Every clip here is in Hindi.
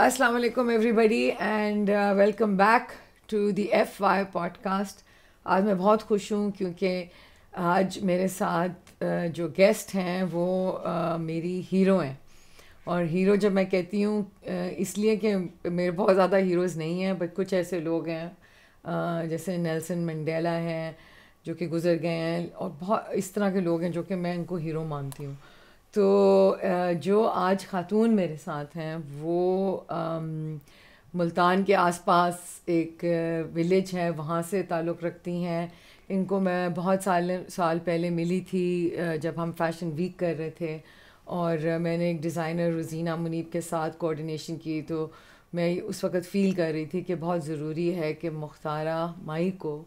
अस्सलाम वालेकुम everybody and welcome back to the F Y podcast आज मैं बहुत खुश हूँ क्योंकि आज मेरे साथ uh, जो गेस्ट हैं वो uh, मेरी हीरो हैं और हीरो जब मैं कहती हूँ uh, इसलिए कि मेरे बहुत ज़्यादा हीरोज़ नहीं हैं बट कुछ ऐसे लोग हैं जैसे नेल्सन मंडेला हैं जो कि गुज़र गए हैं और बहुत इस तरह के लोग हैं जो कि मैं इनको हीरो मानती हूँ तो जो आज खातून मेरे साथ हैं वो मुल्तान के आसपास एक विलेज है वहाँ से ताल्लुक़ रखती हैं इनको मैं बहुत साल साल पहले मिली थी जब हम फैशन वीक कर रहे थे और मैंने एक डिज़ाइनर रुजीना मुनीब के साथ कोऑर्डिनेशन की तो मैं उस वक्त फ़ील कर रही थी कि बहुत ज़रूरी है कि मुख्तारा माई को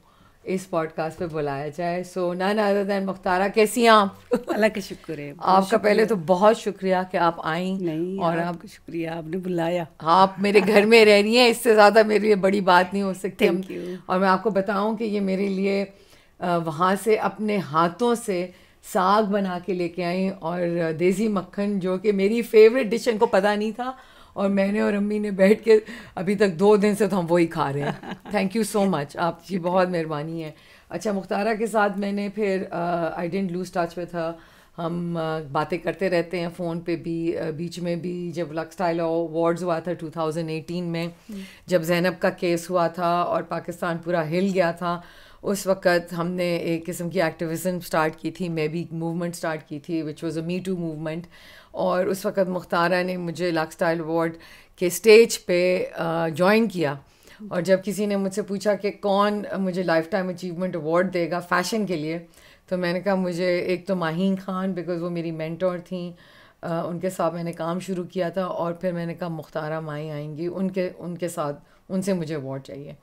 इस पॉडकास्ट पे बुलाया जाए so none other than Mukhtara कैसी हैं आप अल्लाह के शुक्र है आपका पहले तो बहुत शुक्रिया कि आप आई नहीं और आपका शुक्रिया आपने बुलाया आप मेरे घर में रह रही हैं इससे ज़्यादा मेरे लिए बड़ी बात नहीं हो सकती थैंक यू और मैं आपको बताऊं कि ये मेरे लिए वहाँ से अपने हाथों से साग बना के लेके आई और देसी मक्खन जो कि मेरी फेवरेट डिश इनको पता नहीं था और मैंने और अम्मी ने बैठ के अभी तक दो दिन से तो हम वही खा रहे हैं थैंक यू सो मच आपकी बहुत मेहरबानी है अच्छा मुख्तारा के साथ मैंने फिर आई डेंट लूज टच में था हम uh, बातें करते रहते हैं फ़ोन पे भी uh, बीच में भी जब स्टाइल अवार्ड्स हुआ था 2018 में हम्म। जब जैनब का केस हुआ था और पाकिस्तान पूरा हिल गया था उस वक़्त हमने एक किस्म की एक्टिविज़म स्टार्ट की थी मैं भी मूवमेंट स्टार्ट की थी which was a me too movement और उस वक्त मुख्तारा ने मुझे लाक स्टाइल अवार्ड के स्टेज पे ज्वाइन किया और जब किसी ने मुझसे पूछा कि कौन मुझे लाइफ टाइम अचीवमेंट अवार्ड देगा फैशन के लिए तो मैंने कहा मुझे एक तो माहीन खान बिकॉज़ वो मेरी मैंटोर थी आ, उनके साथ मैंने काम शुरू किया था और फिर मैंने कहा मुख्तारा माई आएंगी उनके उनके साथ उनसे मुझे अवार्ड चाहिए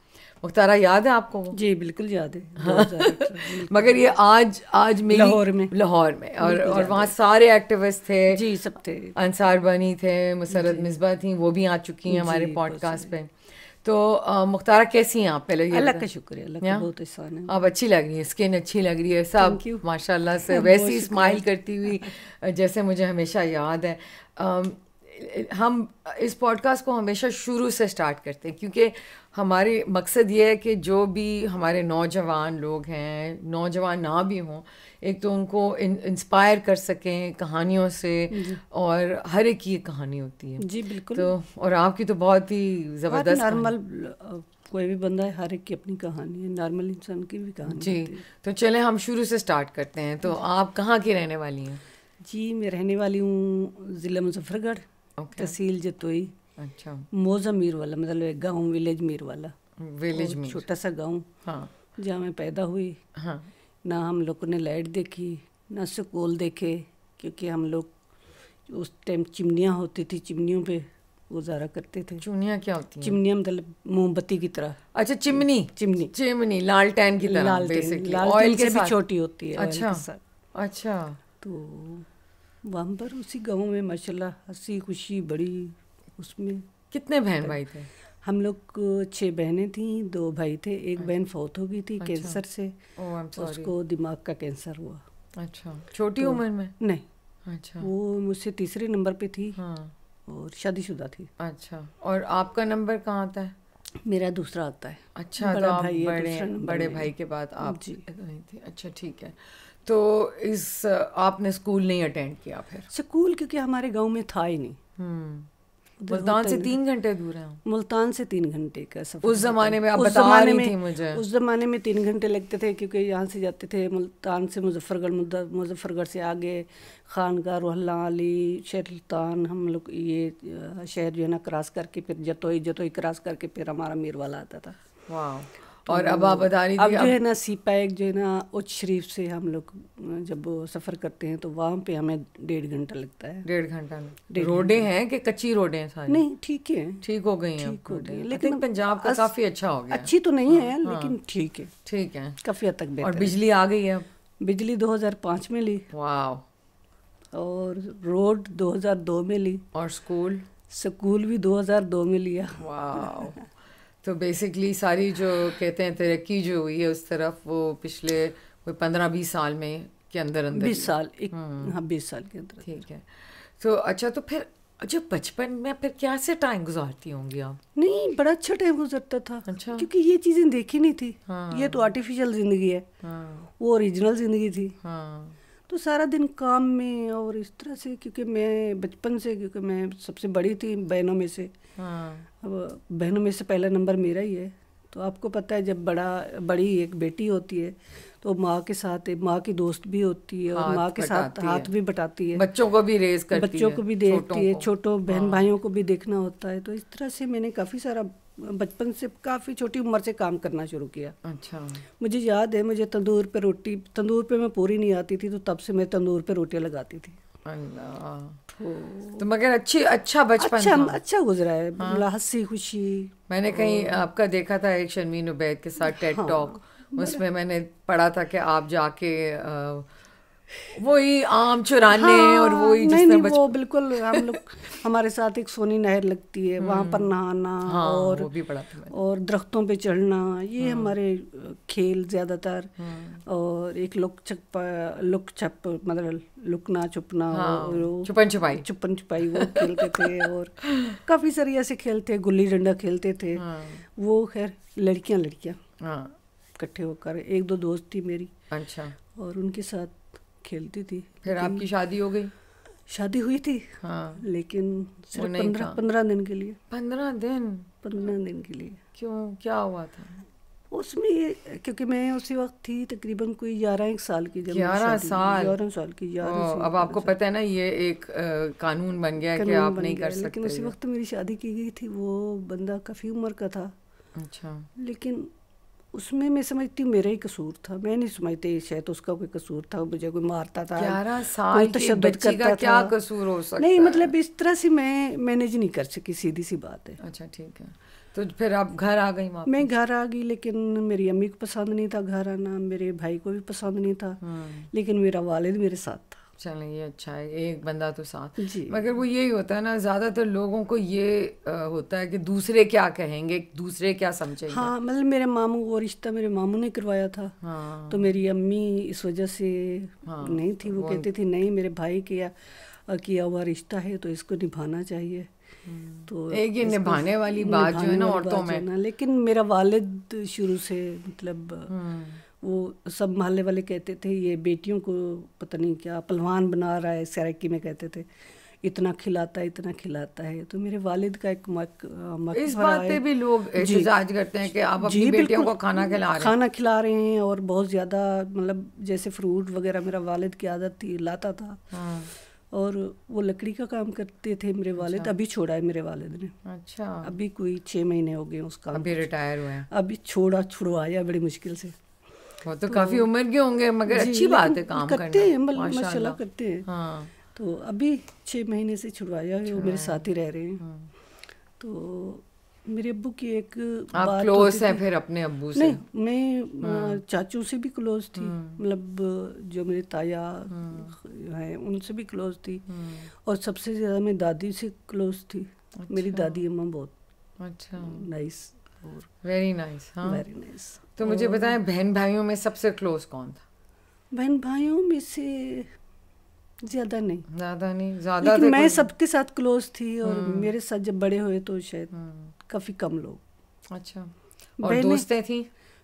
मुख्तारा याद है आपको वो? जी बिल्कुल याद है हाँ। अच्छा, मगर ये आज आज मेरी लाहौर में लाहौर में और और वहाँ सारे एक्टिविस्ट थे जी सब थे अंसार बनी थे मुसरत मिसबा थी वो भी आ चुकी हैं हमारे पॉडकास्ट पे तो मुख्तारा कैसी हैं आप पहले ये अल्लाह का शुक्र है अल्लाह बहुत एहसान है आप अच्छी लग रही है स्किन अच्छी लग रही है सब माशाल्लाह से वैसी स्माइल करती हुई जैसे मुझे हमेशा याद है हम इस पॉडकास्ट को हमेशा शुरू से स्टार्ट करते हैं क्योंकि हमारे मकसद ये है कि जो भी हमारे नौजवान लोग हैं नौजवान ना भी हों एक तो उनको इंस्पायर कर सकें कहानियों से और हर एक की कहानी होती है जी बिल्कुल तो और आपकी तो बहुत ही ज़बरदस्त नॉर्मल कोई भी बंदा है हर एक की अपनी कहानी है नॉर्मल इंसान की भी कहानी जी तो चलें हम शुरू से स्टार्ट करते हैं तो आप कहाँ की रहने वाली हैं जी मैं रहने वाली हूँ ज़िला मुजफ्फरगढ़ तहसील जतोई अच्छा मोजा मीर वाला मतलब एक गाँव विलेज मीर वाला विलेज मीर छोटा सा गाँव हाँ जहाँ मैं पैदा हुई हाँ ना हम लोगों ने लाइट देखी ना सुकूल देखे क्योंकि हम लोग उस टाइम चिमनियाँ होती थी चिमनियों पे गुजारा करते थे चुनिया क्या होती है चिमनिया मतलब मोमबत्ती की तरह अच्छा चिमनी चिमनी चिमनी लाल टैन की तरह लाल टैन लालटेन लालटेन से भी छोटी होती है अच्छा अच्छा तो वहाँ पर उसी गाँव में माशाल्लाह हंसी खुशी बड़ी उसमें कितने बहन भाई थे हम लोग छः बहनें थी दो भाई थे एक अच्छा। बहन फौत हो गई थी अच्छा। कैंसर से oh, उसको दिमाग का कैंसर हुआ अच्छा छोटी तो, उम्र में नहीं अच्छा वो मुझसे तीसरे नंबर पे थी हाँ। और शादीशुदा थी अच्छा और आपका नंबर कहाँ आता है मेरा दूसरा आता है अच्छा बड़ा तो भाई बड़े बड़े भाई के बाद आप जी थी अच्छा ठीक है तो इस आपने स्कूल नहीं अटेंड किया फिर स्कूल क्योंकि हमारे गांव में था ही नहीं हम्म। मुल्तान से तीन घंटे दूर है मुल्तान से तीन घंटे का सफर उस जमाने में आप उस बता जमाने में थी मुझे उस जमाने में तीन घंटे लगते थे क्योंकि यहाँ से जाते थे मुल्तान से मुजफ्फरगढ़ मुजफ्फरगढ़ से आगे खानगा रोहल्ला अली शेरतान हम लोग ये शहर जो है ना क्रॉस करके फिर जतोई जतोई क्रॉस करके फिर हमारा मीर वाला आता था और अब तो आप बता रही अब जो है ना पैक जो है ना उच्च शरीफ से हम लोग जब सफ़र करते हैं तो वहाँ पे हमें डेढ़ घंटा लगता है डेढ़ घंटा रोडे हैं कि कच्ची रोडे हैं सारी नहीं ठीक है ठीक हो गई हैं अच्छा, लेकिन पंजाब का काफ़ी अच्छा हो गया अच्छी तो नहीं हाँ, है हाँ। लेकिन ठीक है ठीक है काफ़ी हद तक और बिजली आ गई है बिजली 2005 में ली वाह और रोड 2002 में ली और स्कूल स्कूल भी 2002 में लिया वाह तो बेसिकली सारी जो कहते हैं तरक्की जो हुई है उस तरफ वो पिछले कोई पंद्रह बीस साल में के अंदर अंदर बीस साल एक हम्म। हाँ बीस साल के अंदर ठीक है तो अच्छा तो फिर जो अच्छा, बचपन में फिर क्या से टाइम गुजारती होंगी आप नहीं बड़ा अच्छा टाइम गुजरता था अच्छा क्योंकि ये चीजें देखी नहीं थी हाँ। ये तो आर्टिफिशियल जिंदगी है हाँ। वो ओरिजिनल जिंदगी थी हाँ। तो सारा दिन काम में और इस तरह से क्योंकि मैं बचपन से क्योंकि मैं सबसे बड़ी थी बहनों में से हाँ। अब बहनों में से पहला नंबर मेरा ही है तो आपको पता है जब बड़ा बड़ी एक बेटी होती है तो माँ के साथ माँ की दोस्त भी होती है और माँ के साथ हाथ भी बटाती है बच्चों को भी रेस करती बच्चों को भी देखती है छोटों बहन हाँ। भाइयों को भी देखना होता है तो इस तरह से मैंने काफ़ी सारा बचपन से काफ़ी छोटी उम्र से काम करना शुरू किया अच्छा मुझे याद है मुझे तंदूर पे रोटी तंदूर पे मैं पूरी नहीं आती थी तो तब से मैं तंदूर पे रोटियां लगाती थी तो मगर अच्छी अच्छा बचपन अच्छा अच्छा गुजरा है हाँ। मतलब हंसी खुशी मैंने कहीं आपका देखा था एक शर्मीन उबैद के साथ टेट हाँ। टॉक उसमें मैंने पढ़ा था कि आप जाके आ, वही आम चुराने हाँ, और वही नहीं, नहीं बच... वो बिल्कुल हम लोग हमारे साथ एक सोनी नहर लगती है वहाँ पर हम्म। नहाना हाँ, और भी था और दरख्तों पे चढ़ना ये हाँ। हमारे खेल ज्यादातर हम्म। और एक लुक छप लुक छप मतलब लुकना छुपना हाँ, छुपन छुपाई छुपन छुपाई वो खेलते थे और काफी सारे ऐसे खेलते गुल्ली डंडा खेलते थे हाँ। वो खैर लड़कियाँ लड़कियाँ हाँ। इकट्ठे होकर एक दो दोस्त थी मेरी अच्छा और उनके साथ खेलती थी फिर आपकी शादी हो गई शादी हुई थी हाँ लेकिन सिर्फ पंद्रह पंद्रह दिन के लिए पंद्रह दिन पंद्रह दिन के लिए क्यों क्या हुआ था उसमें क्योंकि मैं उसी वक्त थी तकरीबन कोई ग्यारह एक साल की जब ग्यारह साल ग्यारह साल की ग्यारह अब आपको पता है ना ये एक आ, कानून बन गया है कि आप नहीं कर सकते लेकिन उसी वक्त मेरी शादी की गई थी वो बंदा काफ़ी उम्र का था अच्छा लेकिन उसमें मैं समझती हूँ मेरा ही कसूर था मैं नहीं समझती शायद उसका कोई कसूर था मुझे कोई मारता था साल तो शब्द करता क्या था कसूर हो सकता नहीं मतलब इस तरह से मैं मैनेज नहीं कर सकी सीधी सी बात है अच्छा ठीक है तो फिर आप घर आ गई मैं घर आ गई लेकिन मेरी अम्मी को पसंद नहीं था घर आना मेरे भाई को भी पसंद नहीं था हम्म। लेकिन मेरा वालिद मेरे साथ था चलें ये अच्छा है एक बंदा तो साथ मगर वो यही होता है ना ज़्यादातर लोगों को ये होता है कि दूसरे क्या कहेंगे दूसरे क्या समझेंगे हाँ मतलब मेरे मामू वो रिश्ता मेरे मामू ने करवाया था हाँ। तो मेरी अम्मी इस वजह से हाँ। नहीं थी वो, वो कहती थी नहीं मेरे भाई किया किया हुआ रिश्ता है तो इसको निभाना चाहिए हम्म। तो एक ये निभाने वाली बात जो है ना औरतों में लेकिन मेरा वालिद शुरू से मतलब हम्म। वो सब मोहल्ले वाले कहते थे ये बेटियों को पता नहीं क्या पलवान बना रहा है सैरकी में कहते थे इतना खिलाता है इतना खिलाता है तो मेरे वालिद का एक मक, मक इस बात पे भी लोग एहतजाज करते हैं कि आप अपनी बेटियों को खाना खिला रहे हैं खाना खिला रहे हैं और बहुत ज़्यादा मतलब जैसे फ्रूट वगैरह मेरा वालिद की आदत थी लाता था हाँ। और वो लकड़ी का काम करते थे मेरे वालिद अच्छा। अभी छोड़ा है मेरे वालिद ने अच्छा अभी कोई छः महीने हो गए उसका अभी रिटायर हुए अभी छोड़ा छुड़वाया बड़ी मुश्किल से वो तो, तो काफी उम्र के होंगे मगर अच्छी बात है काम करते हैं माशाल्लाह करते हैं हाँ। तो अभी छः महीने से छुड़वाया है वो मेरे हाँ। साथ ही रह रहे हैं हाँ। तो मेरे अबू की एक आप क्लोज है फिर अपने अबू से नहीं मैं चाचू से भी क्लोज थी मतलब जो मेरे ताया हैं उनसे भी क्लोज थी और सबसे ज़्यादा मैं दादी से क्लोज थी मेरी अच्छा। दादी अम्मा बहुत अच्छा nice very nice very nice तो मुझे बताएं बहन भाइयों में सबसे क्लोज कौन था बहन भाइयों में से ज्यादा नहीं ज्यादा नहीं ज्यादा तो मैं सबके साथ क्लोज थी और हम्म। मेरे साथ जब बड़े हुए तो शायद हम्म। काफी कम लोग अच्छा और दोस्तें थी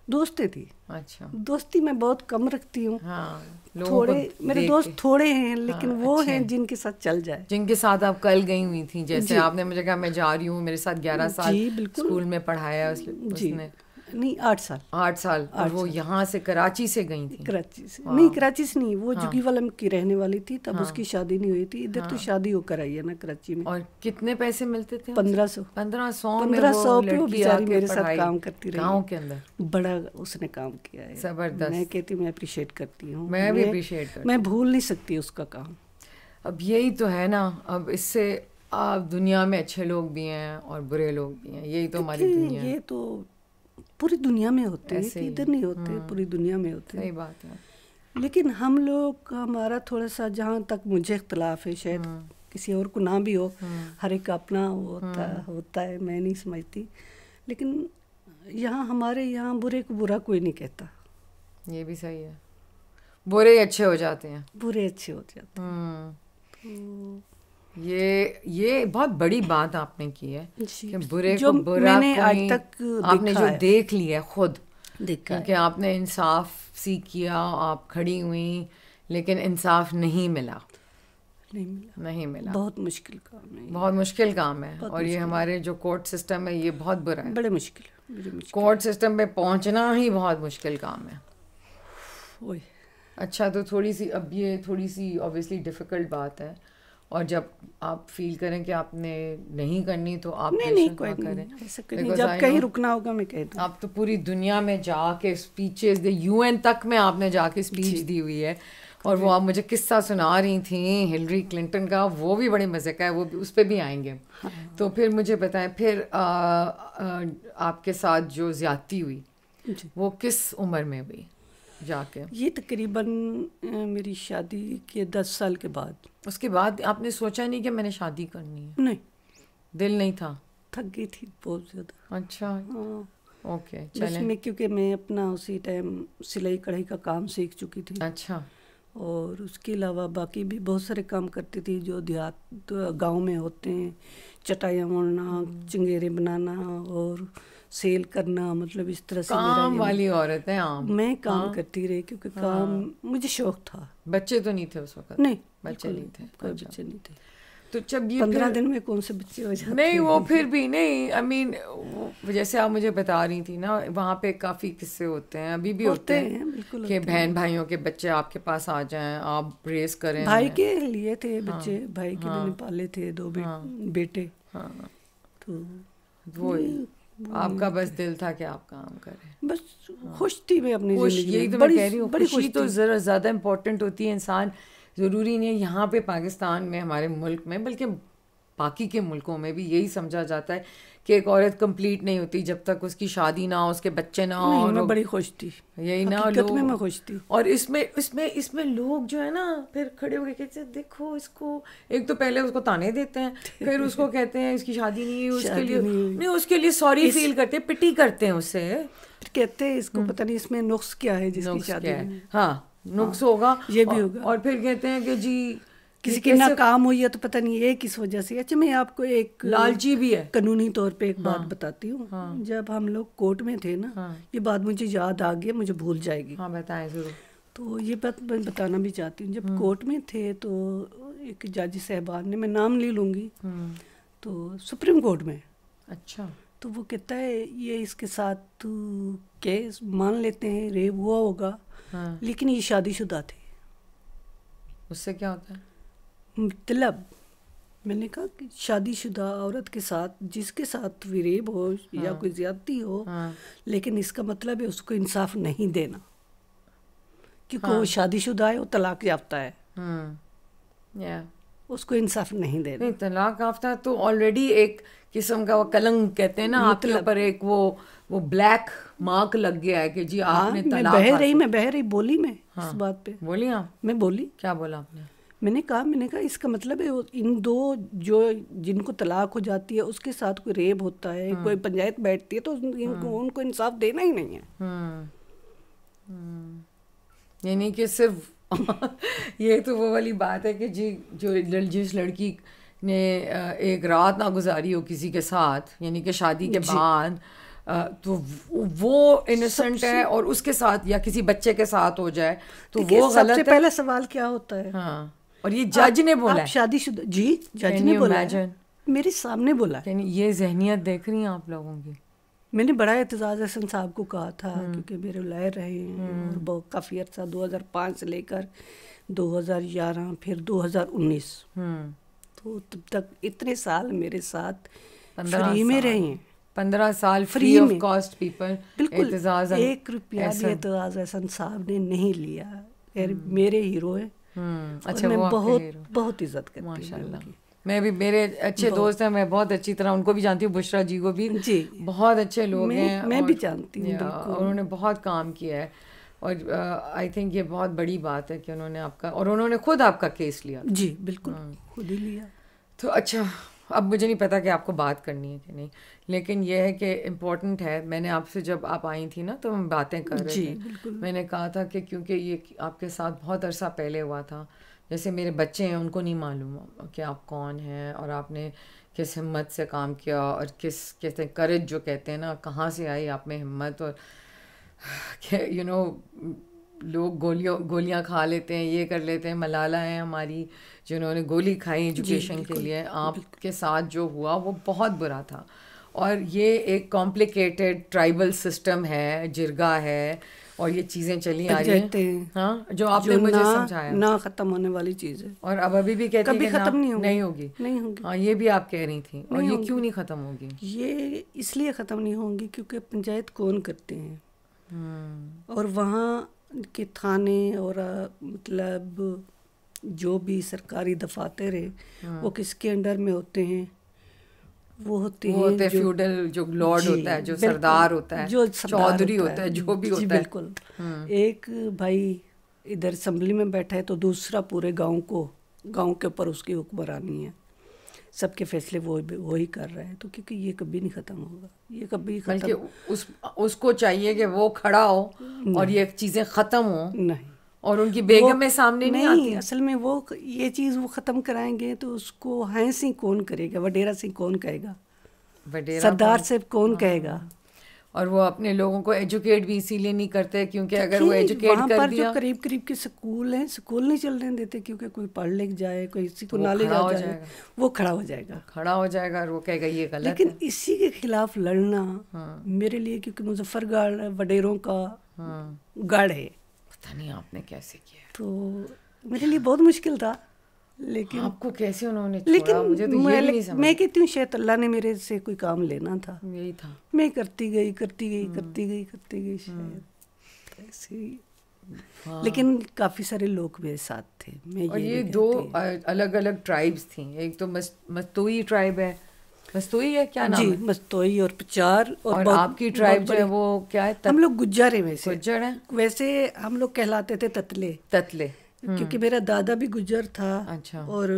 दोस्त थी अच्छा दोस्ती मैं बहुत कम रखती हूँ हाँ, थोड़े मेरे दोस्त थोड़े हैं लेकिन हाँ, वो अच्छा। हैं जिनके साथ चल जाए जिनके साथ आप कल गई हुई थी जैसे आपने मुझे कहा मैं जा रही हूँ मेरे साथ ग्यारह साल स्कूल में पढ़ाया उसने नहीं आठ साल आठ साल आठ और वो यहाँ से कराची से गई थी कराची से हाँ। नहीं कराची से नहीं वो हाँ। जुगीवालम की रहने वाली थी तब हाँ। उसकी शादी नहीं हुई थी इधर तो हाँ। तो शादी होकर आई है ना कराची में और कितने पैसे मिलते थे पंद्रह सौ पंद्रह सौ पंद्रह सौ पे बेचारी मेरे साथ काम करती रही गाँव के अंदर बड़ा उसने काम किया है जबरदस्त मैं कहती हूँ मैं अप्रिशिएट करती हूँ मैं भी अप्रिशिएट मैं भूल नहीं सकती उसका काम अब यही तो है ना अब इससे आप दुनिया में अच्छे लोग भी हैं और बुरे लोग भी हैं यही तो हमारी दुनिया ये तो पूरी दुनिया में होते हैं कि इधर नहीं होते हाँ। पूरी दुनिया में होते सही बात है लेकिन हम लोग हमारा थोड़ा सा जहाँ तक मुझे इख्तलाफ है शायद हाँ। किसी और को ना भी हो हाँ। हर एक का अपना होता होता है मैं नहीं समझती लेकिन यहाँ हमारे यहाँ बुरे को बुरा कोई नहीं कहता ये भी सही है बुरे अच्छे हो जाते हैं बुरे अच्छे हो जाते हैं तो ये ये बहुत बड़ी बात आपने की है कि बुरे जो को बुरा मैंने आज तक आपने जो है। देख लिया खुद क्योंकि आपने इंसाफ सी किया आप खड़ी हुई लेकिन इंसाफ नहीं मिला नहीं मिला नहीं मिला बहुत मुश्किल काम है बहुत मुश्किल काम है और ये हमारे जो कोर्ट सिस्टम है ये बहुत बुरा है बड़े मुश्किल कोर्ट सिस्टम पे पहुंचना ही बहुत मुश्किल काम है अच्छा तो थोड़ी सी अब ये थोड़ी सी ऑब्वियसली डिफ़िकल्ट बात है और जब आप फील करें कि आपने नहीं करनी तो आप नहीं नहीं कोई करें नहीं। जब कहीं रुकना होगा मैं कह आप तो पूरी दुनिया में जाके स्पीचेस यूएन तक में आपने जाके स्पीच दी हुई है और वो आप मुझे किस्सा सुना रही थी हिलरी क्लिंटन का वो भी बड़े मज़े का है वो भी उस पर भी आएंगे हाँ। तो फिर मुझे बताएं फिर आपके साथ जो ज्यादती हुई वो किस उम्र में हुई जाके ये तकरीबन मेरी शादी के दस साल के बाद उसके बाद आपने सोचा नहीं कि मैंने शादी करनी है नहीं दिल नहीं था थक गई थी बहुत ज़्यादा अच्छा हाँ। ओके चलें मैं क्योंकि मैं अपना उसी टाइम सिलाई कढ़ाई का काम सीख चुकी थी अच्छा और उसके अलावा बाकी भी बहुत सारे काम करती थी जो देहात तो गांव में होते हैं चटाइयाँ मोड़ना हम्म। चिंगेरे बनाना और सेल करना मतलब इस तरह से काम वाली औरत है आम मैं काम हाँ? करती रही क्योंकि हाँ। काम मुझे शौक था बच्चे तो नहीं थे उस वक्त नहीं बच्चे नहीं थे कोई अच्छा। बच्चे नहीं थे तो जब ये पंद्रह दिन में कौन से बच्चे हो जाते नहीं वो फिर भी नहीं आई I मीन mean, जैसे आप मुझे बता रही थी ना वहाँ पे काफ़ी किस्से होते हैं अभी भी होते, होते हैं कि बहन भाइयों के बच्चे आपके पास आ जाएं आप रेस करें हाँ। भाई के लिए थे बच्चे हाँ, भाई के हाँ, मैंने पाले थे दो बे, हाँ, बेटे हाँ, तो वो आपका बस दिल था कि आप काम करें बस खुश थी मैं अपनी यही तो मैं कह रही हूँ बड़ी खुशी तो ज़रा ज़्यादा इम्पोर्टेंट होती है इंसान ज़रूरी नहीं है यहाँ पे पाकिस्तान में हमारे मुल्क में बल्कि बाकी के मुल्कों में भी यही समझा जाता है कि एक औरत कंप्लीट नहीं होती जब तक उसकी शादी ना हो उसके बच्चे ना हो मैं बड़ी खुश थी यही ना लोग में मैं खुश थी और इसमें इसमें इसमें लोग जो है ना फिर खड़े होकर कहते हैं देखो इसको एक तो पहले उसको ताने देते हैं फिर उसको कहते हैं इसकी शादी नहीं हुई उसके लिए नहीं उसके लिए सॉरी फील करते पिटी करते हैं उससे फिर कहते हैं इसको हम्म। पता नहीं इसमें नुस्ख क्या है जिसकी शादी हाँ नुक्स हाँ, होगा ये भी होगा और फिर कहते हैं कि जी किसी के ना काम हुई है तो पता नहीं ये किस वजह से अच्छा मैं आपको एक लालची भी है कानूनी तौर पे एक हाँ, बात बताती हूँ हाँ, जब हम लोग कोर्ट में थे ना हाँ, ये बात मुझे याद आ गई मुझे भूल जाएगी हाँ बताएं जरूर तो ये बात मैं बताना भी चाहती हूँ जब हम्म। कोर्ट में थे तो एक जज साहबान ने मैं नाम ले लूंगी हम्म। तो सुप्रीम कोर्ट में अच्छा तो वो कहता है ये इसके साथ केस मान लेते हैं रेप हुआ होगा हाँ। लेकिन ये शादीशुदा थे उससे क्या होता है मतलब मैंने कहा कि शादीशुदा औरत के साथ जिसके साथ विरेब हो हाँ, या कोई ज्यादती हो हाँ, लेकिन इसका मतलब है उसको इंसाफ नहीं देना क्योंकि हाँ, वो शादीशुदा है वो तलाक याफ्ता है या हाँ। उसको इंसाफ नहीं देना नहीं तलाक याफ्ता तो ऑलरेडी एक किस्म का वो कलंक कहते हैं ना आपके मतलब। पर एक वो वो ब्लैक मार्क लग गया है कि जी हाँ, तलाक मैं बह रही मैं बह रही बोली मैं हाँ। इस बात पे बोली आप मैं बोली क्या बोला आपने मैंने कहा मैंने कहा इसका मतलब है इन दो जो जिनको तलाक हो जाती है उसके साथ कोई रेप होता है हम्म। कोई पंचायत बैठती है तो इनको हम्म। उनको इंसाफ देना ही नहीं है हम्म। यानी कि सिर्फ ये तो वो वाली बात है कि जी जो जिस लड़की ने एक रात ना गुजारी हो किसी के साथ यानी कि शादी के बाद तो वो इनोसेंट है और उसके साथ या किसी बच्चे के साथ हो जाए तो वो गलत सबसे पहला सवाल क्या होता है हाँ और ये जज ने बोला आप शुदा जी जज ने बोला मेरे सामने बोला ये जहनीत देख रही हैं आप लोगों की मैंने बड़ा एतजाज़ हसन साहब को कहा था हम्म। क्योंकि मेरे लायर रहे हैं और हम्म। बहुत काफ़ी अर्सा पाँच से लेकर ग्यारह फिर उन्नीस हम्म। तो तब तक इतने साल मेरे साथ फ्री में रहे हैं पंद्रह साल फ्री ऑफ कॉस्ट पीपल बिल्कुल एक रुपया भी एतजाज़ हसन साहब ने नहीं लिया मेरे हीरो हैं हम्म, अच्छा मैं बहुत बहुत इज्जत करती माशाल्लाह मैं भी मेरे अच्छे दोस्त हैं मैं बहुत अच्छी तरह उनको भी जानती हूँ बुशरा जी को भी जी बहुत अच्छे लोग हैं मैं भी जानती हूँ उन्होंने बहुत काम किया है और आई थिंक ये बहुत बड़ी बात है कि उन्होंने आपका और उन्होंने खुद आपका केस लिया जी बिल्कुल हाँ। खुद ही लिया तो अच्छा अब मुझे नहीं पता कि आपको बात करनी है कि नहीं लेकिन यह है कि इम्पोर्टेंट है मैंने आपसे जब आप आई थी ना तो हम बातें कर रहे थे मैंने कहा था कि क्योंकि ये आपके साथ बहुत अरसा पहले हुआ था जैसे मेरे बच्चे हैं उनको नहीं मालूम कि आप कौन हैं और आपने किस हिम्मत से काम किया और किस कहते हैं करेज जो कहते हैं ना कहाँ से आई आप में हिम्मत और यू नो लोग गोलियों गोलियां खा लेते हैं ये कर लेते हैं मलाला है हमारी जिन्होंने गोली खाई एजुकेशन के लिए आपके साथ जो हुआ वो बहुत बुरा था और ये एक कॉम्प्लिकेटेड ट्राइबल सिस्टम है जिरगा है और ये चीज़ें चली आ रही हैं हाँ जो आपने जो मुझे समझाया ना ख़त्म होने वाली चीज़ है और अब अभी भी कहती कभी ख़त्म नहीं होगी नहीं होगी नहीं होगी हाँ ये भी आप कह रही थी और ये क्यों नहीं ख़त्म होगी ये इसलिए ख़त्म नहीं होगी क्योंकि पंचायत कौन करते हैं हम्म। और वहाँ के थाने और मतलब जो भी सरकारी दफातर है वो हाँ। किसके अंडर में होते हैं वो होते वो होते हैं फ्यूडल जो लॉर्ड होता है जो सरदार होता है जो चौधरी होता, है जो भी होता है बिल्कुल हम्म। एक भाई इधर असम्बली में बैठा है तो दूसरा पूरे गांव को गांव के ऊपर उसकी हुक्मरानी है सबके फैसले वो वो ही कर रहे हैं तो क्योंकि ये कभी नहीं खत्म होगा ये कभी खत्म उस उसको चाहिए कि वो खड़ा हो और ये चीज़ें ख़त्म हो नहीं और उनकी बेगम में सामने नहीं, नहीं आती असल में वो ये चीज़ वो ख़त्म कराएंगे तो उसको हैं सिंह कौन करेगा वडेरा सिंह कौन कहेगा सरदार से कौन हाँ। कहेगा और वो अपने लोगों को एजुकेट भी इसीलिए नहीं करते क्योंकि तो अगर वो एजुकेट कर पर दिया जो करीब करीब के स्कूल हैं स्कूल नहीं चलने देते क्योंकि कोई पढ़ लिख जाए कोई इसी को तो नॉलेज आ जाए वो खड़ा हो जाएगा खड़ा हो जाएगा और वो कहेगा ये गलत लेकिन है। इसी के खिलाफ लड़ना हाँ। मेरे लिए क्योंकि मुजफ्फरगढ़ वडेरों का हाँ। गढ़ है पता नहीं आपने कैसे किया तो मेरे लिए बहुत मुश्किल था लेकिन आपको कैसे उन्होंने लेकिन मुझे तो मैं, नहीं मैं कहती हूँ शायद अल्लाह ने मेरे से कोई काम लेना था यही था मैं करती गई करती गई हम्म। करती गई करती गई हम्म। शायद ऐसे हाँ। लेकिन काफ़ी सारे लोग मेरे साथ थे मैं और ये, ये दो अलग अलग ट्राइब्स थी एक तो मस्तोई ट्राइब है मस्तोई है क्या नाम जी तो मस्तोई और पिचार और, और आपकी ट्राइब जो है वो क्या है तत... हम लोग गुज्जर है वैसे गुज्जर है वैसे हम लोग कहलाते थे ततले ततले हम्म। क्योंकि मेरा दादा भी गुज्जर था अच्छा और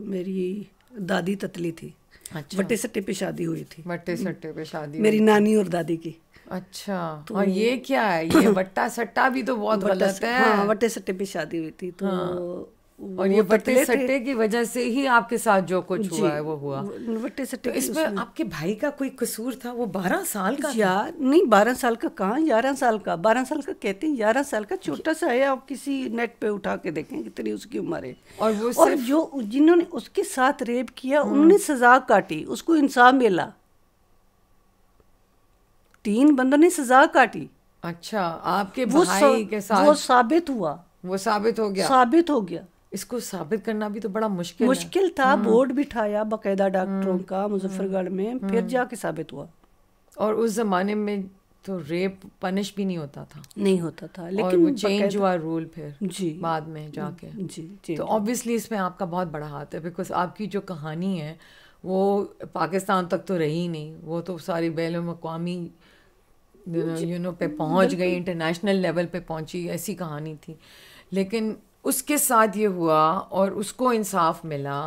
मेरी दादी ततली थी अच्छा। बट्टे सट्टे पे शादी हुई थी बट्टे हम्म। सट्टे पे शादी मेरी नानी और दादी की अच्छा तो और ये क्या है ये बट्टा सट्टा भी तो बहुत गलत है हाँ, बट्टे सट्टे पे शादी हुई थी तो हाँ। और ये बटे सट्टे की वजह से ही आपके साथ जो कुछ हुआ है वो हुआ बटे सट्टे तो इसमें आपके भाई का कोई कसूर था वो बारह साल का यार नहीं बारह साल का कहाँ ग्यारह साल का बारह साल का कहते हैं ग्यारह साल का छोटा सा है आप किसी नेट पे उठा के देखें कितनी उसकी उम्र है और वो और जो जिन्होंने उसके साथ रेप किया हम्म। उन्होंने सजा काटी उसको इंसाफ मिला तीन बंदों ने सजा काटी अच्छा आपके भाई के साथ वो साबित हुआ वो साबित हो गया साबित हो गया इसको साबित करना भी तो बड़ा मुश्किल मुश्किल था हम्म। बोर्ड बिठाया बाकायदा डॉक्टरों हम्म। का मुजफ्फरगढ़ में हम्म। फिर जाके साबित हुआ और उस जमाने में तो रेप पनिश भी नहीं होता था नहीं होता था लेकिन चेंज हुआ रूल फिर जी बाद में जाके जी, जी तो ऑब्वियसली इसमें आपका बहुत बड़ा हाथ है बिकॉज आपकी जो कहानी है वो पाकिस्तान तक तो रही नहीं वो तो सारी बैल अवी यू नो पे पहुंच गई इंटरनेशनल लेवल पे पहुंची ऐसी कहानी थी लेकिन उसके साथ ये हुआ और उसको इंसाफ मिला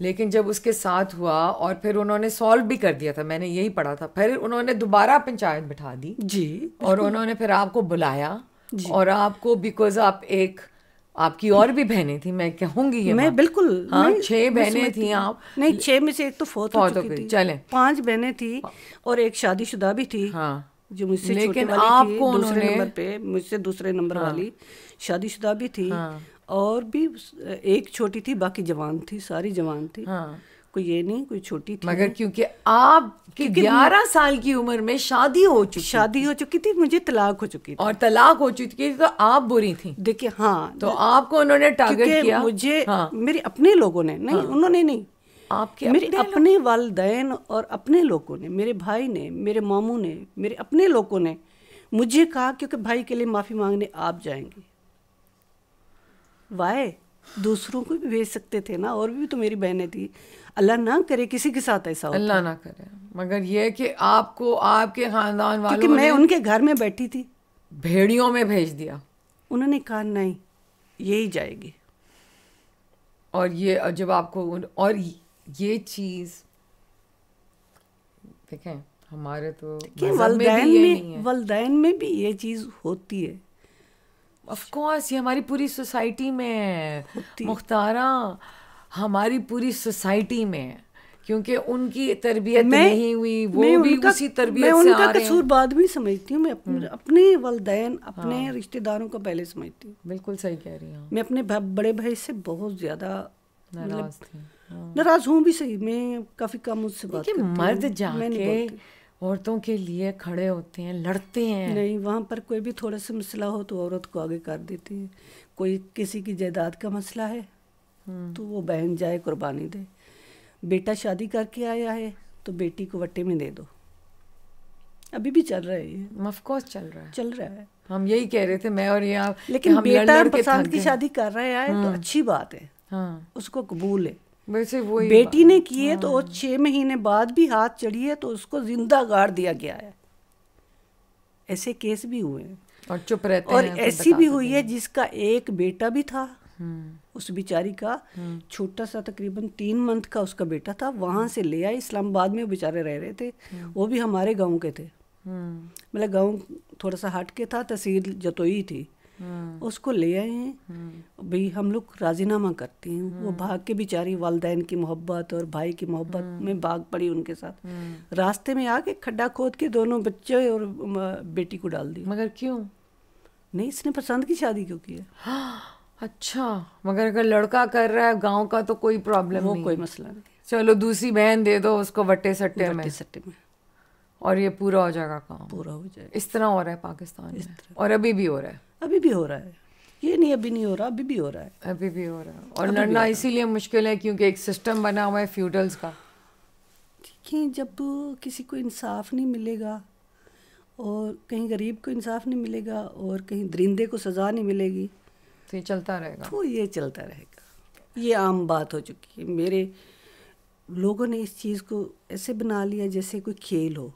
लेकिन जब उसके साथ हुआ और फिर उन्होंने सॉल्व भी कर दिया था मैंने यही पढ़ा था फिर उन्होंने दोबारा पंचायत बिठा दी जी और उन्होंने फिर आपको बुलाया और आपको बिकॉज आप एक आपकी और भी बहनें थी मैं कहूंगी मैं बिल्कुल हाँ छह बहनें थी आप नहीं छह में से एक तो फोर्थ हो चुकी थी चले पांच बहनें थी हाँ। और एक शादीशुदा भी थी हाँ जो मुझसे लेकिन आपको दूसरे नंबर पे मुझसे दूसरे नंबर हाँ। वाली शादीशुदा भी थी हाँ, और भी एक छोटी थी बाकी जवान थी सारी जवान थी हाँ। कोई ये नहीं कोई छोटी थी मगर क्योंकि आप ग्यारह साल की उम्र में शादी हो चुकी शादी हो चुकी थी मुझे तलाक हो चुकी थी और तलाक हो चुकी थी तो आप बुरी थी देखिए हाँ तो आपको उन्होंने टारगेट किया मुझे हाँ। मेरे अपने लोगों ने नहीं हाँ। उन्होंने नहीं आपके मेरे अपने, अपने वालदेन और अपने लोगों ने मेरे भाई ने मेरे मामू ने मेरे अपने लोगों ने मुझे कहा क्योंकि भाई के लिए माफ़ी मांगने आप जाएंगे वाय दूसरों को भी भेज सकते थे ना और भी तो मेरी बहनें थी अल्लाह ना करे किसी के साथ ऐसा हो अल्लाह ना करे मगर ये कि आपको आपके खानदान वालों क्योंकि मैं उनके घर में बैठी थी भेड़ियों में भेज दिया उन्होंने कहा नहीं यही जाएगी और ये जब आपको और ये चीज़ देखें हमारे तो वालदेन में में भी ये चीज़ होती है ऑफकोर्स ये हमारी पूरी सोसाइटी में है मुख्तारा हमारी पूरी सोसाइटी में है क्योंकि उनकी तरबियत नहीं हुई वो भी उसी तरबियत मैं उनका से कसूर बाद में समझती हूँ मैं अपने, हम्म। अपने वालदेन अपने हाँ। रिश्तेदारों को पहले समझती हूँ बिल्कुल सही कह रही हूँ मैं अपने बड़े भाई से बहुत ज़्यादा नाराज मतलब थी हाँ। नाराज हूँ भी सही मैं काफ़ी कम उससे बात मर्द जाके औरतों के लिए खड़े होते हैं लड़ते हैं नहीं वहाँ पर कोई भी थोड़ा सा मसला हो तो औरत को आगे कर देती है कोई किसी की जायदाद का मसला है हम्म। तो वो बहन जाए कुर्बानी दे बेटा शादी करके आया है तो बेटी को वट्टे में दे दो अभी भी चल रहा है ये ऑफकोर्स चल रहा है चल रहा है हम यही कह रहे थे मैं और ये आप लेकिन हम बेटा की शादी कर रहे हैं तो हम्म। अच्छी बात है हाँ। उसको कबूल है वैसे वो बेटी ने किए तो हाँ। छह महीने बाद भी हाथ चढ़ी है तो उसको जिंदा गाड़ दिया गया है ऐसे केस भी हुए हैं और चुप रहते और हैं ऐसी भी हुई है जिसका एक बेटा भी था हम्म। उस बिचारी का हम्म। छोटा सा तकरीबन तीन मंथ का उसका बेटा था वहां से ले आए इस्लामाबाद में वो बेचारे रह रहे थे हम्म। वो भी हमारे गांव के थे मतलब गांव थोड़ा सा हट के था तहसील जतोई थी हाँ। उसको ले आए हैं हाँ। भाई हम लोग राजीनामा करते हैं वो हाँ। भाग के बेचारी वालदेन की मोहब्बत और भाई की मोहब्बत में भाग पड़ी उनके साथ रास्ते में आके खड्डा खोद के दोनों बच्चे और बेटी को डाल दी मगर क्यों नहीं इसने पसंद की शादी क्यों की है अच्छा मगर अगर लड़का कर रहा है गांव का तो कोई प्रॉब्लम नहीं कोई मसला नहीं चलो दूसरी बहन दे दो उसको वट्टे सट्टे में सट्टे में और ये पूरा हो जाएगा काम पूरा हो जाएगा इस तरह हो रहा है पाकिस्तान में और अभी भी हो रहा है अभी भी हो रहा है ये नहीं अभी नहीं हो रहा अभी भी हो रहा है अभी भी हो रहा है और लड़ना इसीलिए मुश्किल है क्योंकि एक सिस्टम बना हुआ है फ्यूडल्स का कि जब किसी को इंसाफ नहीं मिलेगा और कहीं गरीब को इंसाफ नहीं मिलेगा और कहीं दरिंदे को सज़ा नहीं मिलेगी तो ये चलता रहेगा तो ये चलता रहेगा ये आम बात हो चुकी है मेरे लोगों ने इस चीज़ को ऐसे बना लिया जैसे कोई खेल हो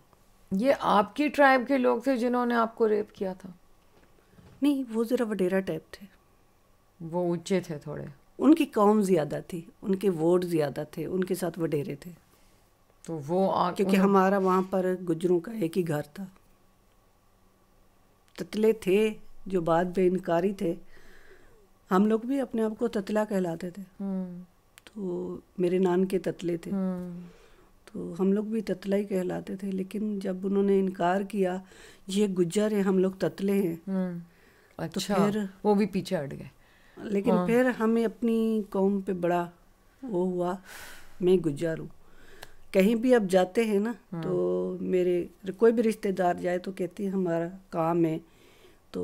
ये आपकी ट्राइब के लोग थे जिन्होंने आपको रेप किया था नहीं वो ज़रा वडेरा टाइप थे वो ऊंचे थे थोड़े उनकी कौम ज़्यादा थी उनके वोट ज़्यादा थे उनके साथ वडेरे थे तो वो आ क्योंकि उन... हमारा वहाँ पर गुजरों का एक ही घर था ततले थे जो बाद में इनकारी थे हम लोग भी अपने आप को ततला कहलाते थे हम्म। तो मेरे नान के ततले थे हम्म। तो हम लोग भी ततला ही कहलाते थे लेकिन जब उन्होंने इनकार किया ये गुज्जर है हम लोग ततले हैं हम्म। तो अच्छा तो फिर वो भी पीछे हट गए लेकिन हाँ। फिर हमें अपनी कौम पे बड़ा वो हुआ मैं गुजार हूँ कहीं भी अब जाते हैं ना हाँ। तो मेरे कोई भी रिश्तेदार जाए तो कहती है हमारा काम है तो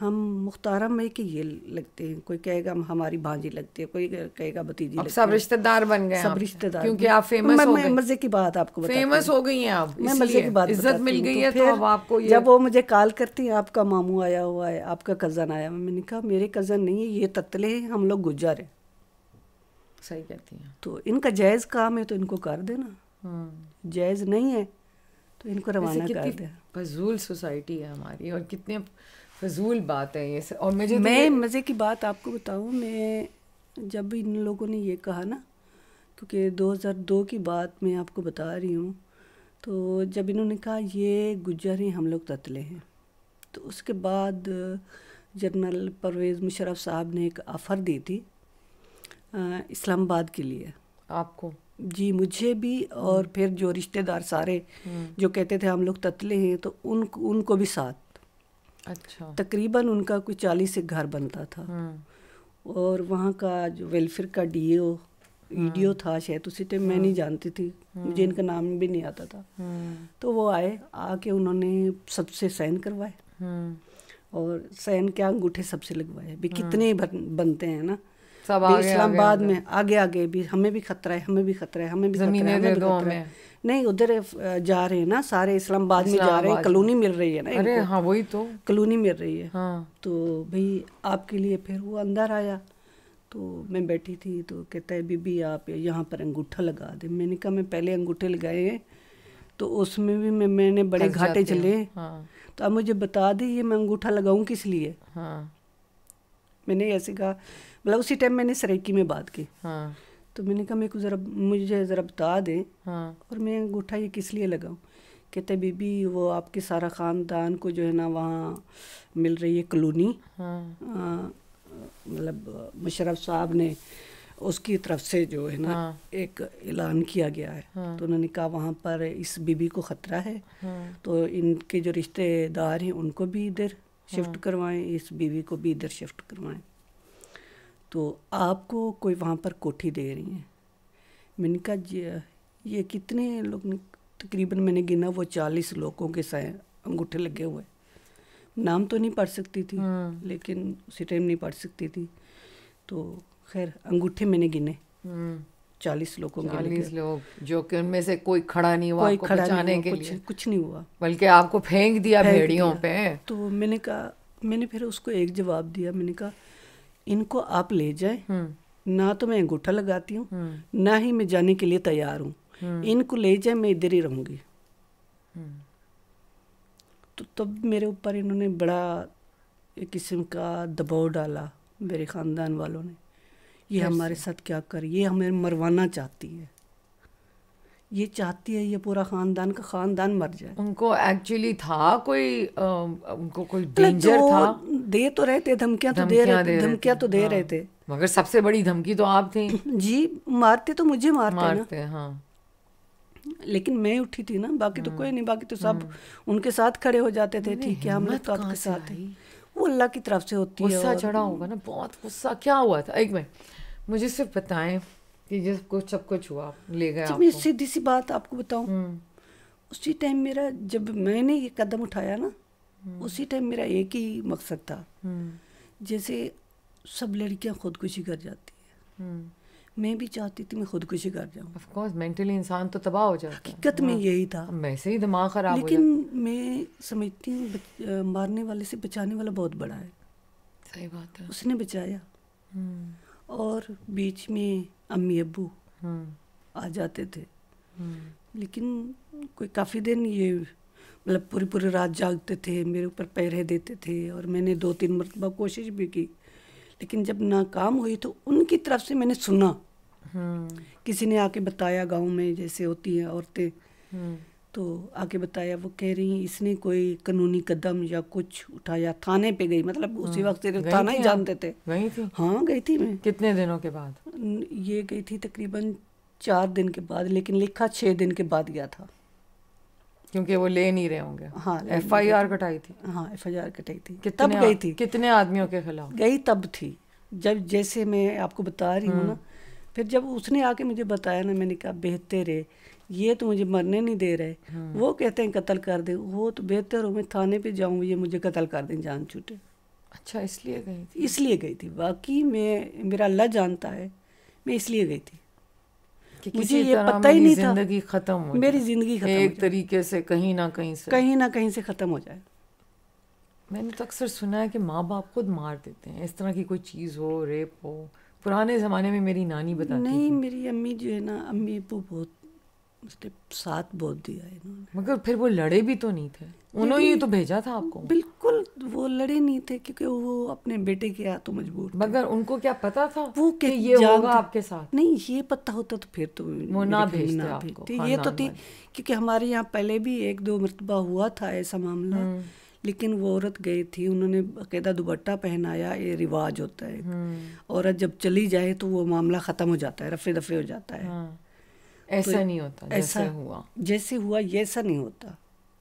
हम मुख्तारम में कि ये लगते हैं कोई कहेगा हम हमारी भांजी लगती है कोई कहेगा भतीजी सब रिश्तेदार बन गए सब रिश्तेदार क्योंकि आप फेमस मैं, हो मैं, मजे की बात आपको फेमस हो गई हैं आप मैं मजे की बात इज्जत मिल गई तो है तो अब आपको ये... जब वो मुझे कॉल करती है आपका मामू आया हुआ है आपका कजन आया हुआ मैंने कहा मेरे कजन नहीं है ये ततले हैं हम लोग गुजर हैं सही कहती हैं तो इनका जायज काम है तो इनको कर देना हम्म। जायज नहीं है तो इनको रवाना कर देना फजूल सोसाइटी है हमारी और कितने फजूल बात है ये और मुझे तो मैं मज़े की बात आपको बताऊँ मैं जब इन लोगों ने ये कहा ना क्योंकि 2002 की बात मैं आपको बता रही हूँ तो जब इन्होंने कहा ये गुजर हैं हम लोग ततले हैं तो उसके बाद जनरल परवेज़ मुशरफ साहब ने एक आफ़र दी थी इस्लामाबाद के लिए आपको जी मुझे भी और हम्म। फिर जो रिश्तेदार सारे हम्म। जो कहते थे हम लोग ततले हैं तो उन उनको भी साथ अच्छा तकरीबन उनका कोई चालीस एक घर बनता था हम्म। और वहाँ का जो वेलफेयर का डी ईडीओ e हम्म। था शायद उसी टाइम मैं नहीं हम्म। जानती थी मुझे इनका नाम भी नहीं आता था तो वो आए आके उन्होंने सबसे साइन करवाए और साइन क्या अंगूठे सबसे लगवाए भी कितने बनते हैं ना सब आगे, इस्लामाबाद में आगे आगे भी हमें भी खतरा है हमें भी खतरा है हमें भी खतरा है, नहीं उधर जा रहे हैं ना सारे इस्लामाबाद में जा रहे हैं कलोनी मिल रही है ना अरे हाँ वही तो कलोनी मिल रही है हाँ। तो भाई आपके लिए फिर वो अंदर आया तो मैं बैठी थी तो कहता है बीबी आप यहाँ पर अंगूठा लगा दे मैंने कहा मैं पहले अंगूठे लगाए हैं तो उसमें भी मैं मैंने बड़े घाटे चले हाँ। तो आप मुझे बता दें ये मैं अंगूठा लगाऊँ किस लिए हाँ। मैंने ऐसे कहा मतलब उसी टाइम मैंने सरेकी में बात की हाँ। तो मैंने कहा मेरे को ज़रा मुझे ज़रा बता दें हाँ। और मैं अंगूठा ये किस लिए लगाऊँ कहते बीबी वो आपके सारा ख़ानदान को जो है ना वहाँ मिल रही है कलोनी हाँ। मतलब मुशरफ साहब ने उसकी तरफ से जो है ना हाँ। एक ऐलान किया गया है हाँ। तो उन्होंने कहा वहाँ पर इस बीबी को ख़तरा है हाँ। तो इनके जो रिश्तेदार हैं उनको भी इधर हाँ। शिफ्ट करवाएं इस बीवी को भी इधर शिफ्ट करवाएं तो आपको कोई वहाँ पर कोठी दे रही है मैंने कहा ये कितने लोग तकरीबन मैंने गिना वो चालीस लोगों के साय अंगूठे लगे हुए नाम तो नहीं पढ़ सकती थी हाँ। लेकिन उसी टाइम नहीं पढ़ सकती थी तो खैर अंगूठे मैंने गिने हम्म। चालीस लोगों के चालीस लोग जो कि उनमें से कोई खड़ा नहीं हुआ कोई खड़ा नहीं हुआ, के कुछ, लिए। कुछ नहीं हुआ बल्कि आपको फेंक दिया भेड़ियों पे तो मैंने कहा मैंने फिर उसको एक जवाब दिया मैंने कहा इनको आप ले जाए हम्म। ना तो मैं अंगूठा लगाती हूँ हम्म। ना ही मैं जाने के लिए तैयार हूँ हम्म। इनको ले जाए मैं इधर ही रहूंगी तो तब मेरे ऊपर इन्होंने बड़ा एक किस्म का दबाव डाला मेरे ख़ानदान वालों ने ये हमारे साथ क्या कर ये हमें मरवाना चाहती है ये चाहती है ये पूरा खानदान का खानदान मर जाए उनको एक्चुअली था कोई आ, उनको कोई डेंजर मतलब था दे तो रहे थे धमकियां तो दे रहे थे धमकियां तो दे हाँ। रहे थे मगर सबसे बड़ी धमकी तो आप थी जी मारते तो मुझे मारते, मारते ना हाँ। लेकिन मैं उठी थी ना बाकी तो हाँ। कोई नहीं बाकी तो सब हाँ। उनके साथ खड़े हो जाते थे ठीक है हम लोग तो आपके साथ हैं वो अल्लाह की तरफ से होती है गुस्सा चढ़ा होगा ना बहुत गुस्सा क्या हुआ था एक मिनट मुझे सिर्फ बताएं कि जिस कुछ सब कुछ हुआ ले गया मैं सीधी सी बात आपको बताऊं हम्म। उसी टाइम मेरा जब मैंने ये कदम उठाया ना हम्म। उसी टाइम मेरा एक ही मकसद था हम्म। जैसे सब लड़कियां खुदकुशी कर जाती है मैं भी चाहती थी मैं खुदकुशी कर जाऊं ऑफ मेंटली इंसान तो तबाह हो जाता हकीकत में हाँ। यही था वैसे ही दिमाग खराब लेकिन मैं समझती हूँ मारने वाले से बचाने वाला बहुत बड़ा है सही बात है उसने बचाया और बीच में अम्मी अबू आ जाते थे हम्म। लेकिन कोई काफ़ी दिन ये मतलब पूरी पूरी रात जागते थे मेरे ऊपर पहरे देते थे और मैंने दो तीन मरतबा कोशिश भी की लेकिन जब नाकाम हुई तो उनकी तरफ से मैंने सुना हम्म। किसी ने आके बताया गांव में जैसे होती है औरतें हम्म। तो आगे बताया वो कह रही इसने कोई कानूनी कदम या कुछ उठाया थाने पे गई मतलब उसी हम्म, वक्त सिर्फ थाना ही जानते थे गई थी हाँ गई थी मैं कितने दिनों के बाद ये गई थी तकरीबन चार दिन के बाद लेकिन लिखा छः दिन के बाद गया था क्योंकि वो ले नहीं रहे होंगे हाँ एफ आई आर कटाई थी हाँ एफ आई आर कटाई थी तब गई थी कितने आदमियों के खिलाफ गई तब थी जब जैसे मैं आपको बता रही हूँ ना हम्म। फिर जब उसने आके मुझे बताया ना मैंने कहा बेहतर है ये तो मुझे मरने नहीं दे रहे हाँ। वो कहते हैं कत्ल कर दे वो तो बेहतर हो मैं थाने पे जाऊँ ये मुझे कत्ल कर दें जान छूटे अच्छा इसलिए गई थी इसलिए गई थी बाकी मैं मेरा अल्लाह जानता है मैं इसलिए गई थी कि मुझे ये पता ही नहीं था जिंदगी खत्म मेरी जिंदगी खत्म एक तरीके से कहीं ना कहीं से कहीं ना कहीं से खत्म हो जाए मैंने तो अक्सर सुना है कि माँ बाप खुद मार देते हैं इस तरह की कोई चीज़ हो रेप हो पुराने ज़माने में मेरी नानी बताती नहीं मेरी अम्मी जो है ना अम्मी अबू बहुत उसने साथ बहुत दिया इन्होंने मगर फिर वो लड़े भी तो नहीं थे उन्होंने ही तो भेजा था आपको बिल्कुल वो लड़े नहीं थे क्योंकि वो अपने बेटे के तो मजबूर मगर उनको क्या पता था वो कि ये होगा आपके साथ नहीं ये पता होता तो फिर तो वो ना भेजते आपको ये तो थी क्योंकि हमारे यहाँ पहले भी एक दो मरतबा हुआ था ऐसा मामला हम्म। लेकिन वो औरत गई थी उन्होंने बाकायदा दुबट्टा पहनाया ये रिवाज होता है हम्म। औरत जब चली जाए तो वो मामला ख़त्म हो जाता है रफे दफे हो जाता है हाँ। ऐसा तो नहीं होता ऐसा हुआ जैसे हुआ ये ऐसा नहीं होता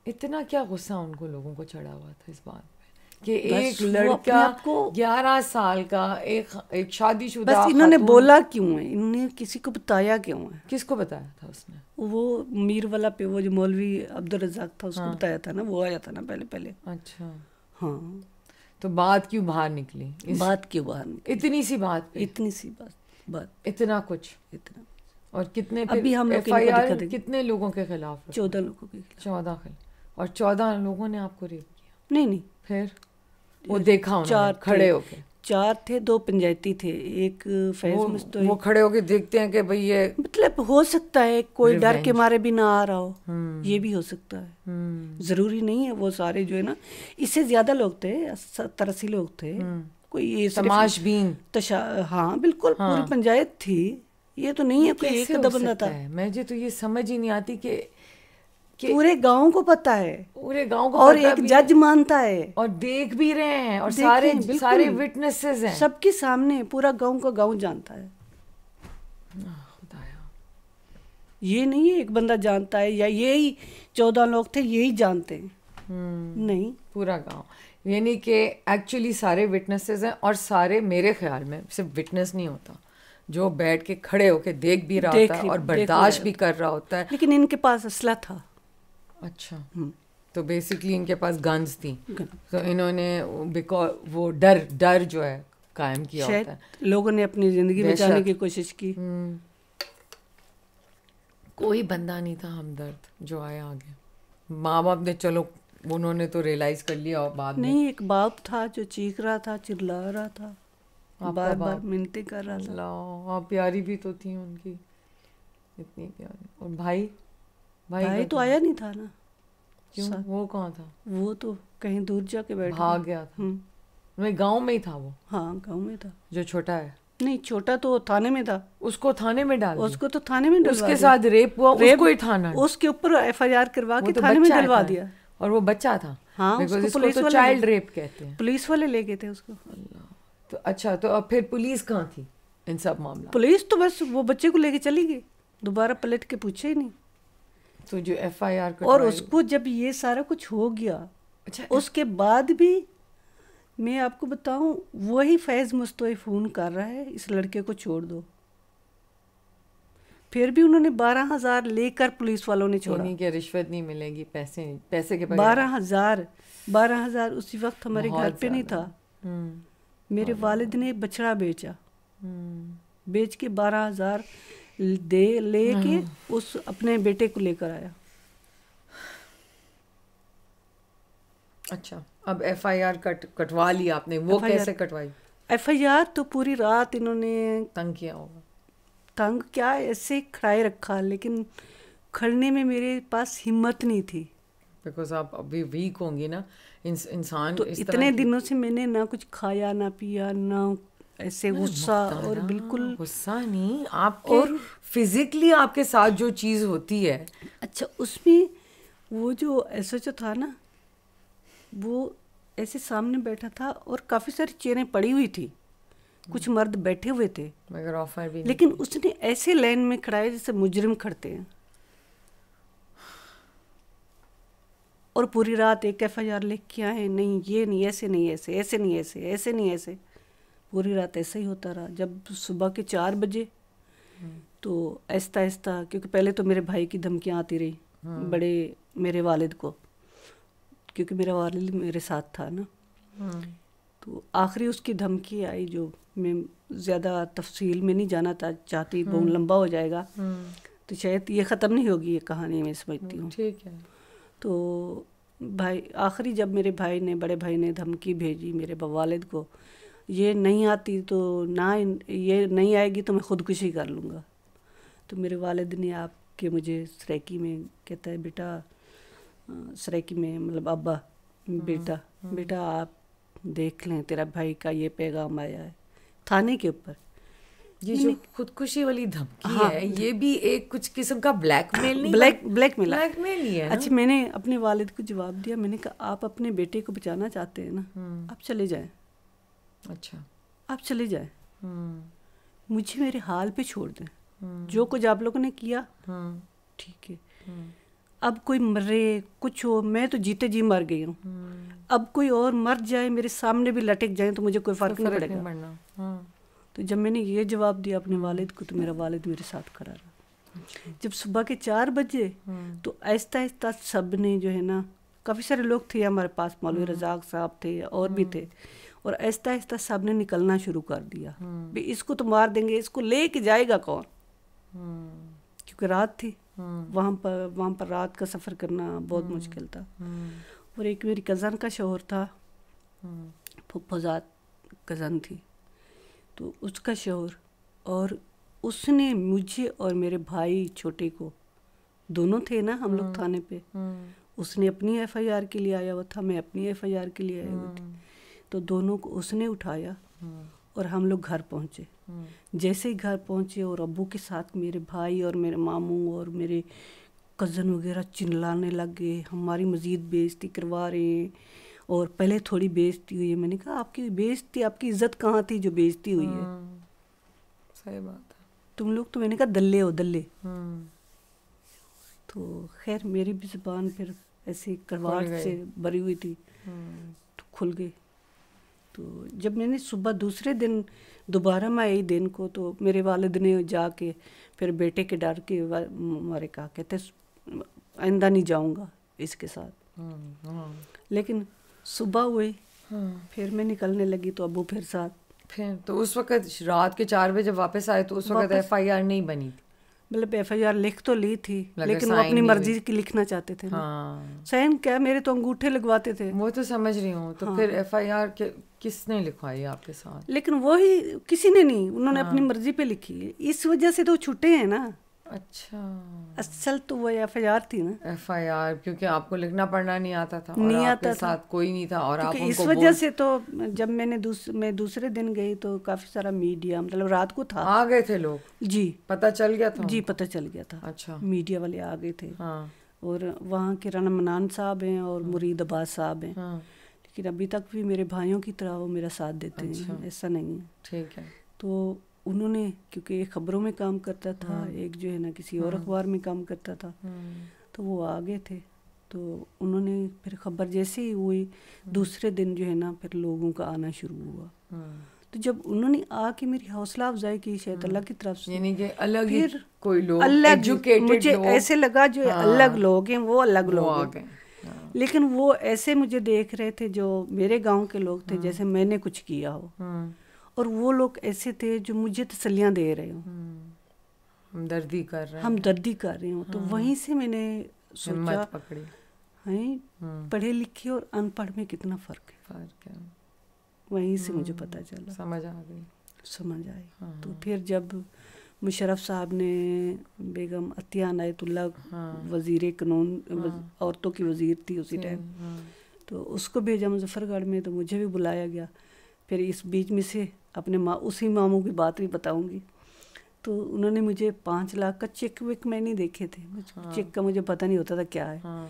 इतना क्या गुस्सा उनको लोगों को चढ़ा हुआ था इस बात पे कि एक लड़का को ग्यारह साल का एक एक शादी बस इन्होंने बोला क्यों है इन्होंने किसी को बताया क्यों है किसको बताया था उसने वो मीर वाला पे वो जो मौलवी अब्दुल रजाक था उसको हाँ। बताया था ना वो आया था ना पहले पहले अच्छा हाँ तो बात क्यों बाहर निकली बात क्यों बाहर निकली इतनी सी बात इतनी सी बात बात इतना कुछ इतना और कितने अभी हम लोग कितने लोगों के खिलाफ चौदह लोगों के चौदह और चौदह लोगों ने आपको रेप किया नहीं नहीं फिर वो देखा चार खड़े होके चार थे दो पंचायती थे एक वो, वो खड़े होके देखते हैं कि भाई ये मतलब हो सकता है कोई डर के मारे भी ना आ रहा हो हम्म। ये भी हो सकता है हम्म। जरूरी नहीं है वो सारे जो है ना इससे ज्यादा लोग थे सत्तर अस्सी लोग थे हम्म। कोई समाज भी हाँ बिल्कुल हाँ। पूरी पंचायत थी ये तो नहीं है कोई एक आधा बंदा था मैं जी तो ये समझ ही नहीं आती कि, कि पूरे गांव को पता है पूरे गांव को और एक जज मानता है और देख भी रहे हैं और सारे सारे विटनेसेस हैं सबके सामने पूरा गांव का गांव जानता है ये नहीं है एक बंदा जानता है या यही चौदह लोग थे यही जानते हैं हम्म। नहीं पूरा गांव यानी कि एक्चुअली सारे विटनेसेस हैं और सारे मेरे ख्याल में सिर्फ विटनेस नहीं होता जो बैठ के खड़े होके देख भी रहा देख होता है और बर्दाश्त भी कर रहा होता है लेकिन इनके पास असला था अच्छा हम्म। तो बेसिकली इनके पास गन्स थी तो इन्होंने बिकॉज वो डर डर जो है कायम किया होता है लोगों ने अपनी ज़िंदगी बचाने की कोशिश की हम्म। कोई बंदा नहीं था हमदर्द जो आया आगे माँ बाप ने चलो उन्होंने तो रियलाइज़ कर लिया और बाद नहीं एक बाप था जो चीख रहा था चिल्ला रहा था बार बार मिनती कर रहा था हाँ प्यारी भी तो थी उनकी इतनी प्यारी और भाई भाई, भाई तो आया नहीं था ना क्यों वो कहाँ था वो तो कहीं दूर जाके बैठ भाग गया था हम्म। मैं गांव में ही था वो हाँ गांव में था जो छोटा है नहीं छोटा तो थाने में था उसको थाने में डाल उसको तो थाने में उसके साथ रेप हुआ रेप, उसको ही थाना उसके ऊपर एफआईआर करवा के तो थाने में डलवा दिया और वो बच्चा था हाँ, उसको पुलिस तो चाइल्ड रेप कहते हैं पुलिस वाले ले गए थे उसको अल्लाह तो अच्छा तो अब फिर पुलिस कहाँ थी इन सब मामला पुलिस तो बस वो बच्चे को लेके चली गई दोबारा पलट के पूछे ही नहीं तो जो एफ आई आर और उसको जब ये सारा कुछ हो गया अच्छा उसके बाद भी मैं आपको बताऊं वही फैज़ मुस्तोई फ़ोन कर रहा है इस लड़के को छोड़ दो फिर भी उन्होंने बारह हजार लेकर पुलिस वालों ने छोड़ा कि रिश्वत नहीं मिलेगी पैसे पैसे के बारह हजार बारह हजार उसी वक्त हमारे घर पे नहीं था हम्म। मेरे हाँ। वालिद ने बछड़ा बेचा हम्म। बेच के बारह हजार दे ले के हाँ। उस अपने बेटे को लेकर आया अच्छा अब एफआईआर कट कटवा ली आपने वो FIR, कैसे कटवाई एफआईआर तो पूरी रात इन्होंने तंग किया होगा तंग क्या ऐसे खड़ाए रखा लेकिन खड़ने में मेरे पास हिम्मत नहीं थी बिकॉज आप अभी वीक होंगी ना इंसान तो इस इतने दिनों से मैंने ना कुछ खाया ना पिया ना ऐसे गुस्सा और बिल्कुल गुस्सा नहीं आप और फिजिकली आपके साथ जो चीज़ होती है अच्छा उसमें वो जो ऐसा जो था ना वो ऐसे सामने बैठा था और काफ़ी सारी चेयरें पड़ी हुई थी कुछ मर्द बैठे हुए थे मगर ऑफर भी लेकिन उसने ऐसे लाइन में खड़ा है जैसे मुजरिम खड़ते हैं और पूरी रात एक एफ आई आर लिख के आए नहीं ये नहीं ऐसे नहीं ऐसे ऐसे नहीं ऐसे ऐसे नहीं ऐसे पूरी रात ऐसा ही होता रहा जब सुबह के चार बजे तो ऐसा ऐसा क्योंकि पहले तो मेरे भाई की धमकियाँ आती रही हम्म। बड़े मेरे वालिद को क्योंकि मेरा वालिद मेरे साथ था ना हम्म। तो आखिरी उसकी धमकी आई जो मैं ज़्यादा तफसील में नहीं जाना था चाहती बहुत हम्म। लंबा हो जाएगा तो शायद ये ख़त्म नहीं होगी ये कहानी मैं समझती हूँ ठीक है तो भाई आखिरी जब मेरे भाई ने बड़े भाई ने धमकी भेजी मेरे वालद को ये नहीं आती तो ना ये नहीं आएगी तो मैं ख़ुदकुशी कर लूँगा तो मेरे वालद ने आपके मुझे सरेकी में कहता है बेटा सरेकी में मतलब अब्बा हाँ, बेटा हाँ। बेटा आप देख लें तेरा भाई का ये पैगाम आया है थाने के ऊपर ये जो खुदकुशी वाली धमकी हाँ, है ये भी एक कुछ किस्म का ब्लैकमेल नहीं ब्लैक ब्लैकमेल ब्लैकमेल ही है अच्छा मैंने अपने वालिद को जवाब दिया मैंने कहा आप अपने बेटे को बचाना चाहते हैं ना हम्म। आप चले जाएं अच्छा आप चले जाएं हम्म। मुझे मेरे हाल पे छोड़ दें हम्म। जो कुछ आप लोगों ने किया ठीक है अब कोई मरे कुछ हो मैं तो जीते जी मर गई हूँ अब कोई और मर जाए मेरे सामने भी लटक जाए तो मुझे कोई फर्क नहीं पड़ेगा तो जब मैंने ये जवाब दिया अपने वालिद को तो मेरा वालिद मेरे साथ खड़ा रहा जब सुबह के चार बजे हम्म। तो आहिस्ता आहिस्ता सब ने जो है ना काफ़ी सारे लोग थे हमारे पास मौलवी हम्म। रजाक साहब थे और भी हम्म। थे और आहिस्ता आहिस्ता सब ने निकलना शुरू कर दिया भी इसको तो मार देंगे इसको ले के जाएगा कौन क्योंकि रात थी वहाँ पर वहाँ पर रात का सफ़र करना बहुत मुश्किल था और एक मेरी कज़न का शोहर था फुफाजात कज़न थी तो उसका शोर और उसने मुझे और मेरे भाई छोटे को दोनों थे ना हम लोग हम्म, थाने पे हम्म। उसने अपनी एफआईआर के लिए आया हुआ था मैं अपनी एफआईआर के लिए आई हुई थी तो दोनों को उसने उठाया हम्म। और हम लोग घर पहुँचे जैसे ही घर पहुँचे और अबू के साथ मेरे भाई और मेरे मामू और मेरे कज़न वगैरह चिल्लाने लग गए हमारी मज़ीद बेइज्जती करवा रहे हैं और पहले थोड़ी बेजती हुई है मैंने कहा आपकी बेजती आपकी इज्जत कहाँ थी जो बेजती हुई है हम्म, सही बात है तुम लोग तो मैंने कहा दल्ले हो दल्ले हम्म। तो खैर मेरी भी जुबान फिर ऐसे करवाट से भरी हुई थी हम्म। तो खुल गई तो जब मैंने सुबह दूसरे दिन दोबारा मैं आई दिन को तो मेरे वालद ने जाके फिर बेटे के डर के मारे कहा कहते आइंदा नहीं जाऊंगा इसके साथ हाँ। लेकिन सुबह हुई हाँ। फिर मैं निकलने लगी तो अबू फिर साथ फिर तो उस वक्त रात के चार बजे जब वापस आए तो उस वक्त एफ आई आर नहीं बनी मतलब एफ आई आर लिख तो ली थी लेकिन वो अपनी मर्जी की लिखना चाहते थे हाँ। साइन क्या मेरे तो अंगूठे लगवाते थे वो तो समझ रही हूँ तो हाँ। फिर एफ आई आर किसने लिखवाई आपके साथ लेकिन वो ही किसी ने नहीं उन्होंने हाँ। अपनी मर्जी पे लिखी इस वजह से तो छुट्टे हैं ना अच्छा असल तो वो एफ आई आर थी ना एफ आई आर क्योंकि आपको लिखना पढ़ना नहीं आता था नहीं और आता था। साथ कोई नहीं था और आप इस वजह से तो जब मैंने दूस, मैं दूसरे दिन गई तो काफी सारा मीडिया मतलब रात को था आ गए थे लोग जी पता चल गया था जी पता चल गया था अच्छा मीडिया वाले आ गए थे हाँ। और वहाँ के राना मनान साहब हैं और हाँ। मुरीद अब्बास साहब हैं हाँ। लेकिन अभी तक भी मेरे भाइयों की तरह वो मेरा साथ देते हैं अच्छा। ऐसा नहीं है ठीक है तो उन्होंने क्योंकि एक खबरों में काम करता था हाँ। एक जो है ना किसी और हाँ। अखबार में काम करता था हाँ। तो वो आ गए थे तो उन्होंने फिर खबर जैसे ही हुई दूसरे दिन जो है ना फिर लोगों का आना शुरू हुआ तो जब उन्होंने आके मेरी हौसला अफजाई की शायद अल्लाह की तरफ से यानी कि अलग फिर कोई लोग अलग मुझे लो, ऐसे लगा जो हाँ, अलग लोग हैं वो अलग लोग हैं लेकिन वो ऐसे मुझे देख रहे थे जो मेरे गांव के लोग थे जैसे मैंने कुछ किया हो और वो लोग ऐसे थे जो मुझे तसलियाँ दे रहे हो हम्म। दर्दी कर रहे हम दर्दी कर रहे हो तो हम्म। वहीं से मैंने सोचा पकड़ी हैं हम्म। पढ़े लिखे और अनपढ़ में कितना फर्क है फर्क है वहीं से मुझे पता चला समझ आ गई समझ आई हाँ। तो फिर जब मुशरफ साहब ने बेगम अतिया नायतुल्ला हाँ। वजीर कानून हाँ। औरतों की वजीर थी उसी टाइम हाँ।, हाँ। तो उसको भेजा मुजफ्फरगढ़ में तो मुझे भी बुलाया गया फिर इस बीच में से अपने माँ उसी मामों की बात भी बताऊंगी तो उन्होंने मुझे पाँच लाख का चेक वेक नहीं देखे थे हाँ। चेक का मुझे पता नहीं होता था क्या है हाँ।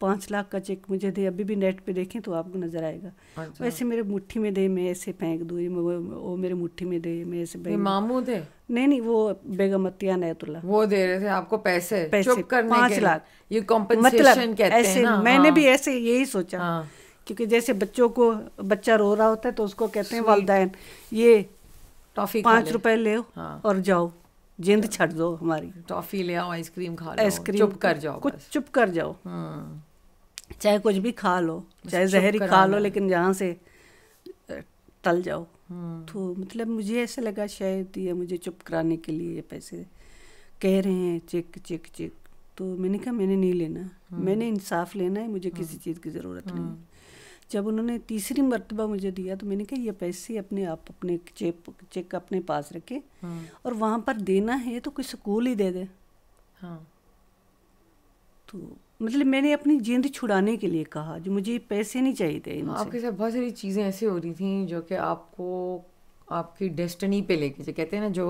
पाँच लाख का चेक मुझे दे अभी भी नेट पे देखें तो आपको नजर आएगा अच्छा। वैसे मेरे मुट्ठी में दे मैं ऐसे फेंक दू वो, मेरे मुट्ठी में दे मैं ऐसे मामू थे नहीं नहीं वो बेगमतिया नयतुल्ला वो दे रहे थे आपको पैसे पैसे पाँच लाख ये मतलब ऐसे मैंने हाँ। भी ऐसे यही सोचा हाँ। क्योंकि जैसे बच्चों को बच्चा रो रहा होता है तो उसको कहते हैं वालदेन ये टॉफी पाँच रुपए ले हाँ। और जाओ जिंद हाँ। छड़ दो हमारी टॉफी ले आओ आइसक्रीम खा लो आइसक्रीम चुप कर जाओ कुछ चुप कर जाओ हाँ। चाहे कुछ भी खा लो चाहे जहरी खा लो लेकिन जहाँ से टल जाओ हाँ। तो मतलब मुझे ऐसा लगा शायद ये मुझे चुप कराने के लिए ये पैसे कह रहे हैं चेक चेक चेक तो मैंने कहा मैंने नहीं लेना मैंने इंसाफ लेना है मुझे किसी चीज़ की ज़रूरत नहीं जब उन्होंने तीसरी मरतबा मुझे दिया तो मैंने कहा ये पैसे अपने आप अपने चेक चेक अपने पास रखे हाँ। और वहाँ पर देना है तो कोई स्कूल ही दे दे हाँ तो मतलब मैंने अपनी जिंद छुड़ाने के लिए कहा जो मुझे पैसे नहीं चाहिए थे हाँ, आपके साथ बहुत सारी चीज़ें ऐसी हो रही थी जो कि आपको आपकी डेस्टनी पे लेके जो कहते हैं ना जो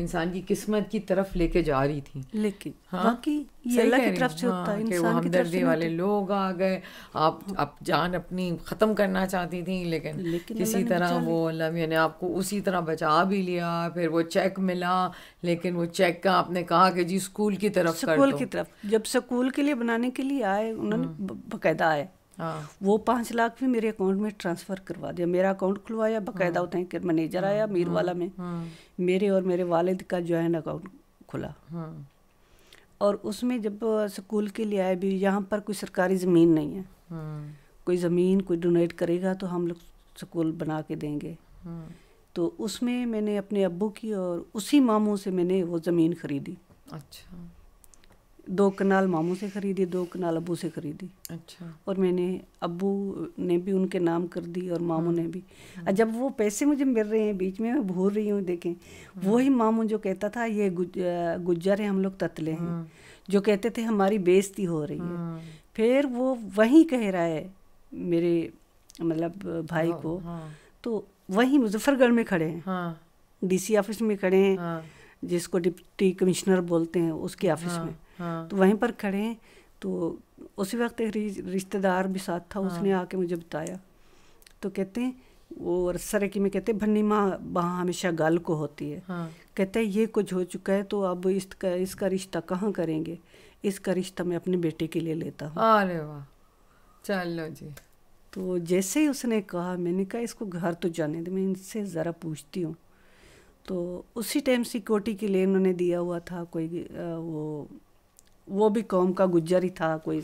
इंसान की किस्मत की तरफ लेके जा रही थी लेकिन हाँ की ये हाँ, की तरफ से होता है इंसान की तरफ से वाले लोग आ गए आप आप जान अपनी ख़त्म करना चाहती थी लेकिन, किसी तरह वो अल्लाह ने आपको उसी तरह बचा भी लिया फिर वो चेक मिला लेकिन वो चेक का आपने कहा कि जी स्कूल की तरफ स्कूल की तरफ जब स्कूल के लिए बनाने के लिए आए उन्होंने हाँ। बाकायदा आए हाँ। वो पाँच लाख भी मेरे अकाउंट में ट्रांसफ़र करवा दिया मेरा अकाउंट खुलवाया बाकायदा हाँ। उतना कि मैनेजर आया हाँ, मीर वाला में मेरे और मेरे वालिद का जॉइंट अकाउंट खुला और उसमें जब स्कूल के लिए आए भी यहाँ पर कोई सरकारी ज़मीन नहीं है कोई ज़मीन कोई डोनेट करेगा तो हम लोग स्कूल बना के देंगे तो उसमें मैंने अपने अबू की और उसी मामों से मैंने वो ज़मीन खरीदी अच्छा दो कनाल मामू से ख़रीदी दो कनाल अबू से ख़रीदी अच्छा और मैंने अबू ने भी उनके नाम कर दी और मामू ने हम्म, भी हम्म। जब वो पैसे मुझे मिल रहे हैं बीच में मैं भूल रही हूँ देखें हम्म। वही मामू जो कहता था ये गुज्जर है हम लोग ततले हैं जो कहते थे हमारी बेइज्जती हो रही है फिर वो वही कह रहा है मेरे मतलब भाई हाँ, को हाँ। तो वही मुजफ्फरगढ़ में खड़े हैं हाँ। डीसी ऑफिस में खड़े हैं जिसको डिप्टी कमिश्नर बोलते हैं उसके ऑफिस में हाँ। तो वहीं पर खड़े हैं तो उसी वक्त एक रिश्तेदार भी साथ था हाँ। उसने आके मुझे बताया तो कहते हैं वो की में कहते भन्नी माँ वहाँ हमेशा गल को होती है हाँ। कहते हैं ये कुछ हो चुका है तो अब इसका इसका रिश्ता कहाँ करेंगे इसका रिश्ता मैं अपने बेटे के लिए लेता हूँ अरे वाह चलो जी तो जैसे ही उसने कहा मैंने कहा इसको घर तो जाने दे मैं इनसे ज़रा पूछती हूँ तो उसी टाइम सिक्योरिटी के लिए उन्होंने दिया हुआ था कोई वो वो भी कौम का गुज्जर ही था कोई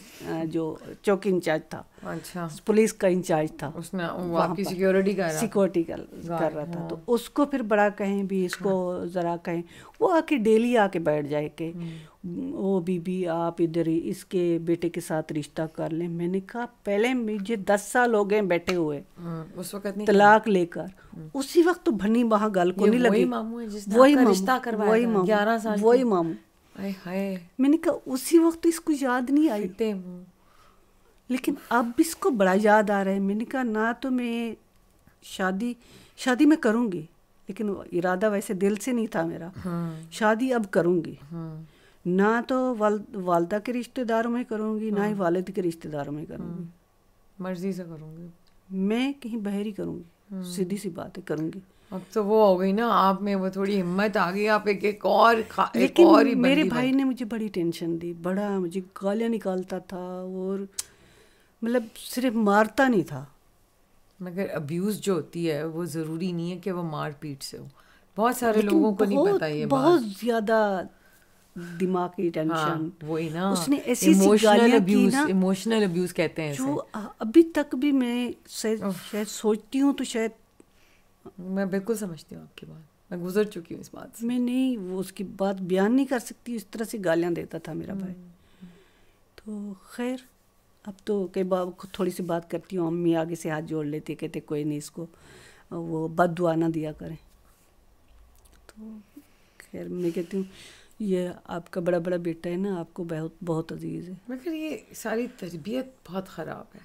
जो चौकी इंचार्ज था अच्छा पुलिस का इंचार्ज था उसने आपकी सिक्योरिटी कर रहा सिक्योरिटी कर, कर रहा था तो हाँ। उसको फिर बड़ा कहें भी अच्छा। इसको हाँ। ज़रा कहें वो आके डेली आके बैठ जाए के हम्म। वो बीबी आप इधर इसके बेटे के साथ रिश्ता कर लें मैंने कहा पहले मुझे दस साल हो गए बैठे हुए हाँ, उस वक्त तलाक लेकर हम्म। उसी वक्त तो भनी वहाँ गल को नहीं लगी वही मामू वही मामू वही मामू आए हाय मैंने कहा उसी वक्त तो इसको याद नहीं आई लेकिन अब इसको बड़ा याद आ रहा है मैंने कहा ना तो मैं शादी शादी मैं करूँगी लेकिन इरादा वैसे दिल से नहीं था मेरा हाँ। शादी अब करूँगी हाँ। ना तो वाल वालदा के रिश्तेदारों में करूँगी हाँ। ना ही हाँ। वालद के रिश्तेदारों में करूँगी हाँ। मर्जी से करूँगी मैं कहीं बहरी करूँगी हाँ। सीधी सी बात है करूँगी अब तो वो हो गई ना आप में वो थोड़ी हिम्मत आ गई आप एक एक और एक और ही मेरे भाई ने मुझे बड़ी टेंशन दी बड़ा मुझे गालियाँ निकालता था और मतलब सिर्फ मारता नहीं था मगर अब्यूज़ जो होती है वो ज़रूरी नहीं है कि वो मार पीट से हो बहुत सारे लोगों को नहीं पता ये बहुत ज़्यादा दिमाग की टेंशन हाँ, वही ना उसने ऐसी इमोशनल अब्यूज इमोशनल अब्यूज कहते हैं जो अभी तक भी मैं शायद सोचती हूँ तो शायद मैं बिल्कुल समझती हूँ आपकी बात मैं गुजर चुकी हूँ इस बात से मैं नहीं वो उसकी बात बयान नहीं कर सकती इस तरह से गालियाँ देता था मेरा भाई हम्म, हम्म। तो खैर अब तो कई बार थोड़ी सी बात करती हूँ अम्मी आगे से हाथ जोड़ लेती कहते कोई नहीं इसको वो बद दुआ ना दिया करें तो खैर मैं कहती हूँ ये आपका बड़ा बड़ा बेटा है ना आपको बहुत बहुत अजीज़ है मगर ये सारी तरबियत बहुत ख़राब है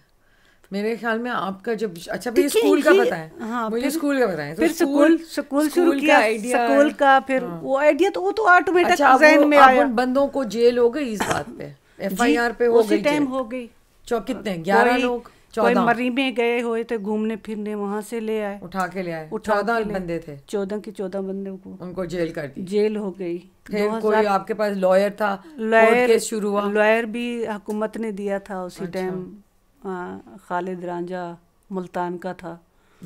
मेरे ख्याल में आपका जब अच्छा तो हाँ, फिर स्कूल का बताएं हाँ मुझे स्कूल का बताएं फिर स्कूल स्कूल शुरू किया स्कूल का फिर हाँ। वो आइडिया तो वो तो ऑटोमेटिक अच्छा, जहन में आया उन बंदों को जेल हो गई इस बात पे एफआईआर पे हो गई टाइम हो गई चौ कितने 11 हाँ, लोग कोई मरी में गए हुए थे घूमने फिरने वहां से ले आए उठा के ले आए चौदह बंदे थे चौदह के चौदह बंदे को उनको जेल कर दी जेल हो गई कोई आपके पास लॉयर था लॉयर शुरू हुआ लॉयर भी हुकूमत ने दिया था उसी टाइम अच्छा। खालिद रांझा मुल्तान का था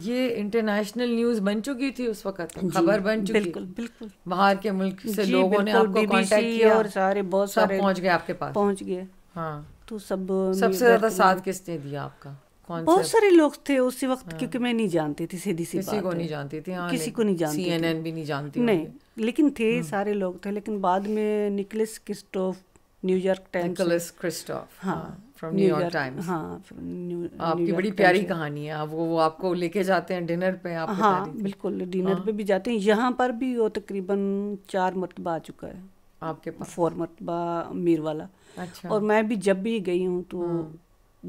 ये इंटरनेशनल न्यूज बन चुकी थी उस वक्त खबर बन चुकी बिल्कुल बिल्कुल बाहर के मुल्क से लोगों ने आपको कांटेक्ट किया और सारे बहुत सारे पहुंच गए आपके पास पहुंच गए हाँ तो सब uh, सबसे ज्यादा साथ किसने दिया आपका बहुत सारे लोग थे उस वक्त हाँ। क्योंकि मैं नहीं जानती थी सीधी सी किसी को नहीं जानती थी हाँ, किसी को नहीं जानती सीएनएन भी नहीं जानती नहीं लेकिन थे हाँ। सारे लोग थे लेकिन बाद में Nicholas Kristof New York Times Nicholas Kristof हाँ फ्रॉम न्यूयॉर्क टाइम्स हाँ न्यू हाँ, आपकी बड़ी प्यारी कहानी है वो वो आपको लेके जाते हैं डिनर पे आप हाँ बिल्कुल डिनर हाँ। पे भी जाते हैं यहाँ पर भी वो तकरीबन चार मरतबा आ चुका है आपके पास फोर मरतबा मीर वाला अच्छा और मैं भी जब भी गई हूँ तो हाँ।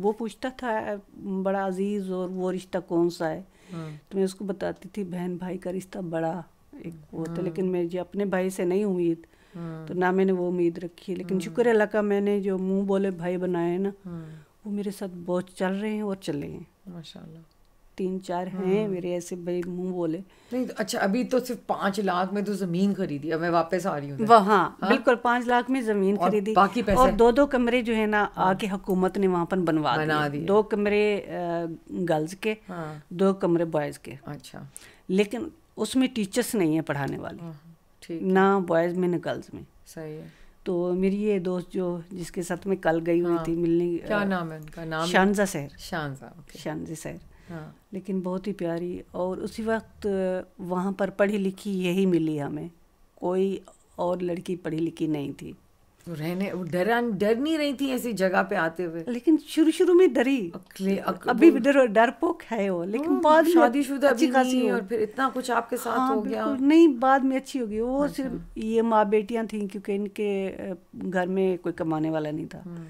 वो पूछता था बड़ा अजीज़ और वो रिश्ता कौन सा है तो मैं उसको बताती थी बहन भाई का रिश्ता बड़ा एक वो था लेकिन मेरी अपने भाई से नहीं हुई हाँ। तो ना मैंने वो उम्मीद रखी है लेकिन हाँ। शुक्र अल्लाह का मैंने जो मुंह बोले भाई बनाए ना हाँ। वो मेरे साथ बहुत चल रहे हैं और चले हैं तीन चार हैं मेरे ऐसे भाई मुंह बोले नहीं तो अच्छा अभी तो सिर्फ पांच लाख में तो जमीन खरीदी अब मैं वापस आ रही हूँ वहाँ हाँ? बिल्कुल पांच लाख में जमीन खरीदी बाकी पैसे और दो दो कमरे जो है ना आके हुकूमत ने वहाँ पर बनवा दिए दो कमरे गर्ल्स के दो कमरे बॉयज के अच्छा लेकिन उसमें टीचर्स नहीं है पढ़ाने वाले ना बॉयज़ में ना गर्ल्स में सही है तो मेरी ये दोस्त जो जिसके साथ मैं कल गई हुई हाँ। थी मिलने क्या नाम है उनका नाम शानजा सहर शानजा शानजी सहर हाँ। लेकिन बहुत ही प्यारी और उसी वक्त वहाँ पर पढ़ी लिखी यही मिली हमें कोई और लड़की पढ़ी लिखी नहीं थी तो रहने डर डर नहीं रही थी ऐसी जगह पे आते हुए लेकिन शुरू शुरू में डरी अक, अभी भी डर डरपोक है वो लेकिन हाँ, बाद में शादीशुदा अच्छी खासी और फिर इतना कुछ आपके साथ हाँ, हो गया नहीं बाद में अच्छी होगी वो अच्छा। सिर्फ ये माँ बेटियां थी क्योंकि इनके घर में कोई कमाने वाला नहीं था हाँ।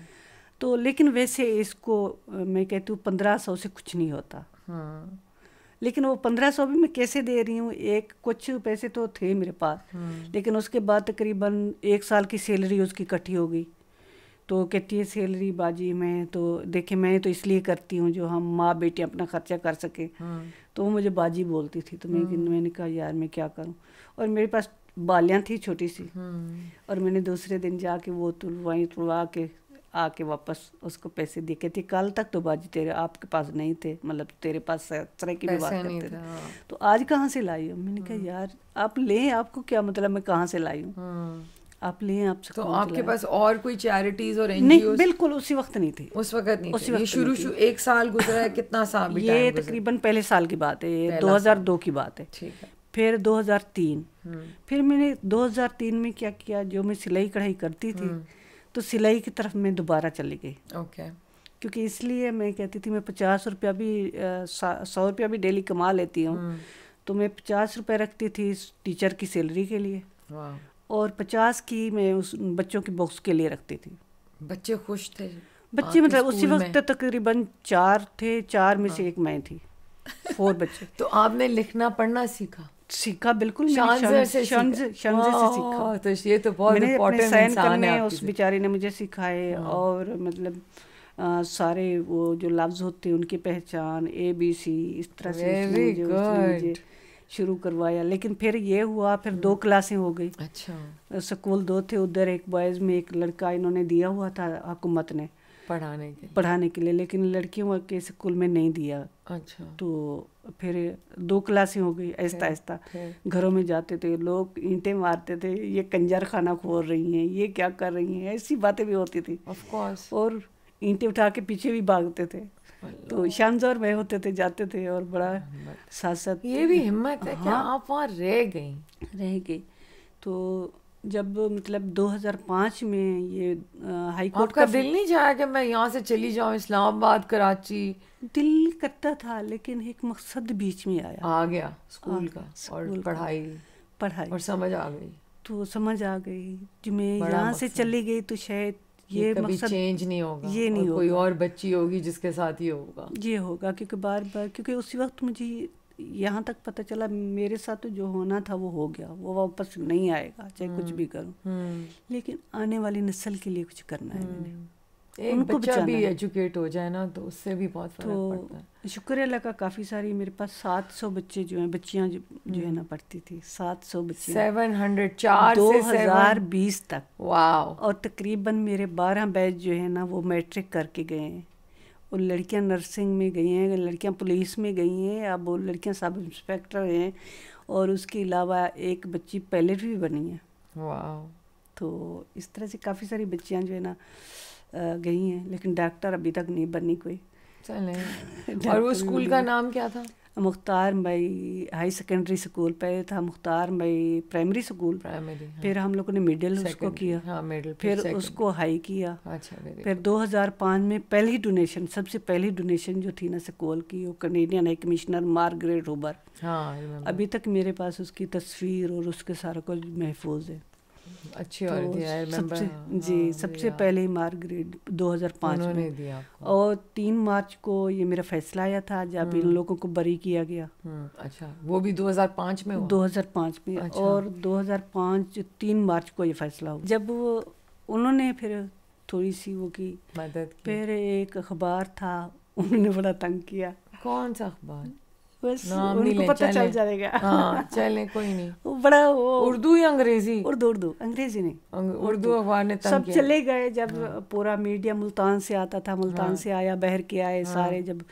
तो लेकिन वैसे इसको मैं कहती हूँ पंद्रह सौ से कुछ नहीं होता हाँ। लेकिन वो पंद्रह सौ भी मैं कैसे दे रही हूँ एक कुछ पैसे तो थे मेरे पास हम्म। लेकिन उसके बाद तकरीबन एक साल की सैलरी उसकी इकट्ठी हो गई तो कहती है सैलरी बाजी में तो देखे मैं तो इसलिए करती हूँ जो हम माँ बेटे अपना खर्चा कर सकें हम्म। तो वो मुझे बाजी बोलती थी तो मैं हम्म। मैंने कहा यार मैं क्या करूँ और मेरे पास बालियाँ थी छोटी सी और मैंने दूसरे दिन जाके वो तुलवाई तुलवा के आके वापस उसको पैसे दे के थे कल तक तो बाजी तेरे आपके पास नहीं थे मतलब तेरे पास तरह की भी बात करते थे हाँ। तो आज कहाँ से लाई हूँ मैंने कहा हम्म। यार आप लें आपको क्या मतलब मैं कहाँ से लाई हूँ हम्म। आप लें आप तो आपके पास और कोई चैरिटीज और नहीं बिल्कुल उसी वक्त नहीं थी उस वक्त नहीं उसी वक्त शुरू शुरू एक साल गुजरा है कितना साल ये तकरीबन पहले साल की बात है ये दो की बात है ठीक है फिर 2003 हम्म। फिर मैंने 2003 में क्या किया जो मैं सिलाई कढ़ाई करती थी तो सिलाई की तरफ मैं दोबारा चली गई ओके क्योंकि इसलिए मैं कहती थी मैं पचास रुपया भी सौ रुपया भी डेली कमा लेती हूँ हम्म। तो मैं पचास रुपये रखती थी टीचर की सैलरी के लिए और पचास की मैं उस बच्चों की बॉक्स के लिए रखती थी बच्चे खुश थे बच्चे मतलब उसी वक्त तकरीबन चार थे चार में से हाँ। एक मैं थी फोर बच्चे तो आपने लिखना पढ़ना सीखा सीखा बिल्कुल तो ये तो बहुत इंसान है उस बेचारे ने मुझे सिखाए हाँ। और मतलब आ, सारे वो जो लफ्ज होते हैं उनकी पहचान ए बी सी इस तरह से शुरू करवाया लेकिन फिर ये हुआ फिर दो हम्म। क्लासें हो गई अच्छा स्कूल दो थे उधर एक बॉयज़ में एक लड़का इन्होंने दिया हुआ था हुकूमत ने पढ़ाने के पढ़ाने के लिए लेकिन लड़कियों के स्कूल में नहीं दिया अच्छा तो फिर दो क्लासें हो गई ऐसा ऐसा घरों में जाते थे लोग ईंटे मारते थे ये कंजर खाना खोल रही हैं ये क्या कर रही हैं ऐसी बातें भी होती थी ऑफ कोर्स और ईंटे उठा के पीछे भी भागते थे तो शानजोर में होते थे जाते थे और बड़ा साथ साथ ये भी हिम्मत है कि हाँ। आप वहाँ रह गई रह गई तो जब मतलब 2005 में ये हाई कोर्ट का दिल नहीं चाहा कि मैं यहाँ से चली जाऊँ इस्लामाबाद कराची दिल करता था लेकिन एक मकसद बीच में आया आ गया स्कूल आ, हाँ, का स्कूल और पढ़ाई पढ़ाई और समझ आ गई तो समझ आ गई जो मैं यहाँ से चली गई तो शायद ये, ये कभी चेंज नहीं होगा ये नहीं होगा कोई और बच्ची होगी जिसके साथ ही होगा ये होगा क्योंकि बार बार क्योंकि उसी वक्त मुझे यहाँ तक पता चला मेरे साथ तो जो होना था वो हो गया वो वापस नहीं आएगा चाहे कुछ भी करूँ हम्म। लेकिन आने वाली नस्ल के लिए कुछ करना है मैंने हम्म। एक बच्चा भी एजुकेट हो जाए ना तो उससे भी बहुत तो फर्क तो पड़ता है शुक्र अल्लाह का काफ़ी सारी मेरे पास सात सौ बच्चे जो हैं बच्चियां जो, जो है ना हम्म। पढ़ती थी सात सौ बच्चे सेवन हंड्रेड चार दो हज़ार बीस तक वाह और तकरीबन मेरे बारह बैच जो है ना वो मैट्रिक करके गए हैं और लड़कियां नर्सिंग में गई हैं लड़कियां पुलिस में गई हैं अब वो लड़कियां सब इंस्पेक्टर हैं और उसके अलावा एक बच्ची पैलेट भी बनी है वाह तो इस तरह से काफ़ी सारी बच्चियां जो है ना गई हैं लेकिन डॉक्टर अभी तक नहीं बनी कोई और वो स्कूल का नाम क्या था Mukhtar Mai high secondary school पहले था Mukhtar Mai primary school primary हाँ। फिर हम लोगों ने मिडिल उसको किया हाँ, मिडिल फिर, फिर उसको हाई किया अच्छा फिर 2005 में पहली डोनेशन सबसे पहली डोनेशन जो थी ना स्कूल की वो Canadian high commissioner Margaret Huber हाँ, अभी तक मेरे पास उसकी तस्वीर और उसके सारा कुछ महफूज है अच्छी तो और सबसे जी हाँ, सबसे पहले मार्गरेट 2005 में दिया और तीन मार्च को ये मेरा फैसला आया था जब इन हम्म। लोगों को बरी किया गया हम्म, अच्छा वो भी 2005 में हुआ? 2005 में अच्छा। और 2005 तीन मार्च को ये फैसला हुआ जब उन्होंने फिर थोड़ी सी वो की मदद की। फिर एक अखबार था उन्होंने बड़ा तंग किया कौन सा अखबार बस उनको पता चल जाएगा हाँ चले कोई नहीं बड़ा वो उर्दू या अंग्रेजी उर्दू उर्दू अंग्रेजी नहीं उर्दू अखबार ने सब चले गए जब हाँ। पूरा मीडिया मुल्तान से आता था मुल्तान हाँ। से आया बहर के आए हाँ। सारे जब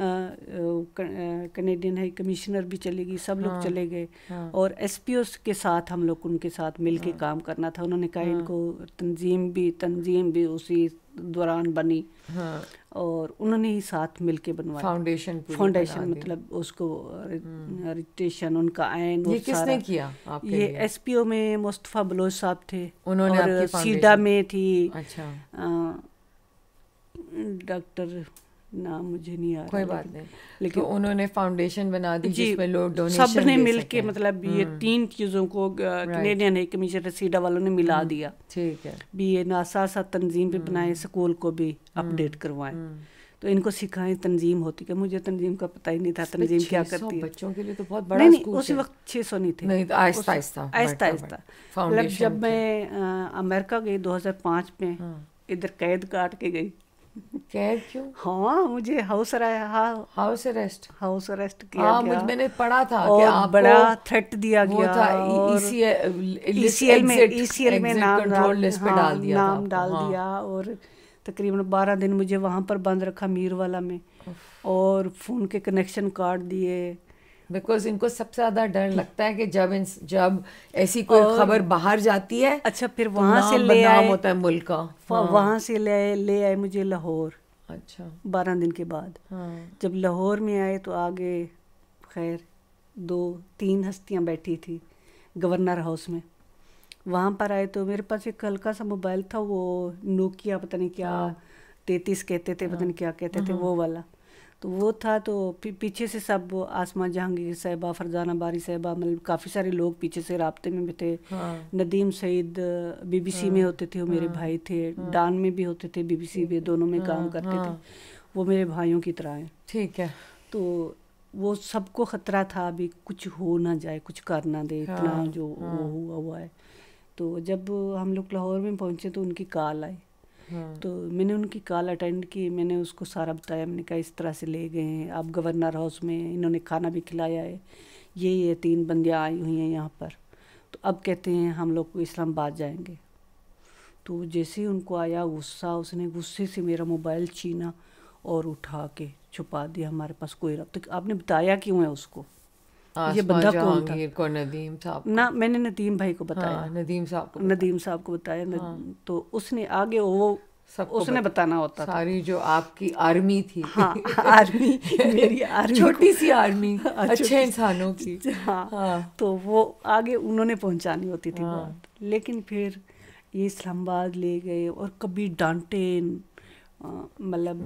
कनेडियन हाई कमिश्नर भी चली गई सब हाँ, लोग चले गए हाँ, और एस के साथ हम लोग उनके साथ मिल हाँ, काम करना था उन्होंने कहा हाँ। इनको तंजीम भी तंजीम भी उसी दौरान बनी हाँ, और उन्होंने ही साथ मिल के बनवाया फाउंडेशन फाउंडेशन मतलब उसको रजिस्ट्रेशन हम्म। उनका आयन ये किसने किया आपके ये एस पी ओ में मुस्तफ़ा बलोच साहब थे उन्होंने और सीडा में थी अच्छा डॉक्टर नाम मुझे नहीं आ रहा कोई बात नहीं लेकिन तो उन्होंने फाउंडेशन बना दी जिसमें लोग डोनेशन सब ने मिल के मतलब ये हम्म। तीन चीज़ों को कनेडियन एक कमीशन रसीडा वालों ने मिला हम्म। दिया ठीक है भी ये नासा सा तंजीम भी बनाए हम्म। स्कूल को भी अपडेट करवाएं तो इनको सिखाएं तंजीम होती है मुझे तंजीम का पता ही नहीं था तंजीम क्या करती है बच्चों के लिए तो बहुत बड़ा नहीं, नहीं उस वक्त छः सौ नहीं थे नहीं तो आहिस्ता आहिस्ता आहिस्ता आहिस्ता मतलब जब मैं अमेरिका गई 2005 में हाँ। इधर कैद काट के गई कैद क्यों हाँ मुझे house house arrest house arrest किया हाँ, गया मैंने पढ़ा था और कि आप बड़ा थ्रेट दिया गया था ईसीएल e- में ईसीएल में नाम डाल हाँ, डाल दिया नाम डाल दिया और तकरीबन बारह दिन मुझे वहाँ पर बंद रखा मीर वाला में और फ़ोन के कनेक्शन काट दिए बिकॉज इनको सबसे ज्यादा डर लगता है कि जब जब ऐसी कोई खबर बाहर जाती है अच्छा फिर तो वहाँ तो से ले आए होता है मुल्क का हाँ। वहाँ से ले आए ले आए मुझे लाहौर अच्छा बारह दिन के बाद हाँ। जब लाहौर में आए तो आगे खैर दो तीन हस्तियाँ बैठी थी गवर्नर हाउस में वहाँ पर आए तो मेरे पास एक हल्का सा मोबाइल था वो नोकिया पता नहीं क्या हाँ। तैतीस कहते थे पता हाँ। नहीं क्या कहते थे हाँ। वो वाला तो वो था तो पीछे से सब आसमा जहांगीर साहिबा फरजाना बारी साहिबा मतलब काफ़ी सारे लोग पीछे से रबते में भी थे हाँ। नदीम सईद बीबीसी हाँ। में होते थे वो मेरे हाँ। भाई थे हाँ। डान में भी होते थे बीबीसी में दोनों में हाँ, काम करते थे हाँ। वो मेरे भाइयों की तरह हैं ठीक है तो वो सबको ख़तरा था अभी कुछ हो ना जाए कुछ कर ना दे इतना जो वो हुआ हुआ है तो जब हम लोग लाहौर में पहुँचे तो उनकी कॉल आई हाँ। तो मैंने उनकी कॉल अटेंड की मैंने उसको सारा बताया मैंने कहा इस तरह से ले गए हैं आप गवर्नर हाउस में इन्होंने खाना भी खिलाया है ये ये तीन बंदियाँ आई हुई हैं यहाँ पर तो अब कहते हैं हम लोग इस्लामाबाद जाएंगे तो जैसे ही उनको आया गुस्सा उसने गुस्से से मेरा मोबाइल छीना और उठा के छुपा दिया हमारे पास कोई रब तो आपने बताया क्यों है उसको ये बंदा कौन था को नदीम साहब ना मैंने नदीम भाई को बताया हाँ, नदीम साहब को नदीम साहब को बताया हाँ, तो उसने आगे वो सब उसने बताना होता सारी जो आपकी आर्मी थी हाँ, आर्मी मेरी आर्मी छोटी सी आर्मी हाँ, अच्छे इंसानों की हाँ, हाँ तो वो आगे उन्होंने पहुंचानी होती थी हाँ, बात लेकिन फिर ये इस्लामाबाद ले गए और कभी डांटे मतलब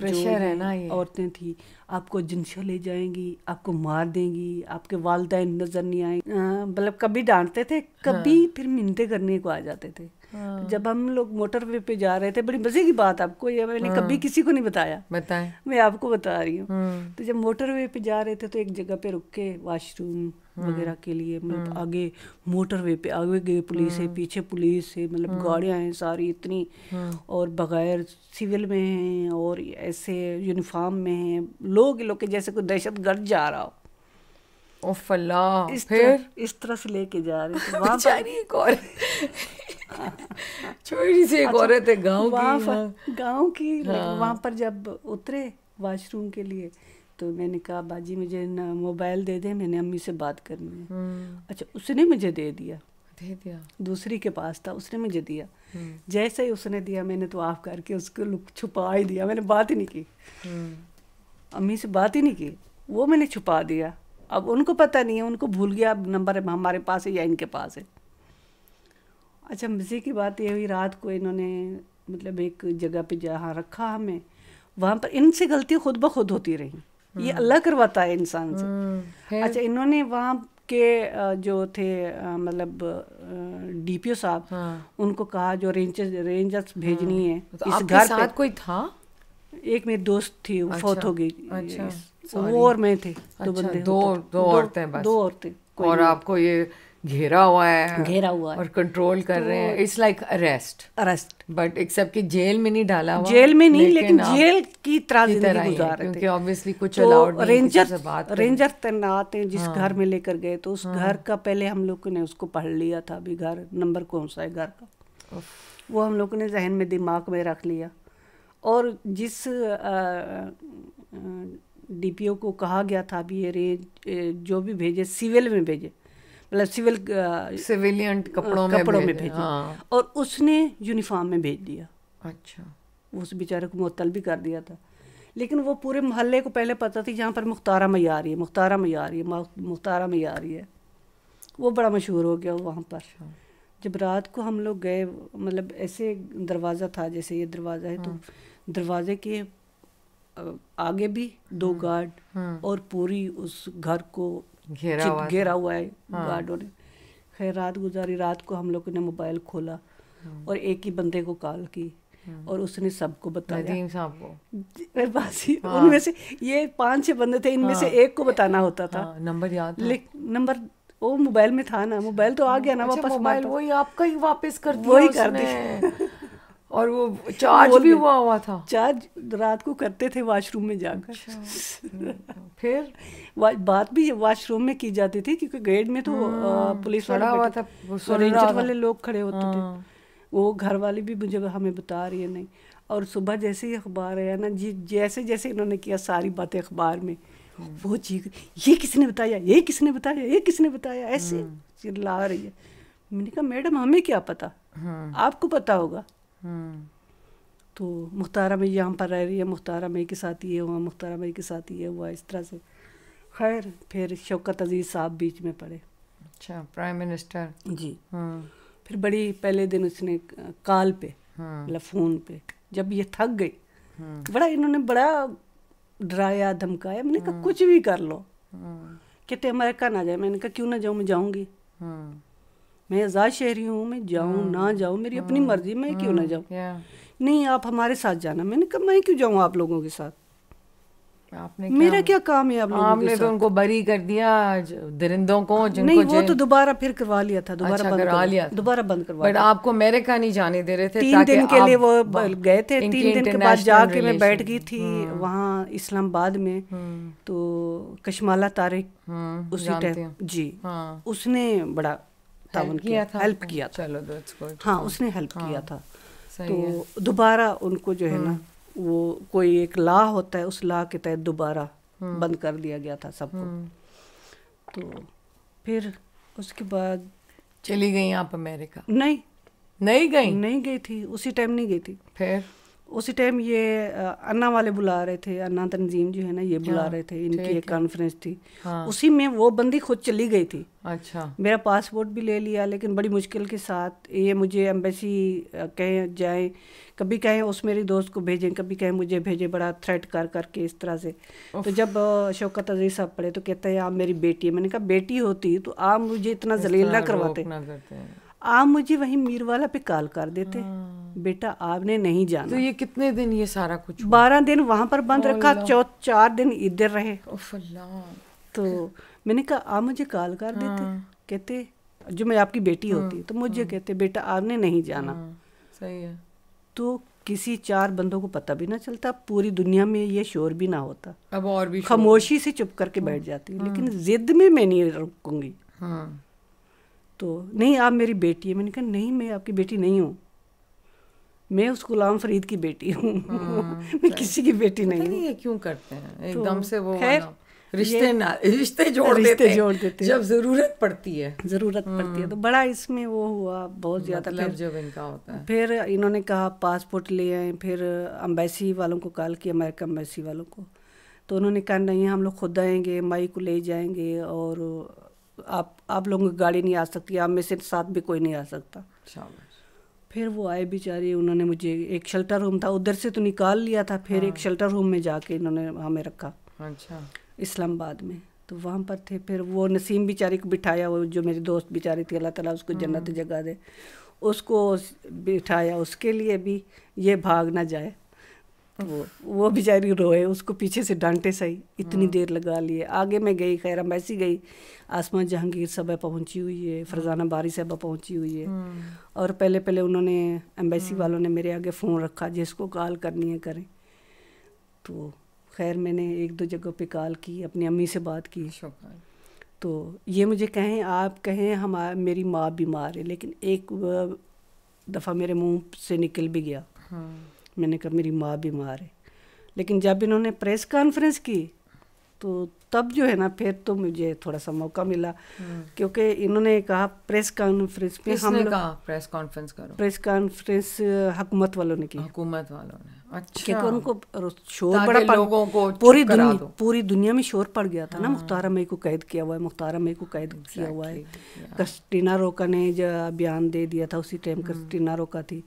प्रेशर हाँ, है ना ये औरतें थी आपको जिनशा ले जाएंगी आपको मार देंगी आपके वालदे नज़र नहीं आएंगे मतलब कभी डांटते थे कभी हाँ। फिर मिनते करने को आ जाते थे हाँ। जब हम लोग मोटर वे पे जा रहे थे बड़ी मज़े की बात आपको ये मैंने हाँ। कभी किसी को नहीं बताया बताएं मैं आपको बता रही हूँ हाँ। तो जब मोटर वे पे जा रहे थे तो एक जगह पे रुक के वाशरूम वगैरह हम्म। के लिए मतलब हम्म। आगे मोटरवे पे आगे गए पुलिस है हम्म। पीछे पुलिस है मतलब गाड़ियां हैं सारी इतनी और बगैर सिविल में हैं और ऐसे यूनिफॉर्म में हैं लोग लोग के जैसे कोई दहशत गर्द जा रहा हो इस फिर इस तरह से लेके जा रही एक और छोटी सी एक अच्छा, औरत है गांव की हाँ। गांव की हाँ। वहां पर जब उतरे वॉशरूम के लिए तो मैंने कहा बाजी मुझे ना मोबाइल दे दे मैंने अम्मी से बात करनी है हम्म। अच्छा उसने मुझे दे दिया दे दिया दूसरी के पास था उसने मुझे दिया हम्म। जैसे ही उसने दिया मैंने तो ऑफ करके उसको लुक छुपा ही दिया मैंने बात ही नहीं की हम्म। अम्मी से बात ही नहीं की वो मैंने छुपा दिया अब उनको पता नहीं है उनको भूल गया अब नंबर हमारे पास है या इनके पास है अच्छा मज़े की बात यह हुई रात को इन्होंने मतलब एक जगह पे जहाँ रखा हमें वहाँ पर इनसे गलती खुद ब खुद होती रही ये हम्म। अल्लाह करवाता है इंसान से हम्म, अच्छा इन्होंने वहाँ के जो थे मतलब डीपीओ साहब हाँ। उनको कहा जो रेंजर्स रेंजर्स हाँ। भेजनी हाँ। है तो इस घर साथ कोई था एक मेरी दोस्त थी अच्छा, फोत हो गई अच्छा, वो और मैं थे अच्छा, दो बंदे दो दो औरतें बस दो औरतें और आपको ये घेरा हुआ है घेरा हुआ है और कंट्रोल कर तो, रहे हैं it's like arrest arrest but except कि जेल में नहीं डाला हुआ जेल में नहीं लेकिन, लेकिन जेल की तरह गुजार रहे क्योंकि ऑब्वियसली कुछ तो अलाउड नहीं रेंजर बात रेंजर तैनात हैं जिस हाँ। घर में लेकर गए तो उस हाँ। घर का पहले हम लोग ने उसको पढ़ लिया था अभी घर नंबर कौन सा है घर का वो हम लोग ने जहन में दिमाग में रख लिया और जिस डीपीओ को कहा गया था अभी ये रेंज जो भी भेजे सिविल में भेजे मतलब सिविल सिविलियन कपड़ों में कपड़ों में भेजा हाँ। और उसने यूनिफॉर्म में भेज दिया अच्छा उस बेचारे को मअतल भी कर दिया था लेकिन वो पूरे मोहल्ले को पहले पता थी जहाँ पर मुख्तारा मई आ रही है मुख्तारा मई आ रही है मुख्तारा मई आ रही है वो बड़ा मशहूर हो गया वहाँ पर अच्छा। जब रात को हम लोग गए मतलब ऐसे दरवाज़ा था जैसे ये दरवाज़ा है तो हाँ। दरवाजे के आगे भी दो हाँ। गार्ड हाँ। और पूरी उस घर को घेरा हुआ घेरा हुआ है हाँ। गार्डों ने खैर रात गुजारी रात को हम लोगों ने मोबाइल खोला हाँ। और एक ही बंदे को कॉल की हाँ। और उसने सबको बताया को बासी हाँ। उनमें से ये पांच छह बंदे थे इनमें हाँ। से एक को बताना होता था हाँ। नंबर याद नंबर वो मोबाइल में था ना मोबाइल तो आ गया ना हाँ। अच्छा, वापस मोबाइल वही आपका ही वापस कर दिया वही कर दिया और वो चार्ज भी हुआ हुआ था चार्ज रात को करते थे वॉशरूम में जाकर अच्छा। हम्म, फिर बात भी वॉशरूम में की जाती थी क्योंकि गेट में तो पुलिस हाँ, वाला हुआ था रेंजर वाले लोग खड़े होते थे हाँ, वो घर वाले भी मुझे हमें बता रही है नहीं और सुबह जैसे ही अखबार आया ना जी जैसे जैसे इन्होंने किया सारी बातें अखबार में हम्म। वो चीख ये किसने बताया ये किसने बताया ये किसने बताया ऐसे हम्म। चिल्ला रही है मैंने कहा मैडम हमें क्या पता हाँ। आपको पता होगा हाँ। तो मुख्तारा मई यहाँ पर रह रही है मुख्तारा मई के साथ ये हुआ मुख्तारा मई के साथ ये हुआ इस तरह से खैर फिर शौकत अजीज़ साहब बीच में पड़े अच्छा प्राइम मिनिस्टर जी हाँ। फिर बड़ी पहले दिन उसने कॉल पे हाँ। मतलब फ़ोन पे जब ये थक गई बड़ा इन्होंने बड़ा डराया धमकाया मैंने कहा कुछ भी कर लो कहते हमारे कहा ना जाए मैंने कहा क्यों ना जाऊँ मैं जाऊंगी मैं आज़ाद शहरी हूँ मैं जाऊँ हम्म। ना जाऊँ मेरी अपनी हम्म। मर्जी मैं क्यों ना जाऊँ हम्म, नहीं आप हमारे साथ जाना मैंने कहा मैं क्यों जाऊँ आप लोगों के साथ आपने क्या मेरा क्या काम है आप लोगों आपने तो उनको बरी कर दिया दरिंदों को हाँ, जिनको नहीं वो तो दोबारा फिर करवा लिया था दोबारा अच्छा, बंद करवा लिया दोबारा बंद करवा बट आपको अमेरिका नहीं जाने दे रहे थे तीन ताके दिन के लिए वो गए थे तीन दिन के बाद जाके मैं बैठ गई थी वहाँ इस्लामाबाद में तो कशमाला तारिक उसी टाइम जी हाँ। उसने बड़ा तावन किया था हेल्प किया था चलो हाँ उसने हेल्प हाँ, किया था तो दोबारा उनको जो है ना हाँ। वो कोई एक ला होता है उस ला के तहत दोबारा हाँ। बंद कर दिया गया था सबको तो फिर उसके बाद चली गई आप अमेरिका नहीं नहीं गई नहीं गई थी उसी टाइम नहीं गई थी फिर उसी टाइम ये अन्ना वाले बुला रहे थे अन्ना तंजीम जो है ना ये बुला हाँ, रहे थे इनकी एक कॉन्फ्रेंस थी हाँ। उसी में वो बंदी खुद चली गई थी अच्छा मेरा पासपोर्ट भी ले लिया लेकिन बड़ी मुश्किल के साथ ये मुझे एम्बेसी कहें जाएं कभी कहें उस मेरी दोस्त को भेजें कभी कहें मुझे भेजें बड़ा थ्रेट कर करके इस तरह से तो जब शौकत अजीज साहब पढ़े तो कहते हैं आप मेरी बेटी है मैंने कहा बेटी होती तो आप मुझे इतना जलील ना करवाते आप मुझे वही मीर वाला पे कॉल कर देते हाँ। बेटा आपने नहीं जाना तो ये कितने दिन ये सारा कुछ बारह दिन वहां पर बंद रखा चौ चार दिन इधर रहे तो मैंने कहा आप मुझे कॉल कर देते हाँ। कहते जो मैं आपकी बेटी हाँ। होती तो मुझे कहते बेटा आपने नहीं जाना सही है तो किसी चार बंदों को पता भी ना चलता पूरी दुनिया में ये शोर भी ना होता अब और भी खामोशी से चुप करके बैठ जाती लेकिन जिद में मैं नहीं रुकूंगी हाँ तो नहीं आप मेरी बेटी है मैंने कहा नहीं मैं आपकी बेटी नहीं हूँ मैं उस गुलाम फरीद की बेटी हूँ हाँ, मैं किसी की बेटी नहीं हूँ क्यों करते हैं तो एकदम से वो रिश्ते ना रिश्ते जोड़ देते जोड़ देते जब जरूरत पड़ती है जरूरत पड़ती है हम्म। तो बड़ा इसमें वो हुआ बहुत ज्यादा मतलब जब इनका होता है फिर इन्होंने कहा पासपोर्ट ले आए फिर अम्बेसी वालों को कॉल किया अमेरिका अम्बेसी वालों को तो उन्होंने कहा नहीं हम लोग खुद आएंगे माई को ले जाएंगे और आप आप लोगों की गाड़ी नहीं आ सकती आप में से साथ भी कोई नहीं आ सकता फिर वो आए बेचारे उन्होंने मुझे एक शेल्टर रूम था उधर से तो निकाल लिया था फिर हाँ। एक शेल्टर रूम में जाके इन्होंने हमें रखा अच्छा इस्लामाबाद में तो वहाँ पर थे फिर वो नसीम बेचारे को बिठाया वो जो मेरे दोस्त बेचारी थी अल्लाह ताला उसको जन्नत हाँ। जगा दे उसको बिठाया उसके लिए भी ये भाग ना जाए वो वो बेचारी रोए उसको पीछे से डांटे सही इतनी हम्म। देर लगा लिए आगे मैं गई खैर अम्बैसी गई आसमान जहांगीर साहबा पहुंची हुई है हम्म। फरजाना बारी साहबा पहुंची हुई है हम्म। और पहले पहले उन्होंने एम्बेसी वालों ने मेरे आगे फ़ोन रखा जिसको कॉल करनी है करें तो खैर मैंने एक दो जगह पे कॉल की अपनी अम्मी से बात की तो ये मुझे कहें आप कहें हम मेरी माँ बीमार है लेकिन एक दफ़ा मेरे मुंह से निकल भी गया मैंने कहा मेरी माँ बीमार है लेकिन जब इन्होंने प्रेस कॉन्फ्रेंस की तो तब जो है ना फिर तो मुझे थोड़ा सा मौका मिला हम्म। क्योंकि इन्होंने कहा प्रेस कॉन्फ्रेंस में हम लोग प्रेस कॉन्फ्रेंस करो प्रेस कॉन्फ्रेंस हुकूमत वालों ने की हुकूमत वालों ने अच्छा क्योंकि उनको शोर बड़ा पड़ लोगों को पूरी दुनिया पूरी दुनिया में शोर पड़ गया था ना हाँ। मुख्तारा मई को कैद किया हुआ है मुख्तारा मई को कैद किया हुआ है कस्टिना रोका ने जो बयान दे दिया था उसी टाइम हम्म। कस्टीना रोका थी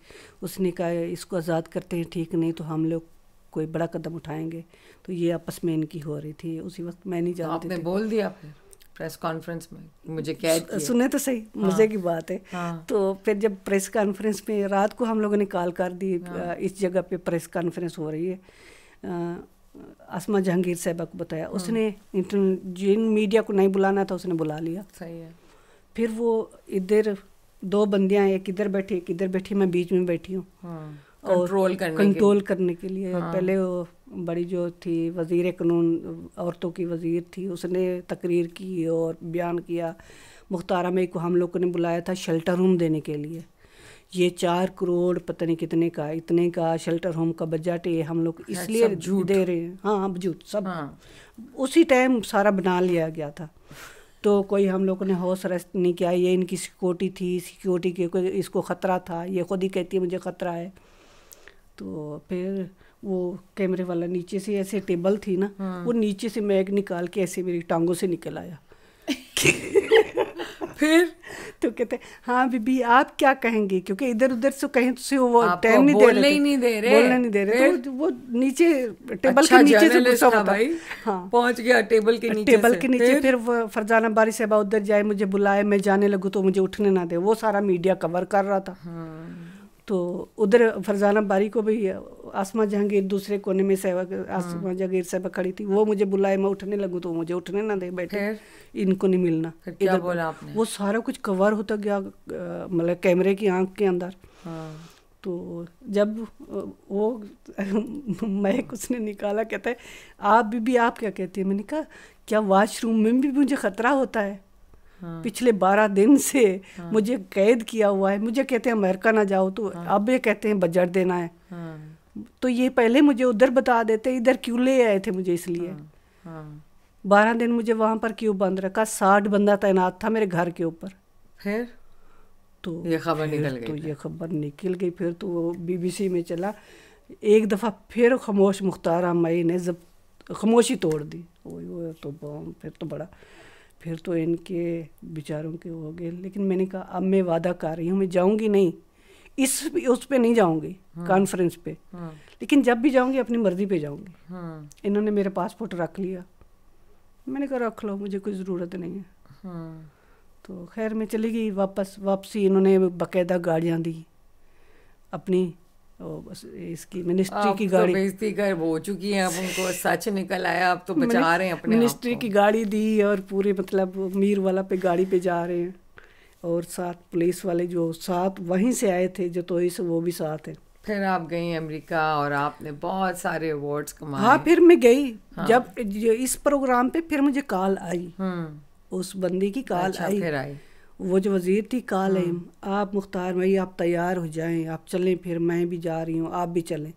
उसने कहा इसको आज़ाद करते हैं ठीक नहीं तो हम लोग कोई बड़ा कदम उठाएंगे तो ये आपस में इनकी हो रही थी उसी वक्त मैं नहीं तो जानती आपने बोल दिया फिर प्रेस कॉन्फ्रेंस में मुझे क्या सुने तो सही हाँ, मज़े की बात है हाँ, तो फिर जब प्रेस कॉन्फ्रेंस में रात को हम लोगों ने कॉल कर दी हाँ, इस जगह पे प्रेस कॉन्फ्रेंस हो रही है आसमा जहांगीर साहबा को बताया हाँ, उसने जिन मीडिया को नहीं बुलाना था उसने बुला लिया सही है फिर वो इधर दो बंदियाँ एक इधर बैठी एक इधर बैठी मैं बीच में बैठी हूँ हाँ, कंट्रोल करने कंट्रोल करने के लिए हाँ। पहले वो बड़ी जो थी वजीर कानून औरतों की वजीर थी उसने तकरीर की और बयान किया मुख्तारा में को हम लोगों ने बुलाया था शेल्टर होम देने के लिए ये चार करोड़ पता नहीं कितने का इतने का शेल्टर होम का बजट ये हम लोग इसलिए दे रहे हैं हाँ, हाँ झूठ सब हाँ। उसी टाइम सारा बना लिया गया था तो कोई हम लोगों ने हौस अरेस्ट नहीं किया ये इनकी सिक्योरिटी थी सिक्योरिटी के कोई इसको ख़तरा था ये खुद ही कहती है मुझे ख़तरा है तो फिर वो कैमरे वाला नीचे से ऐसे टेबल थी ना हाँ। वो नीचे से मैग निकाल के ऐसे मेरी टांगों से निकल आया फिर तो कहते हाँ बीबी आप क्या कहेंगे क्योंकि इधर उधर से कहीं तो से वो टाइम नहीं दे रहे नहीं दे रहे बोलने नहीं दे रहे तो वो नीचे टेबल अच्छा, के नीचे से गुस्सा होता भाई हाँ पहुंच गया टेबल के नीचे टेबल के नीचे फिर फरजाना बारी साहबा उधर जाए मुझे बुलाए मैं जाने लगू तो मुझे उठने ना दे वो सारा मीडिया कवर कर रहा था हाँ। तो उधर फरजाना बारी को भी आसमा जहांगीर दूसरे कोने में सेवा हाँ। आसमा जहांगीर सहबा खड़ी थी वो मुझे बुलाए मैं उठने लगूँ तो मुझे उठने ना दे बैठे इनको नहीं मिलना क्या बोला आपने? वो सारा कुछ कवर होता गया मतलब कैमरे की आंख के अंदर हाँ। तो जब वो महक उसने निकाला कहता है आप भी, भी आप क्या कहती है मैंने कहा क्या वॉशरूम में भी मुझे खतरा होता है हाँ। पिछले बारह दिन से हाँ। मुझे कैद किया हुआ है मुझे कहते हैं अमेरिका ना जाओ तो हाँ। अब ये कहते हैं बजट देना है हाँ। तो ये पहले मुझे उधर बता देते इधर क्यों ले आए थे मुझे इसलिए हाँ। हाँ। बारह दिन मुझे वहां पर क्यों बंद रखा साठ बंदा तैनात था मेरे घर के ऊपर फिर तो ये खबर निकल तो गई तो ये खबर निकल गई फिर तो वो बीबीसी में चला एक दफ़ा फिर खामोश मुख्तार मई ने जब खामोशी तोड़ दी वो तो फिर तो बड़ा फिर तो इनके विचारों के हो गए लेकिन मैंने कहा अब मैं वादा कर रही हूँ मैं जाऊँगी नहीं इस उस पर नहीं जाऊँगी कॉन्फ्रेंस हाँ। पे हाँ। लेकिन जब भी जाऊँगी अपनी मर्जी पे जाऊँगी हाँ। इन्होंने मेरा पासपोर्ट रख लिया मैंने कहा रख लो मुझे कोई ज़रूरत नहीं है तो खैर मैं चली गई वापस वापसी इन्होंने बाकायदा गाड़ियाँ दी अपनी इसकी मिनिस्ट्री की तो गाड़ी बेजती बेइज्जती कर हो चुकी है अब उनको सच निकल आया अब तो बचा रहे हैं अपने मिनिस्ट्री की गाड़ी दी और पूरे मतलब मीर वाला पे गाड़ी पे जा रहे हैं और साथ पुलिस वाले जो साथ वहीं से आए थे जो तो इस वो भी साथ हैं फिर आप गई अमेरिका और आपने बहुत सारे अवार्ड्स कमाए हाँ फिर मैं गई हाँ। जब इस प्रोग्राम पे फिर मुझे कॉल आई हम्म। उस बंदी की कॉल अच्छा, आई फिर आई वो जो वज़ीर थी हाँ। आप मुख्तार भाई आप तैयार हो जाएं आप चलें फिर मैं भी जा रही हूँ आप भी चलें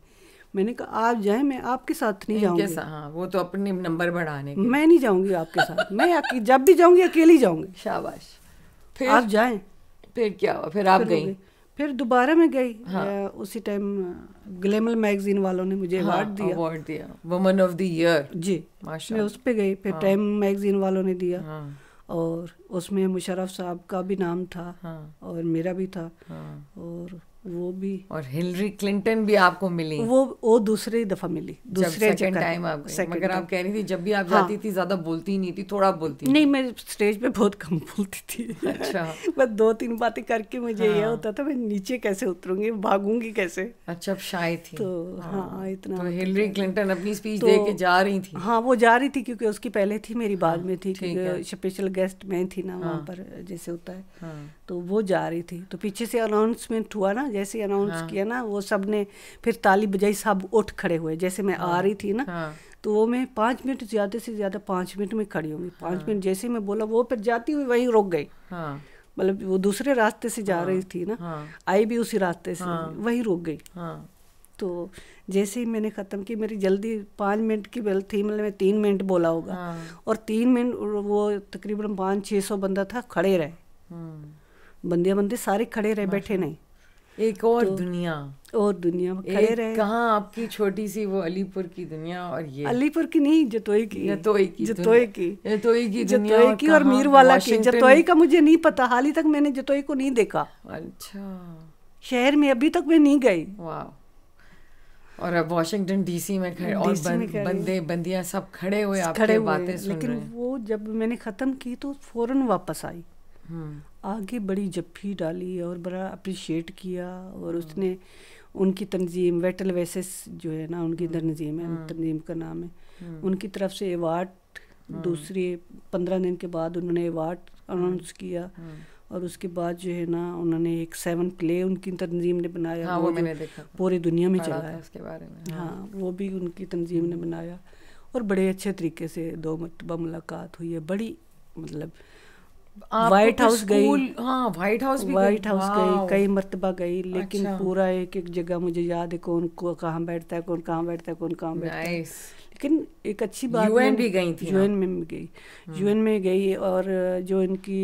मैंने कहा आप जाएं मैं आपके साथ नहीं जाऊँगी हाँ वो तो अपने नंबर बढ़ाने के मैं नहीं जाऊँगी आपके साथ मैं जब भी जाऊंगी अकेली जाऊंगी शाबाश फिर आप जाएं फिर क्या हुआ फिर आप गई फिर दोबारा मैं गई हाँ। उसी टाइम ग्लैमर मैगजीन वालों ने मुझे अवार्ड हाँ, दिया अवार्ड दिया वुमन ऑफ द ईयर जी मैं उस पर गई फिर हाँ। टाइम मैगजीन वालों ने दिया हाँ। और उसमें मुशरफ साहब का भी नाम था हाँ। और मेरा भी था हाँ। और वो भी और हिलरी क्लिंटन भी आपको मिली वो वो दूसरे दफा मिली दूसरे टाइम आप मगर आप कह रही थी जब भी आप हाँ, जाती थी ज्यादा बोलती नहीं थी थोड़ा बोलती नहीं मैं स्टेज पे बहुत कम बोलती थी अच्छा बस दो तीन बातें करके मुझे हाँ, ये होता था मैं नीचे कैसे उतरूंगी भागूंगी कैसे अच्छा अब शायद थी तो हाँ, हाँ। इतना तो हिलरी क्लिंटन अपनी स्पीच दे के जा रही थी हाँ वो जा रही थी क्योंकि उसकी पहले थी मेरी हाँ, बाद में थी स्पेशल गेस्ट मैं थी ना वहाँ हाँ। पर जैसे होता है तो वो जा रही थी तो पीछे से अनाउंसमेंट हुआ ना जैसे अनाउंस हाँ। किया ना वो सब ने फिर ताली बजाई सब उठ खड़े हुए जैसे मैं हाँ। आ रही थी ना हाँ। तो वो मैं पाँच मिनट ज़्यादा से ज़्यादा पाँच मिनट में खड़ी होंगी पाँच हाँ। मिनट जैसे मैं बोला वो फिर जाती हुई वहीं रुक गई हाँ। मतलब वो दूसरे रास्ते से जा हाँ। रही थी ना आई भी उसी रास्ते से वहीं रुक गई तो जैसे ही मैंने ख़त्म की मेरी जल्दी पाँच मिनट की बेल थी मतलब मैं तीन मिनट बोला होगा हाँ। और तीन मिनट वो तकरीबन पाँच छः सौ बंदा था खड़े रहे हम्म। बंदे बंदे सारे खड़े रहे बैठे नहीं एक और तो, दुनिया और दुनिया में खड़े रहे आपकी छोटी सी वो अलीपुर की दुनिया और ये अलीपुर की नहीं जतोई की जतोई की जतोई की जतोई की जतोई की और मीर वाला की जतोई का मुझे नहीं पता हाल ही तक मैंने जतोई को नहीं देखा अच्छा शहर में अभी तक मैं नहीं गई और अब वॉशिंगटन डीसी में खड़े और बंद, बंदे बंदियां सब खड़े हुए आपके बातें सुन लेकिन रहे हैं। वो जब मैंने खत्म की तो फौरन वापस आई आगे बड़ी जफ्फी डाली और बड़ा अप्रिशिएट किया और हाँ। उसने उनकी तंजीम वेटल वेसेस जो है ना उनकी हाँ। तंजीम है हाँ। तंजीम का नाम है उनकी तरफ से अवार्ड दूसरे पंद्रह दिन के बाद उन्होंने अवार्ड अनाउंस किया और उसके बाद जो है ना उन्होंने एक सेवन प्ले उनकी तंजीम ने बनाया हाँ, वो, मैंने देखा पूरी दुनिया में चला है उसके बारे में हाँ, हाँ वो भी उनकी तंजीम ने बनाया और बड़े अच्छे तरीके से दो मरतबा मुलाकात हुई है बड़ी मतलब व्हाइट हाउस तो गई हाँ व्हाइट हाउस भी व्हाइट हाउस गई कई मरतबा गई लेकिन अच्छा। पूरा एक एक जगह मुझे याद है कौन कहाँ बैठता है कौन कहाँ बैठता है कौन कहाँ बैठता है लेकिन एक अच्छी बात यूएन भी गई थी यूएन में भी गई यूएन हम्म। में गई और जो इनकी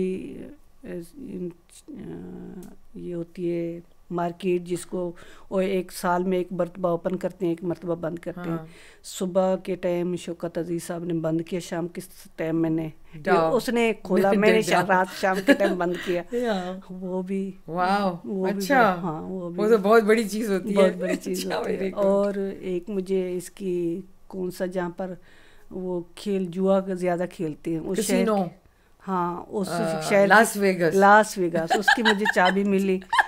ये होती है मार्केट जिसको वो एक साल में एक मरतबा ओपन करते हैं एक मरतबा बंद करते हाँ। हैं सुबह के टाइम शोकत अजीज साहब ने बंद किया शाम किस टाइम मैंने उसने खोला मैंने रात शाम के टाइम बंद किया वो भी वो अच्छा भी, हाँ वो भी वो तो बहुत बड़ी चीज़ होती बहुत है बड़ी चीज़ अच्छा होती है और एक मुझे इसकी कौन सा जहाँ पर वो खेल जुआ ज़्यादा खेलते हैं उस हाँ उस हाँ, शहर लास वेगास लास वेगास उसकी मुझे चाबी मिली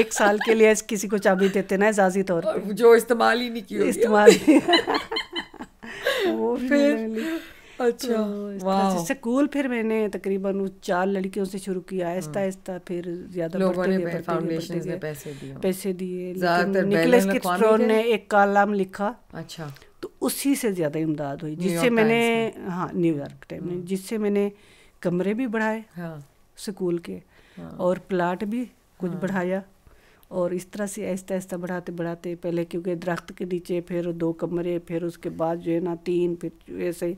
एक साल के लिए किसी को चाबी देते ना एजाजी तौर पर जो इस्तेमाल ही नहीं किया इस्तेमाल वो फिर अच्छा तो स्कूल फिर मैंने तकरीबन उस चार लड़कियों से शुरू किया आहिस्ता आहिस्ता हम्म। फिर ज्यादा लोगों ने फाउंडेशन पैसे दिए पैसे दिए किट्रोन ने एक कालाम लिखा अच्छा तो उसी से ज्यादा इमदाद हुई जिससे मैंने हाँ न्यूयॉर्क टाइम में हम्म। जिससे मैंने कमरे भी बढ़ाए हाँ। स्कूल के हाँ। और प्लाट भी कुछ हाँ। बढ़ाया और इस तरह से आहिस्ता आहिस्ता बढ़ाते बढ़ाते पहले क्योंकि दरख्त के नीचे फिर दो कमरे फिर उसके बाद जो है ना तीन फिर ऐसे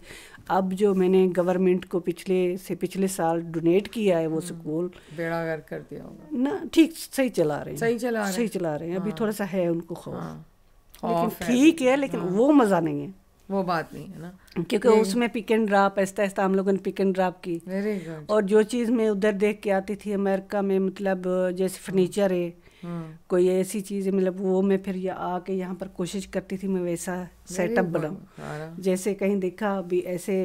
अब जो मैंने गवर्नमेंट को पिछले से पिछले साल डोनेट किया है वो स्कूल हम्म। घर कर दिया होगा ना ठीक सही चला रहे हैं सही चला रहे सही चला रहे हैं अभी हाँ। थोड़ा सा है उनको खौफ हाँ। ठीक तो। है लेकिन हाँ। वो मज़ा नहीं है वो बात नहीं है ना क्योंकि उसमें पिक एंड ड्राप ऐसा ऐसा हम लोगों ने पिक एंड ड्राप की वेरी गुड और जो चीज़ मैं उधर देख के आती थी अमेरिका में मतलब जैसे फर्नीचर हाँ। है हाँ। कोई ऐसी चीज़ है मतलब वो मैं फिर या आके यहाँ पर कोशिश करती थी मैं वैसा सेटअप बनाऊँ जैसे कहीं देखा अभी ऐसे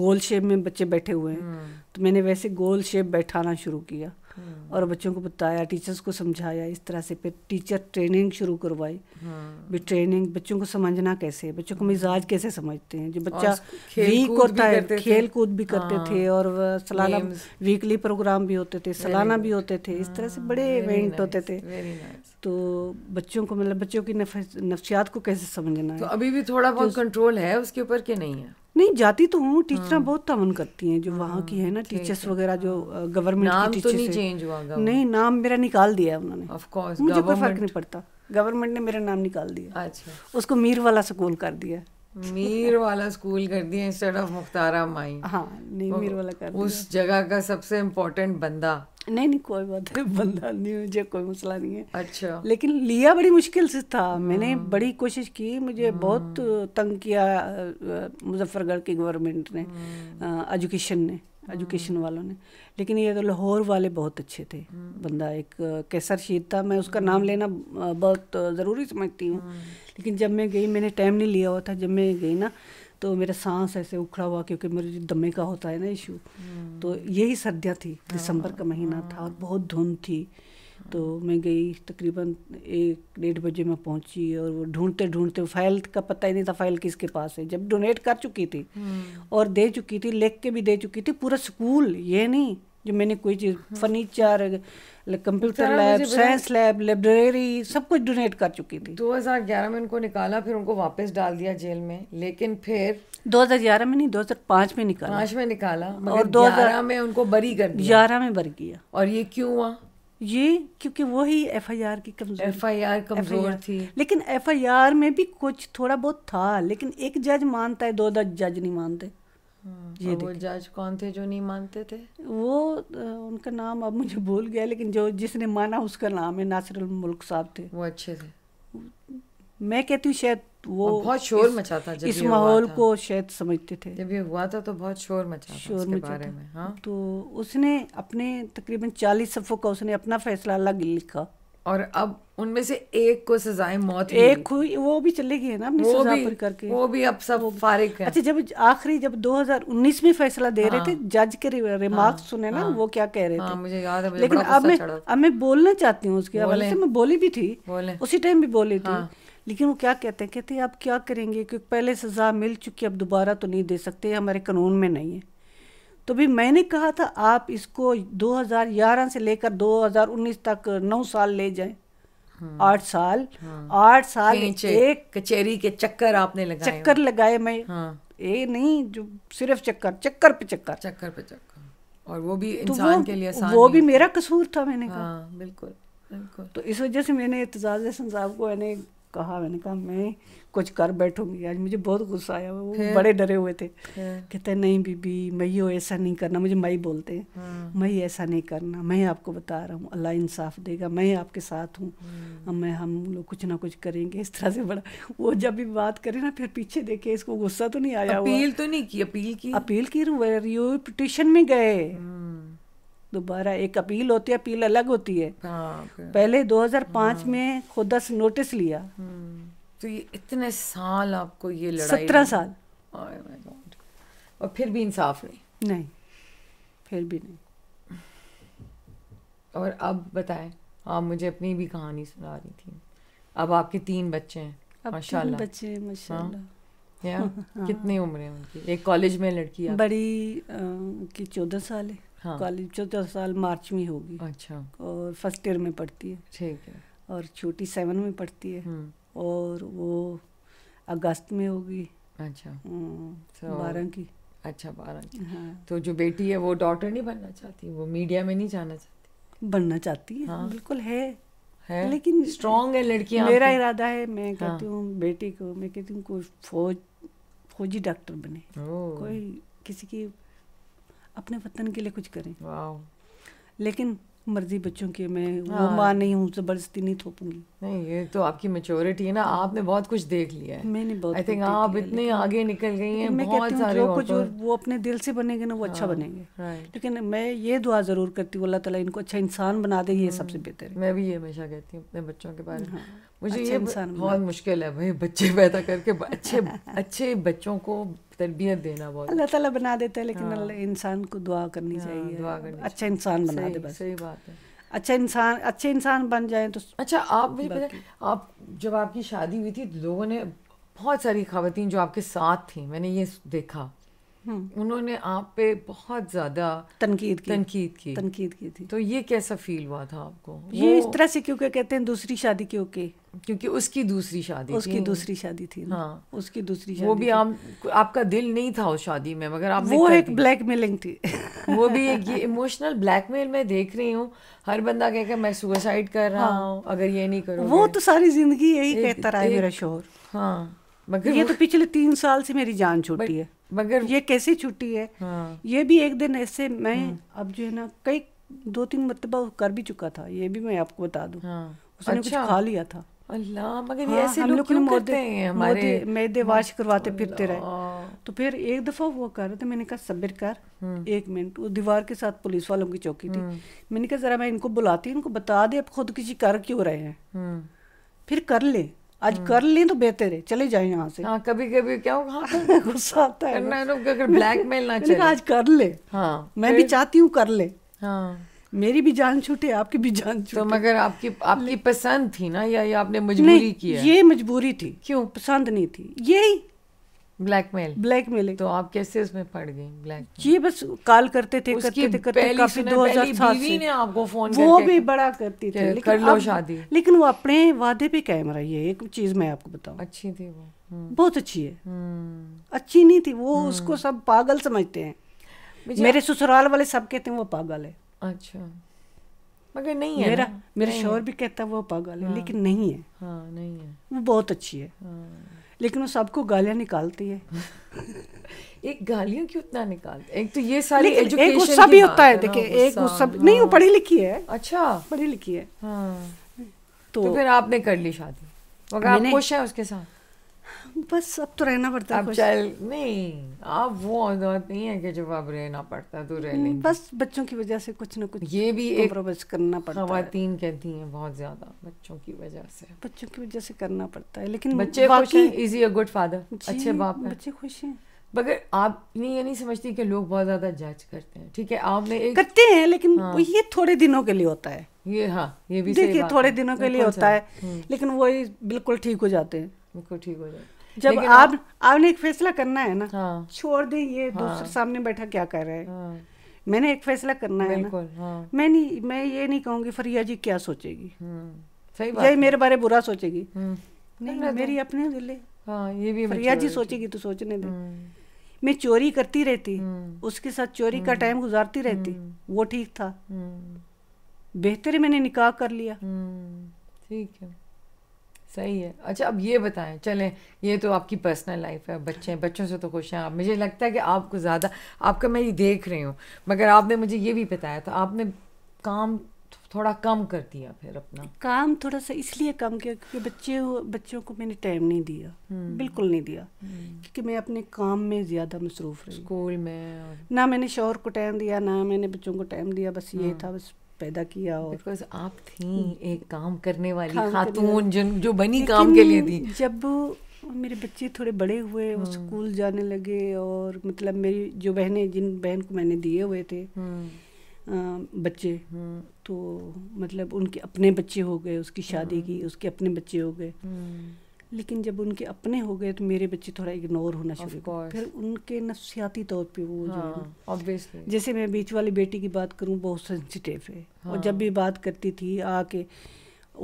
गोल शेप में बच्चे बैठे हुए हैं हाँ। तो मैंने वैसे गोल शेप बैठाना शुरू किया हाँ। और बच्चों को बताया टीचर्स को समझाया इस तरह से फिर टीचर ट्रेनिंग शुरू करवाई भी हाँ। ट्रेनिंग बच्चों को समझना कैसे बच्चों को मिजाज कैसे समझते हैं जो बच्चा वीक होता है खेल कूद भी करते हाँ। थे और सालाना वीकली प्रोग्राम भी होते थे सालाना भी होते थे इस तरह से बड़े इवेंट होते थे तो बच्चों को मतलब बच्चों की नफसियात को कैसे समझना तो है अभी भी थोड़ा बहुत कंट्रोल है उसके ऊपर के नहीं है नहीं जाती तो हूँ टीचर हाँ। बहुत तमन करती हैं जो हाँ, वहाँ की है ना टीचर्स वगैरह जो गवर्नमेंट की टीचर्स तो नहीं चेंज हुआ नहीं नाम मेरा निकाल दिया उन्होंने मुझे कोई फर्क नहीं पड़ता गवर्नमेंट ने मेरा नाम निकाल दिया अच्छा उसको मीर वाला स्कूल कर दिया मीर वाला स्कूल कर दिया इंस्टेड ऑफ मुख्तारा माई हाँ नहीं मीर वाला कर उस जगह का सबसे इम्पोर्टेंट बंदा नहीं नहीं कोई बात है बंदा नहीं मुझे कोई मसला नहीं है अच्छा लेकिन लिया बड़ी मुश्किल से था मैंने हाँ। बड़ी कोशिश की मुझे हाँ। बहुत तंग किया मुजफ्फरगढ़ की गवर्नमेंट ने एजुकेशन हाँ। ने एजुकेशन वालों ने लेकिन ये तो लाहौर वाले बहुत अच्छे थे बंदा एक कैसर शीत था मैं उसका नाम लेना बहुत ज़रूरी समझती हूँ लेकिन जब मैं गई मैंने टाइम नहीं लिया हुआ था जब मैं गई ना तो मेरा सांस ऐसे उखड़ा हुआ क्योंकि मेरे जो दमे का होता है ना इशू तो यही सर्दियाँ थी दिसंबर का महीना था और बहुत धुंध थी तो मैं गई तकरीबन एक डेढ़ बजे मैं पहुंची और वो ढूंढते ढूंढते फाइल का पता ही नहीं था फाइल किसके पास है जब डोनेट कर चुकी थी हम्म। और दे चुकी थी लिख के भी दे चुकी थी पूरा स्कूल ये नहीं जो मैंने कोई चीज़ हाँ। Furniture computer lab science lab library सब कुछ डोनेट कर चुकी थी 2011 में उनको निकाला फिर उनको वापस डाल दिया जेल में लेकिन फिर 2011 में नहीं 2005 में निकाला पाँच में निकाला और 2011 में उनको बरी कर दिया ग्यारह में बरी किया और ये क्यों हुआ ये क्योंकि वही एफ आई आर की कमजोर एफ आई आर कमजोर थी लेकिन एफ आई आर में भी कुछ थोड़ा बहुत था लेकिन एक जज मानता है दो दस जज नहीं मानते हम्म, ये वो जज कौन थे जो नहीं मानते थे वो आ, उनका नाम अब मुझे भूल गया लेकिन जो जिसने माना उसका नाम है नासिर मुल्क साहब थे वो अच्छे थे मैं कहती हूँ शायद वो बहुत शोर इस, मचा था जब इस माहौल को शायद समझते थे जब ये हुआ था तो बहुत शोर मचा शोर था बारे में हा? तो उसने अपने तकरीबन चालीस सफ़ों का उसने अपना फैसला अलग लिखा और अब उनमें से एक को सजाए मौत एक हुई वो भी चले गए ना अपनी सजा पर करके वो भी अब सब फारिग है अच्छा जब आखिरी जब 2019 में फैसला दे हाँ, रहे थे हाँ। जज के रिमार्क हाँ, सुने हाँ, ना वो क्या कह रहे हाँ, थे मुझे याद है लेकिन अब मैं अब मैं बोलना चाहती हूँ उसके हवाले से मैं बोली भी थी उसी टाइम भी बोली थी हाँ। लेकिन वो क्या कहते हैं कहते हैं आप क्या करेंगे क्योंकि पहले सज़ा मिल चुकी अब दोबारा तो नहीं दे सकते हमारे कानून में नहीं है तो भी मैंने कहा था आप इसको 2011 से लेकर 2019 तक नौ साल ले जाएं हाँ। आठ साल हाँ। आठ साल एक कचहरी के चक्कर आपने लगाए चक्कर लगाए मैं हाँ। ये नहीं जो सिर्फ चक्कर चक्कर पे चक्कर चक्कर पे चक्कर और वो भी तो इंसान के लिए आसान वो भी मेरा कसूर था मैंने कहा बिल्कुल बिल्कुल तो इस वजह से मैंने एतजाज साहब को मैंने कहा मैंने कहा मैं कुछ कर बैठूंगी आज मुझे बहुत गुस्सा आया वो बड़े डरे हुए थे कहते नहीं बीबी यो ऐसा नहीं करना मुझे मई बोलते हैं हाँ। मई ऐसा नहीं करना मैं आपको बता रहा हूँ अल्लाह इंसाफ देगा मैं आपके साथ हूँ हम्म। मैं हम लोग कुछ ना कुछ करेंगे इस तरह से बड़ा वो जब भी बात करे ना फिर पीछे देखे इसको गुस्सा तो नहीं आया अपील तो नहीं की अपील की अपील की पिटिशन में गए हम्म। दोबारा एक अपील होती है अपील अलग होती है हाँ, पहले 2005 हाँ। में खुद नोटिस लिया हम्म, तो ये इतने साल आपको ये लड़ाई सत्रह साल और फिर भी इंसाफ नहीं नहीं फिर भी नहीं और अब बताएं आप मुझे अपनी भी कहानी सुना रही थी अब आपके तीन बच्चे हैं माशाल्लाह बच्चे माशाल्लाह हाँ? या हाँ। कितनी उम्र है उनकी एक कॉलेज में लड़की है बड़ी आ, की चौदह साल है हाँ। कॉलेज चौदह साल मार्च में होगी अच्छा और फर्स्ट ईयर में पढ़ती है ठीक है और छोटी सेवन में पढ़ती है हम्म। और वो अगस्त में होगी अच्छा तो बारह की अच्छा बारह की हाँ। तो जो बेटी है वो डॉक्टर नहीं बनना चाहती वो मीडिया में नहीं जाना चाहती बनना चाहती है हाँ। बिल्कुल है है लेकिन स्ट्रॉन्ग है लड़कियां मेरा इरादा है मैं हाँ। कहती हूँ बेटी को मैं कहती हूँ कोई फौज फौजी डॉक्टर बने कोई किसी की अपने वतन के लिए कुछ करें लेकिन मर्जी बच्चों की मैं हाँ। वो माँ नहीं हूँ जबरदस्ती नहीं थोपूंगी नहीं ये तो आपकी मेच्योरिटी है ना आपने बहुत कुछ देख लिया है मैंने बहुत आई थिंक आप इतने आगे निकल गई हैं मैं बहुत सारे जो कुछ वो अपने दिल से बनेंगे ना वो अच्छा हाँ, बनेंगे लेकिन मैं ये दुआ ज़रूर करती हूँ अल्लाह तला इनको अच्छा इंसान बना दे ये सबसे हाँ। बेहतर मैं भी ये हमेशा कहती हूँ अपने बच्चों के बारे में हाँ। मुझे अच्छे ये बहुत मुश्किल है भाई बच्चे पैदा करके अच्छे अच्छे बच्चों को तरबियत देना बहुत अल्लाह ताला बना देता है लेकिन हाँ। इंसान को दुआ करनी हाँ, चाहिए दुआ करनी अच्छा इंसान बना दे बस सही बात है अच्छा इंसान अच्छे इंसान बन जाए तो अच्छा आप भी आप जब आपकी शादी हुई थी तो लोगों ने बहुत सारी खातन जो आपके साथ थी मैंने ये देखा हम्म। उन्होंने आप पे बहुत ज्यादा तनकीद की तनकीद की तनकीद की थी तो ये कैसा फील हुआ था आपको ये इस तरह से क्योंकि कहते हैं दूसरी शादी क्यों के क्योंकि उसकी दूसरी शादी उसकी दूसरी शादी थी हाँ उसकी दूसरी शादी वो भी आम, आपका दिल नहीं था उस शादी में मगर आप वो एक ब्लैक मेलिंग थी वो भी एक ये इमोशनल मेल मैं देख रही हूँ हर बंदा कहकर मैं सुसाइड कर रहा हाँ। हूँ अगर ये नहीं करूँ वो तो सारी जिंदगी यही कहता रहा है मेरा शोर हाँ मगर ये तो पिछले तीन साल से मेरी जान छुट्टी है मगर ये कैसे छुट्टी है हाँ। ये भी एक दिन ऐसे मैं हम्म। अब जो है ना कई दो तीन मरतबा कर भी चुका था ये भी मैं आपको बता दूँ हाँ। उसने अच्छा। कुछ खा लिया था अल्लाह मगर ये हाँ, ऐसे लोग क्यों करते हैं हमारे मैदे वाश करवाते फिरते रहे तो फिर एक दफा वो कर रहे थे मैंने कहा सब्र कर हम्म। एक मिनट वो दीवार के साथ पुलिस वालों की चौकी थी हम्म। मैंने कहा जरा मैं इनको बुलाती इनको बता दे अब खुदकुशी कर क्यों रहे हैं फिर कर ले आज हाँ। कर ली तो बेहतर है चले जाए यहाँ से हाँ कभी कभी क्या होगा गुस्सा आता है ब्लैकमेल ना चले आज कर ले हाँ मैं भी चाहती हूँ कर ले हाँ मेरी भी जान छूटे आपकी भी जान तो छूटे तो मगर आपकी आपकी पसंद थी ना या, या आपने मजबूरी की ये मजबूरी थी क्यों पसंद नहीं थी यही ब्लैकमेल ब्लैकमेलिंग तो आप कैसे उसमें पड़ गई ब्लैक ये बस कॉल करते थे करते थे करते काफी दो 2007 से ने आपको फोन वो भी बड़ा करती थी कर लो शादी लेकिन वो अपने वादे पे कायम रही है एक चीज मैं आपको बताऊं अच्छी थी वो हम्म। बहुत अच्छी है हम्म। अच्छी नहीं थी वो हम्म। उसको सब पागल समझते हैं मेरे ससुराल वाले सब कहते हैं वो पागल है अच्छा मगर नहीं है मेरा मेरा शोर भी कहता है वो पागल है हाँ। लेकिन नहीं है हाँ, नहीं है वो बहुत अच्छी है हाँ। लेकिन वो सबको गालियाँ निकालती है एक गालियों क्यों उतना निकालती एक तो ये सारी एक गुस्सा भी होता है देखिए एक गुस्सा हाँ। नहीं वो हाँ। पढ़ी लिखी है अच्छा पढ़ी लिखी है हाँ। तो, तो फिर आपने कर ली शादी खुश है उसके साथ बस अब तो रहना पड़ता है चल नहीं अब वो औदात नहीं है कि जब आप रहना पड़ता है तो रह हम्म, लेंगे बस बच्चों की वजह से कुछ ना कुछ ये भी एक करना पड़ता खातन कहती हैं बहुत ज़्यादा बच्चों की वजह से बच्चों की वजह से करना पड़ता है लेकिन बच्चे खुश हैं इजी अ गुड फादर अच्छे बाप हैं बच्चे खुश हैं मगर आप नहीं ये नहीं समझती कि लोग बहुत ज़्यादा जज करते हैं ठीक है आपने एक करते हैं लेकिन हाँ। ये थोड़े दिनों के लिए होता है ये हाँ ये भी देखिए थोड़े दिनों के लिए होता है हम्म। लेकिन वही बिल्कुल ठीक हो जाते हैं बिल्कुल ठीक हो जाए जब आप आपने एक फैसला करना है ना हाँ, छोड़ दे ये हाँ, दूसरे सामने बैठा क्या कर रहा है हाँ, मैंने एक फैसला करना है ना हाँ, मैं नहीं मैं ये नहीं कहूंगी फरिया जी क्या सोचेगी हम्म, सही बात मेरे बारे बुरा सोचेगी हम्म। नहीं मेरी तो। अपने दिल्ली हाँ, ये भी फरिया जी सोचेगी तो सोचने दे हम्म। मैं चोरी करती रहती उसके साथ चोरी का टाइम गुजारती रहती वो ठीक था बेहतर मैंने निकाह कर लिया ठीक है सही है अच्छा अब ये बताएं चलें ये तो आपकी पर्सनल लाइफ है बच्चे हैं बच्चों से तो खुश हैं आप मुझे लगता है कि आपको ज़्यादा आपका मैं ये देख रही हूँ मगर आपने मुझे ये भी बताया था आपने काम थोड़ा कम कर दिया फिर अपना काम थोड़ा सा इसलिए कम किया क्योंकि बच्चे बच्चों को मैंने टाइम नहीं दिया हम्म। बिल्कुल नहीं दिया हम्म। क्योंकि मैं अपने काम में ज़्यादा मसरूफ़ रही स्कूल में ना मैंने शोहर को टाइम दिया ना मैंने बच्चों को टाइम दिया बस ये हम्म। था बस पैदा किया और बिकॉज आप थी हम्म। एक काम करने वाली खातून जिन जो बनी काम के लिए थी जब मेरे बच्चे थोड़े बड़े हुए वो हम्म। स्कूल जाने लगे और मतलब मेरी जो बहनें जिन बहन को मैंने दिए हुए थे हम्म। बच्चे तो मतलब उनके अपने बच्चे हो गए उसकी शादी की उसके अपने बच्चे हो गए लेकिन जब उनके अपने हो गए तो मेरे बच्चे थोड़ा इग्नोर होना शुरू हो फिर उनके नफसियाती तौर पे वो हाँ, जैसे मैं बीच वाली बेटी की बात करूँ बहुत सेंसिटिव है हाँ. और जब हाँ. भी बात करती थी आके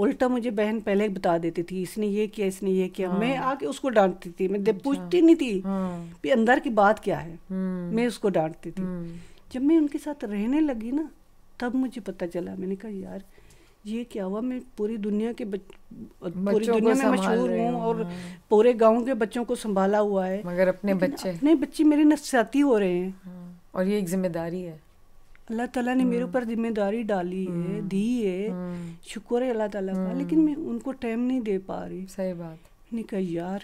उल्टा मुझे बहन पहले बता देती थी इसने ये किया इसने ये किया हाँ। मैं आके उसको डांटती थी मैं अच्छा. पूछती नहीं थी हाँ। अंदर की बात क्या है हम्म. मैं उसको डांटती थी हम्म. जब मैं उनके साथ रहने लगी ना तब मुझे पता चला मैंने कहा यार ये क्या हुआ मैं पूरी दुनिया के बच, पूरी दुनिया में मशहूर हूँ और हाँ। पूरे गांव के बच्चों को संभाला हुआ है मगर अपने बच्चे अपने बच्चे मेरे नफसाती हो रहे हैं हाँ, और ये एक जिम्मेदारी है अल्लाह ताला ने मेरे हाँ। ऊपर जिम्मेदारी डाली है दी है शुक्र है अल्लाह ताला का लेकिन मैं उनको टाइम नहीं दे पा रही सही बात नहीं कहा यार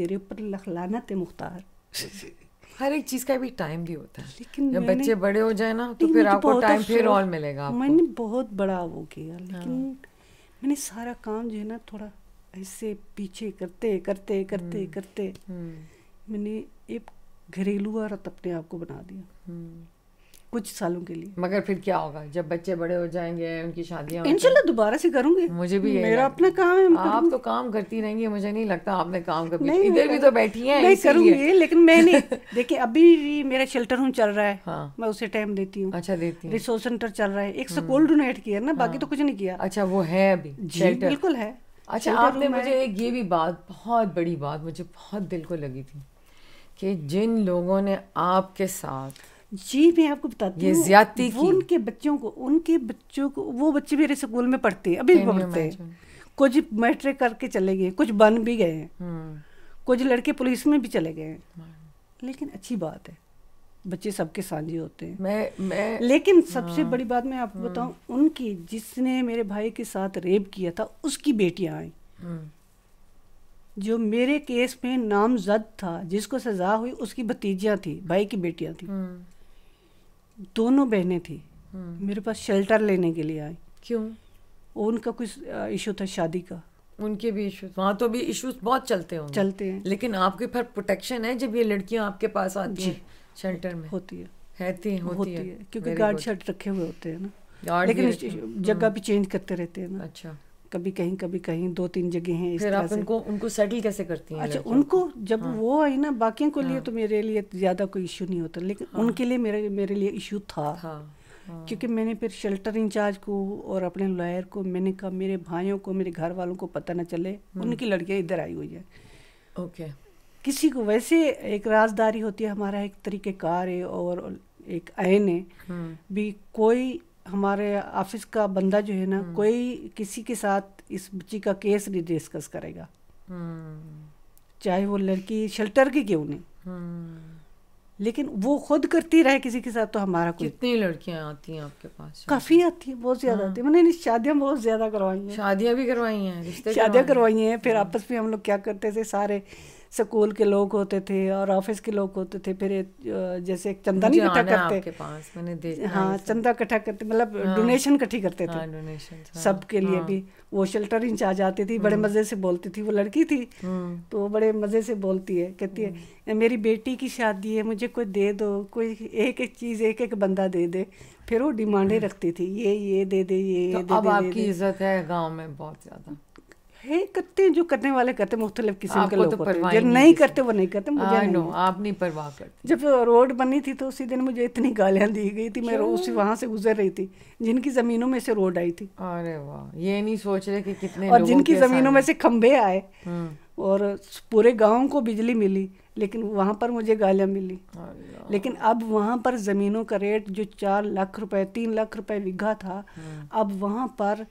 तेरे ऊपर लखलानत है मुख्तार हर एक चीज का भी टाइम भी होता है लेकिन जब बच्चे बड़े हो जाए ना तो फिर आपको टाइम फिर और मिलेगा आपको। मैंने बहुत बड़ा वो किया हाँ। लेकिन मैंने सारा काम जो है ना थोड़ा ऐसे पीछे करते करते करते हम्म, करते हम्म। मैंने एक घरेलू औरत अपने आप को बना दिया हम्म। कुछ सालों के लिए मगर फिर क्या होगा जब बच्चे बड़े हो जाएंगे उनकी शादियां इनशाला दोबारा से करूंगी मुझे भी मेरा अपना काम है आप तो काम करती रहेंगी मुझे नहीं लगता आपने काम कभी नहीं, इधर भी तो बैठी है नहीं करूंगी है। लेकिन मैं नहीं देखिए अभी भी मेरा शेल्टर होम चल रहा है हाँ। मैं उसे टाइम देती हूँ अच्छा देती हूँ रिसोर्स सेंटर चल रहा है एक स्कूल हम्म। डोनेट किया ना हाँ। बाकी तो कुछ नहीं किया अच्छा वो है अभी बिल्कुल है अच्छा आपने मुझे एक ये भी बात बहुत बड़ी बात मुझे बहुत दिल को लगी थी कि जिन लोगों ने आपके साथ जी मैं आपको बताती हूँ वो उनके बच्चों को उनके बच्चों को वो बच्चे मेरे स्कूल में पढ़ते हैं अभी भी पढ़ते हैं कुछ मैट्रिक करके चले गए कुछ बन भी गए हैं हम्म। कुछ लड़के पुलिस में भी चले गए हैं हम्म। लेकिन अच्छी बात है बच्चे सबके साझे होते हैं मैं मैं लेकिन सबसे हाँ। बड़ी बात मैं आपको हम्म। बताऊं उनकी जिसने मेरे भाई के साथ रेप किया था उसकी बेटियां आई जो मेरे केस में नामजद था जिसको सजा हुई उसकी भतीजियां थी भाई की बेटियां थी दोनों बहनें थी हम्म। मेरे पास शेल्टर लेने के लिए आई क्यों उनका कुछ इशू था शादी का उनके भी इशू वहाँ तो भी इशूज बहुत चलते होंगे चलते हैं लेकिन आपके पर प्रोटेक्शन है जब ये लड़कियाँ आपके पास आती हैं शेल्टर में होती है होती, होती है क्योंकि गार्ड शर्ट रखे हुए होते हैं ना लेकिन जगह हम्म। भी चेंज करते रहते हैं ना अच्छा कभी कहीं कभी कहीं दो तीन जगह हैं इस फिर आप उनको उनको सेटल कैसे करती हैं अच्छा उनको जब हाँ। वो आई ना बाकियों को हाँ। लिए तो मेरे लिए ज़्यादा कोई इशू नहीं होता लेकिन हाँ। उनके लिए मेरे मेरे लिए इशू था हाँ। हाँ। क्योंकि मैंने फिर शेल्टर इंचार्ज को और अपने लॉयर को मैंने कहा मेरे भाइयों को मेरे घर वालों को पता ना चले हाँ। उनकी लड़कियाँ इधर आई हुई है ओके किसी को वैसे एक राजदारी होती है हमारा एक तरीके कार है और एक आयन है हाँ। भी कोई हमारे ऑफिस का बंदा जो है ना हम्म। कोई किसी के साथ इस बच्ची का केस नहीं डिस्कस करेगा हम्म। चाहे वो लड़की शेल्टर की क्यों नहीं हम्म। लेकिन वो खुद करती रहे किसी के साथ तो हमारा कोई कितनी लड़कियां आती हैं आपके पास काफी आती हैं बहुत ज्यादा हाँ। आती है मैंने शादियां बहुत ज्यादा करवाई हैं शादियां भी करवाई हैं शादियां करवाई हैं फिर आपस में हम लोग क्या करते थे सारे स्कूल के लोग होते थे और ऑफिस के लोग होते थे फिर जैसे चंदा नहीं इकट्ठा करते पास मैंने देखा हाँ चंदा इकट्ठा करते मतलब हाँ, डोनेशन इकट्ठी करते थे हाँ, डोनेशन हाँ, सबके लिए हाँ। भी वो शेल्टर इंचार्ज आती थी बड़े हम्म। मज़े से बोलती थी वो लड़की थी हम्म। तो वो बड़े मज़े से बोलती है कहती है हम्म। मेरी बेटी की शादी है मुझे कोई दे दो कोई एक एक चीज़ एक एक बंदा दे दे फिर वो डिमांडे रखती थी ये ये दे दे ये तो अब आपकी इज्जत है गाँव में बहुत ज़्यादा है करते हैं जो करने वाले करते मुख्तलिफ किस्म के तो लोग तो होते हैं जो नहीं करते वो नहीं करते मुझे नहीं आप नहीं परवाह करते जब रोड बनी थी तो उसी दिन मुझे इतनी गालियां दी गई थी मैं से गुजर रही थी जिनकी ज़मीनों में से रोड आई थी अरे वाह ये नहीं सोच रहे कि कितने और जिनकी ज़मीनों में से खम्भे आए हम्म। और पूरे गाँव को बिजली मिली लेकिन वहाँ पर मुझे गालियाँ मिली लेकिन अब वहाँ पर ज़मीनों का रेट जो चार लाख रुपए तीन लाख रुपए बीघा था हम्म। अब वहाँ पर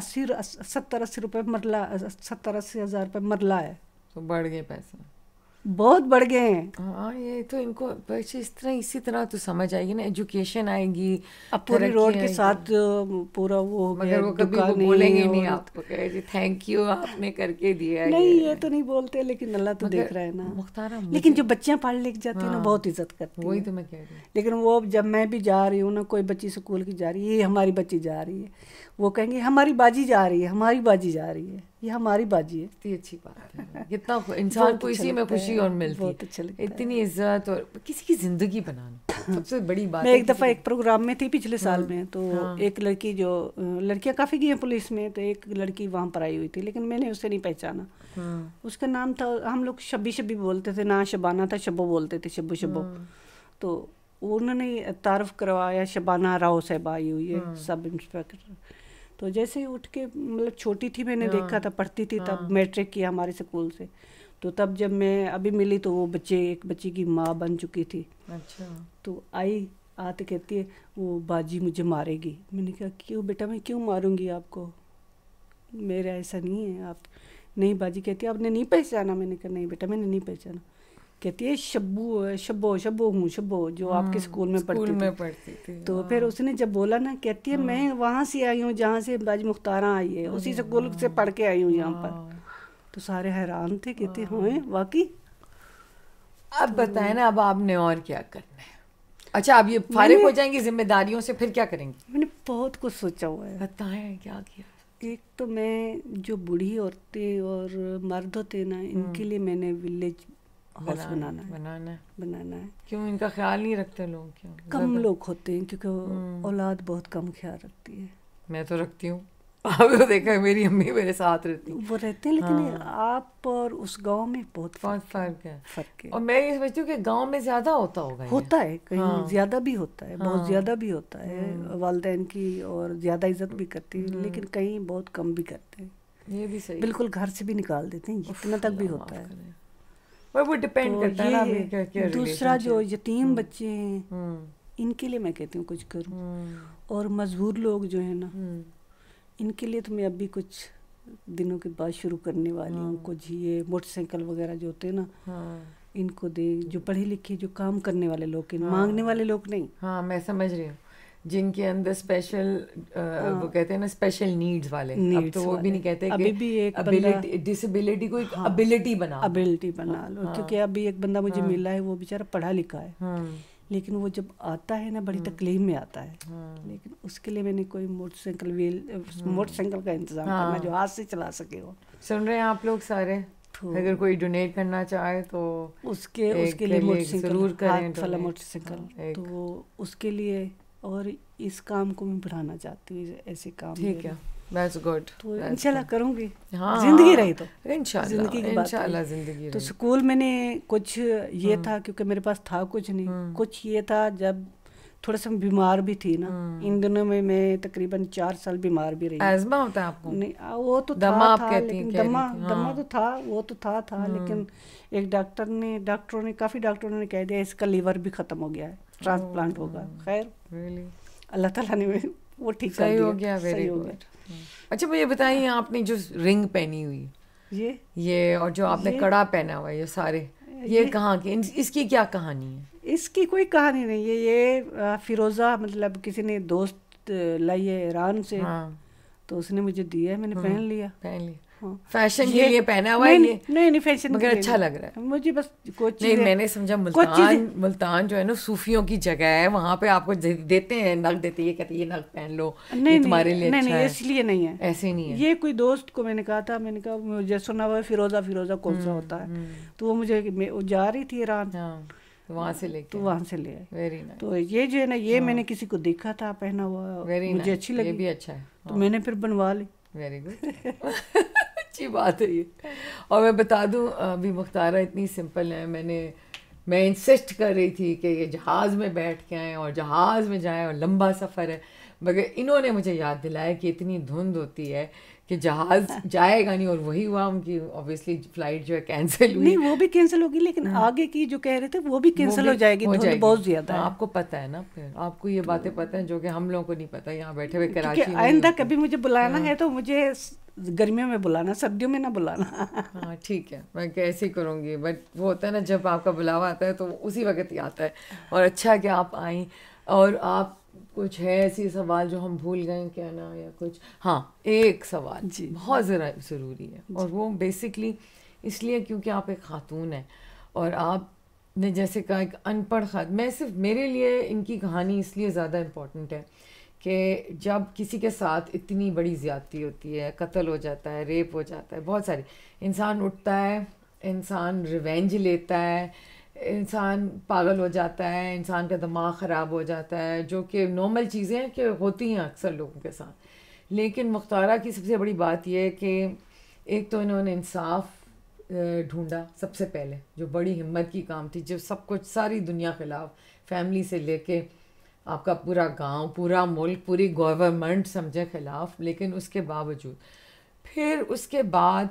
अस्सी सत्तर अस्सी रुपये मरला सत्तर अस्सी हज़ार रुपये मरला है तो बढ़ गए पैसे बहुत बढ़ गए हैं हाँ ये तो इनको इस तरह इसी तरह तो समझ आएगी ना एजुकेशन आएगी अब पूरे रोड के साथ पूरा वो हो मगर वो कभी वो बोलेंगे नहीं आपको थैंक यू आपने करके दिया नहीं ये तो नहीं बोलते लेकिन अल्लाह तो देख रहा है ना मुख्तार लेकिन जो बच्चियाँ पढ़ लिख जाती है ना हाँ, बहुत इज्जत करती है वही तो मैं कह रही लेकिन वो जब मैं भी जा रही हूँ ना कोई बच्ची स्कूल की जा रही है ये हमारी बच्ची जा रही है वो कहेंगे हमारी बाजी जा रही है हमारी बाजी जा रही है ये हमारी बाजी है इतनी अच्छी बात है कितना इंसान को इसी अच्छा में खुशी और मिलती बहुत अच्छा लगता इतनी इज्जत और किसी की जिंदगी बनाना सबसे बड़ी बात मैं एक दफ़ा एक प्रोग्राम में थी पिछले साल हाँ, में तो हाँ। एक लड़की जो लड़कियां काफ़ी गई हैं पुलिस में तो एक लड़की वहाँ पर आई हुई थी लेकिन मैंने उसे नहीं पहचाना हाँ। उसका नाम था हम लोग शब्बी शब्बी बोलते थे ना शबाना था शब्बो बोलते थे शब्बो शब्बो हाँ। तो उन्होंने तारफ़ करवाया शबाना राव साहब आई हुई है सब इंस्पेक्टर तो जैसे ही उठ के मतलब छोटी थी मैंने हाँ, देखा था पढ़ती थी तब हाँ। मैट्रिक किया हमारे स्कूल से तो तब जब मैं अभी मिली तो वो बच्चे एक बच्ची की माँ बन चुकी थी अच्छा तो आई आते कहती है वो बाजी मुझे मारेगी मैंने कहा क्यों बेटा मैं क्यों मारूंगी आपको मेरा ऐसा नहीं है आप नहीं बाजी कहती आपने नहीं पहचाना मैंने कहा नहीं बेटा मैंने नहीं पहचाना कहती है शब्बू शब्बो शब्बो हूँ शब्बो जो हाँ, आपके स्कूल में स्कूल पढ़ती में पढ़ती थी तो हाँ। फिर उसने जब बोला ना कहती है मैं हाँ। वहाँ से आई हूँ जहाँ से बाज मुख्तारा आई है उसी स्कूल से पढ़ के आई हूँ यहाँ पर तो सारे हैरान थे कहते हाँ वाकई अब तो बताए ना अब आपने और क्या करना है अच्छा अब ये फारिग हो जाएंगे जिम्मेदारियों से फिर क्या करेंगे मैंने बहुत कुछ सोचा हुआ है बताएं क्या किया एक तो मैं जो बूढ़ी औरतें और मर्द होते ना इनके लिए मैंने विलेज हाउस बनाना है बनाना है बनाना है क्यों इनका ख्याल नहीं रखते लोग क्यों कम लोग होते हैं क्योंकि हम्म। औलाद बहुत कम ख्याल रखती है मैं तो रखती हूँ आपने तो देखा है मेरी अम्मी मेरे साथ रहती वो रहते हैं लेकिन हाँ। आप और उस गांव में बहुत बहुत फर्क है फर्क है और मैं ये समझती हूँ कि गांव में ज्यादा होता होगा होता है कहीं हाँ। ज्यादा भी होता है हाँ। बहुत ज्यादा भी होता है हम्म। वालदेन की और ज्यादा इज्जत भी करती है हम्म। लेकिन कहीं बहुत कम भी करते हैं ये भी सही बिल्कुल घर से भी निकाल देते हैं इतना तक भी होता है पर वो डिपेंड तो करता है ना क्या दूसरा जो यतीम हम्म। बच्चे हैं हम्म। इनके लिए मैं कहती हूँ कुछ करूँ हम्म। और मजबूर लोग जो है ना इनके लिए तो मैं अभी कुछ दिनों के बाद शुरू करने वाली हूँ कुछ ये मोटरसाइकिल वगैरह जो होते हैं ना हाँ। इनको दे जो पढ़े लिखे जो काम करने वाले लोग हाँ। मांगने वाले लोग नहीं हाँ मैं समझ रही हूँ जिनके अंदर स्पेशल हाँ। वो कहते हैं ना स्पेशल नीड्स वाले needs अब तो वो भी नहीं कहते अभी कि भी एक डिसेबिलिटी को एक एबिलिटी हाँ, बना एबिलिटी बना हाँ। लो हाँ, क्योंकि अभी एक बंदा मुझे हाँ, मिला है वो बेचारा पढ़ा लिखा है हाँ, लेकिन वो जब आता है ना बड़ी हाँ। तकलीफ में आता है लेकिन उसके लिए मैंने कोई मोटरसाइकिल व्हील मोटरसाइकिल का इंतजाम करना जो हाथ से चला सके वो सुन रहे हैं आप लोग सारे तो अगर कोई डोनेट करना चाहे तो उसके उसके लिए मोटरसाइकिल जरूर करें मोटरसाइकिल तो उसके लिए और इस काम को मैं बढ़ाना चाहती हूँ ऐसे काम ठीक है तो हाँ। दैट्स गुड तो इंशाल्लाह करूँगी हाँ, ज़िंदगी रही तो ज़िंदगी की बात ज़िंदगी तो स्कूल मैंने कुछ ये हम्म। था क्योंकि मेरे पास था कुछ नहीं हम्म। कुछ ये था जब थोड़ा सा बीमार भी थी ना हम्म। इन दिनों में मैं तकरीबन चार साल बीमार भी रही होता है आपको नहीं वो तो दमा था, था लेकिन दमा हाँ। दमा तो था वो तो था था लेकिन एक डॉक्टर ने डॉक्टरों ने काफ़ी डॉक्टरों ने कह दिया इसका लीवर भी ख़त्म हो गया है ट्रांसप्लांट होगा hmm. खैर अल्लाह ताला ने वो ठीक सही हो गया वेरी गुड hmm. अच्छा मुझे बताइए आपने जो रिंग पहनी हुई ये ये और जो आपने कड़ा पहना हुआ ये सारे ये, ये कहाँ की इसकी क्या कहानी है इसकी कोई कहानी नहीं है ये फिरोज़ा मतलब किसी ने दोस्त लाई है ईरान से हाँ। तो उसने मुझे दिया है मैंने hmm. पहन लिया पहन लिया फैशन के लिए पहना हुआ नहीं, नहीं अच्छा नहीं, नहीं फैशन मगर अच्छा लग रहा है मुझे बस कुछ नहीं मैंने समझा मुल्तान मुल्तान जो है ना सूफियों की जगह है वहाँ पे आपको देते हैं नग देते ये कहते ये नग पहन लो नहीं तुम्हारे लिए नहीं अच्छा नहीं इसलिए नहीं है ऐसे नहीं है ये कोई दोस्त को मैंने कहा था मैंने कहा मुझे सुना हुआ फिरोजा फिरोजा कौन सा हम्म, होता है हम्म। तो वो मुझे जा रही थी ईरान हाँ, तो वहाँ से लेके तो वहाँ से ले वेरी nice. तो ये जो है ना ये हाँ. मैंने किसी को देखा था पहना हुआ मुझे nice. अच्छी लगी ये भी अच्छा है तो हाँ. तो मैंने फिर बनवा ली वेरी गुड अच्छी बात है ये और मैं बता दूं अभी मुख्तारा इतनी सिंपल है मैंने मैं इंसिस्ट कर रही थी कि ये जहाज़ में बैठ के आएँ और जहाज़ में जाएँ और लंबा सफ़र है मगर इन्होंने मुझे याद दिलाया कि इतनी धुंध होती है कि जहाज हाँ। जाएगा नहीं और वही हुआ उनकी ऑब्वियसली फ्लाइट जो है कैंसिल हुई नहीं वो भी कैंसिल होगी लेकिन हाँ। आगे की जो कह रहे थे वो भी कैंसिल हो जाएगी हो जाएगी बहुत ज्यादा हाँ, आपको पता है ना फिर आपको ये बातें पता है जो कि हम लोगों को नहीं पता यहाँ बैठे हुए कराची आइंदा कभी मुझे बुलाना है तो मुझे गर्मियों में बुलाना सर्दियों में ना बुलाना हाँ ठीक है मैं कैसे ही करूँगी बट वो होता है ना जब आपका बुलावा आता है तो उसी वक्त ही आता है और अच्छा है कि आप आई और आप कुछ है ऐसी सवाल जो हम भूल गए क्या ना या कुछ हाँ एक सवाल जी बहुत ज़रा ज़रूरी है और वो बेसिकली इसलिए क्योंकि आप एक खातून हैं और आप ने जैसे कहा एक अनपढ़ खात मैं सिर्फ मेरे लिए इनकी कहानी इसलिए ज़्यादा इम्पोर्टेंट है कि जब किसी के साथ इतनी बड़ी ज़्यादती होती है कत्ल हो जाता है रेप हो जाता है बहुत सारी इंसान उठता है इंसान रिवेंज लेता है इंसान पागल हो जाता है इंसान का दिमाग ख़राब हो जाता है जो कि नॉर्मल चीज़ें हैं कि होती हैं अक्सर लोगों के साथ लेकिन मुख्तारा की सबसे बड़ी बात यह है कि एक तो इन्होंने इंसाफ ढूंढा सबसे पहले जो बड़ी हिम्मत की काम थी जो सब कुछ सारी दुनिया खिलाफ फैमिली से लेके आपका पूरा गांव पूरा मुल्क पूरी गवर्नमेंट समझे खिलाफ लेकिन उसके बावजूद फिर उसके बाद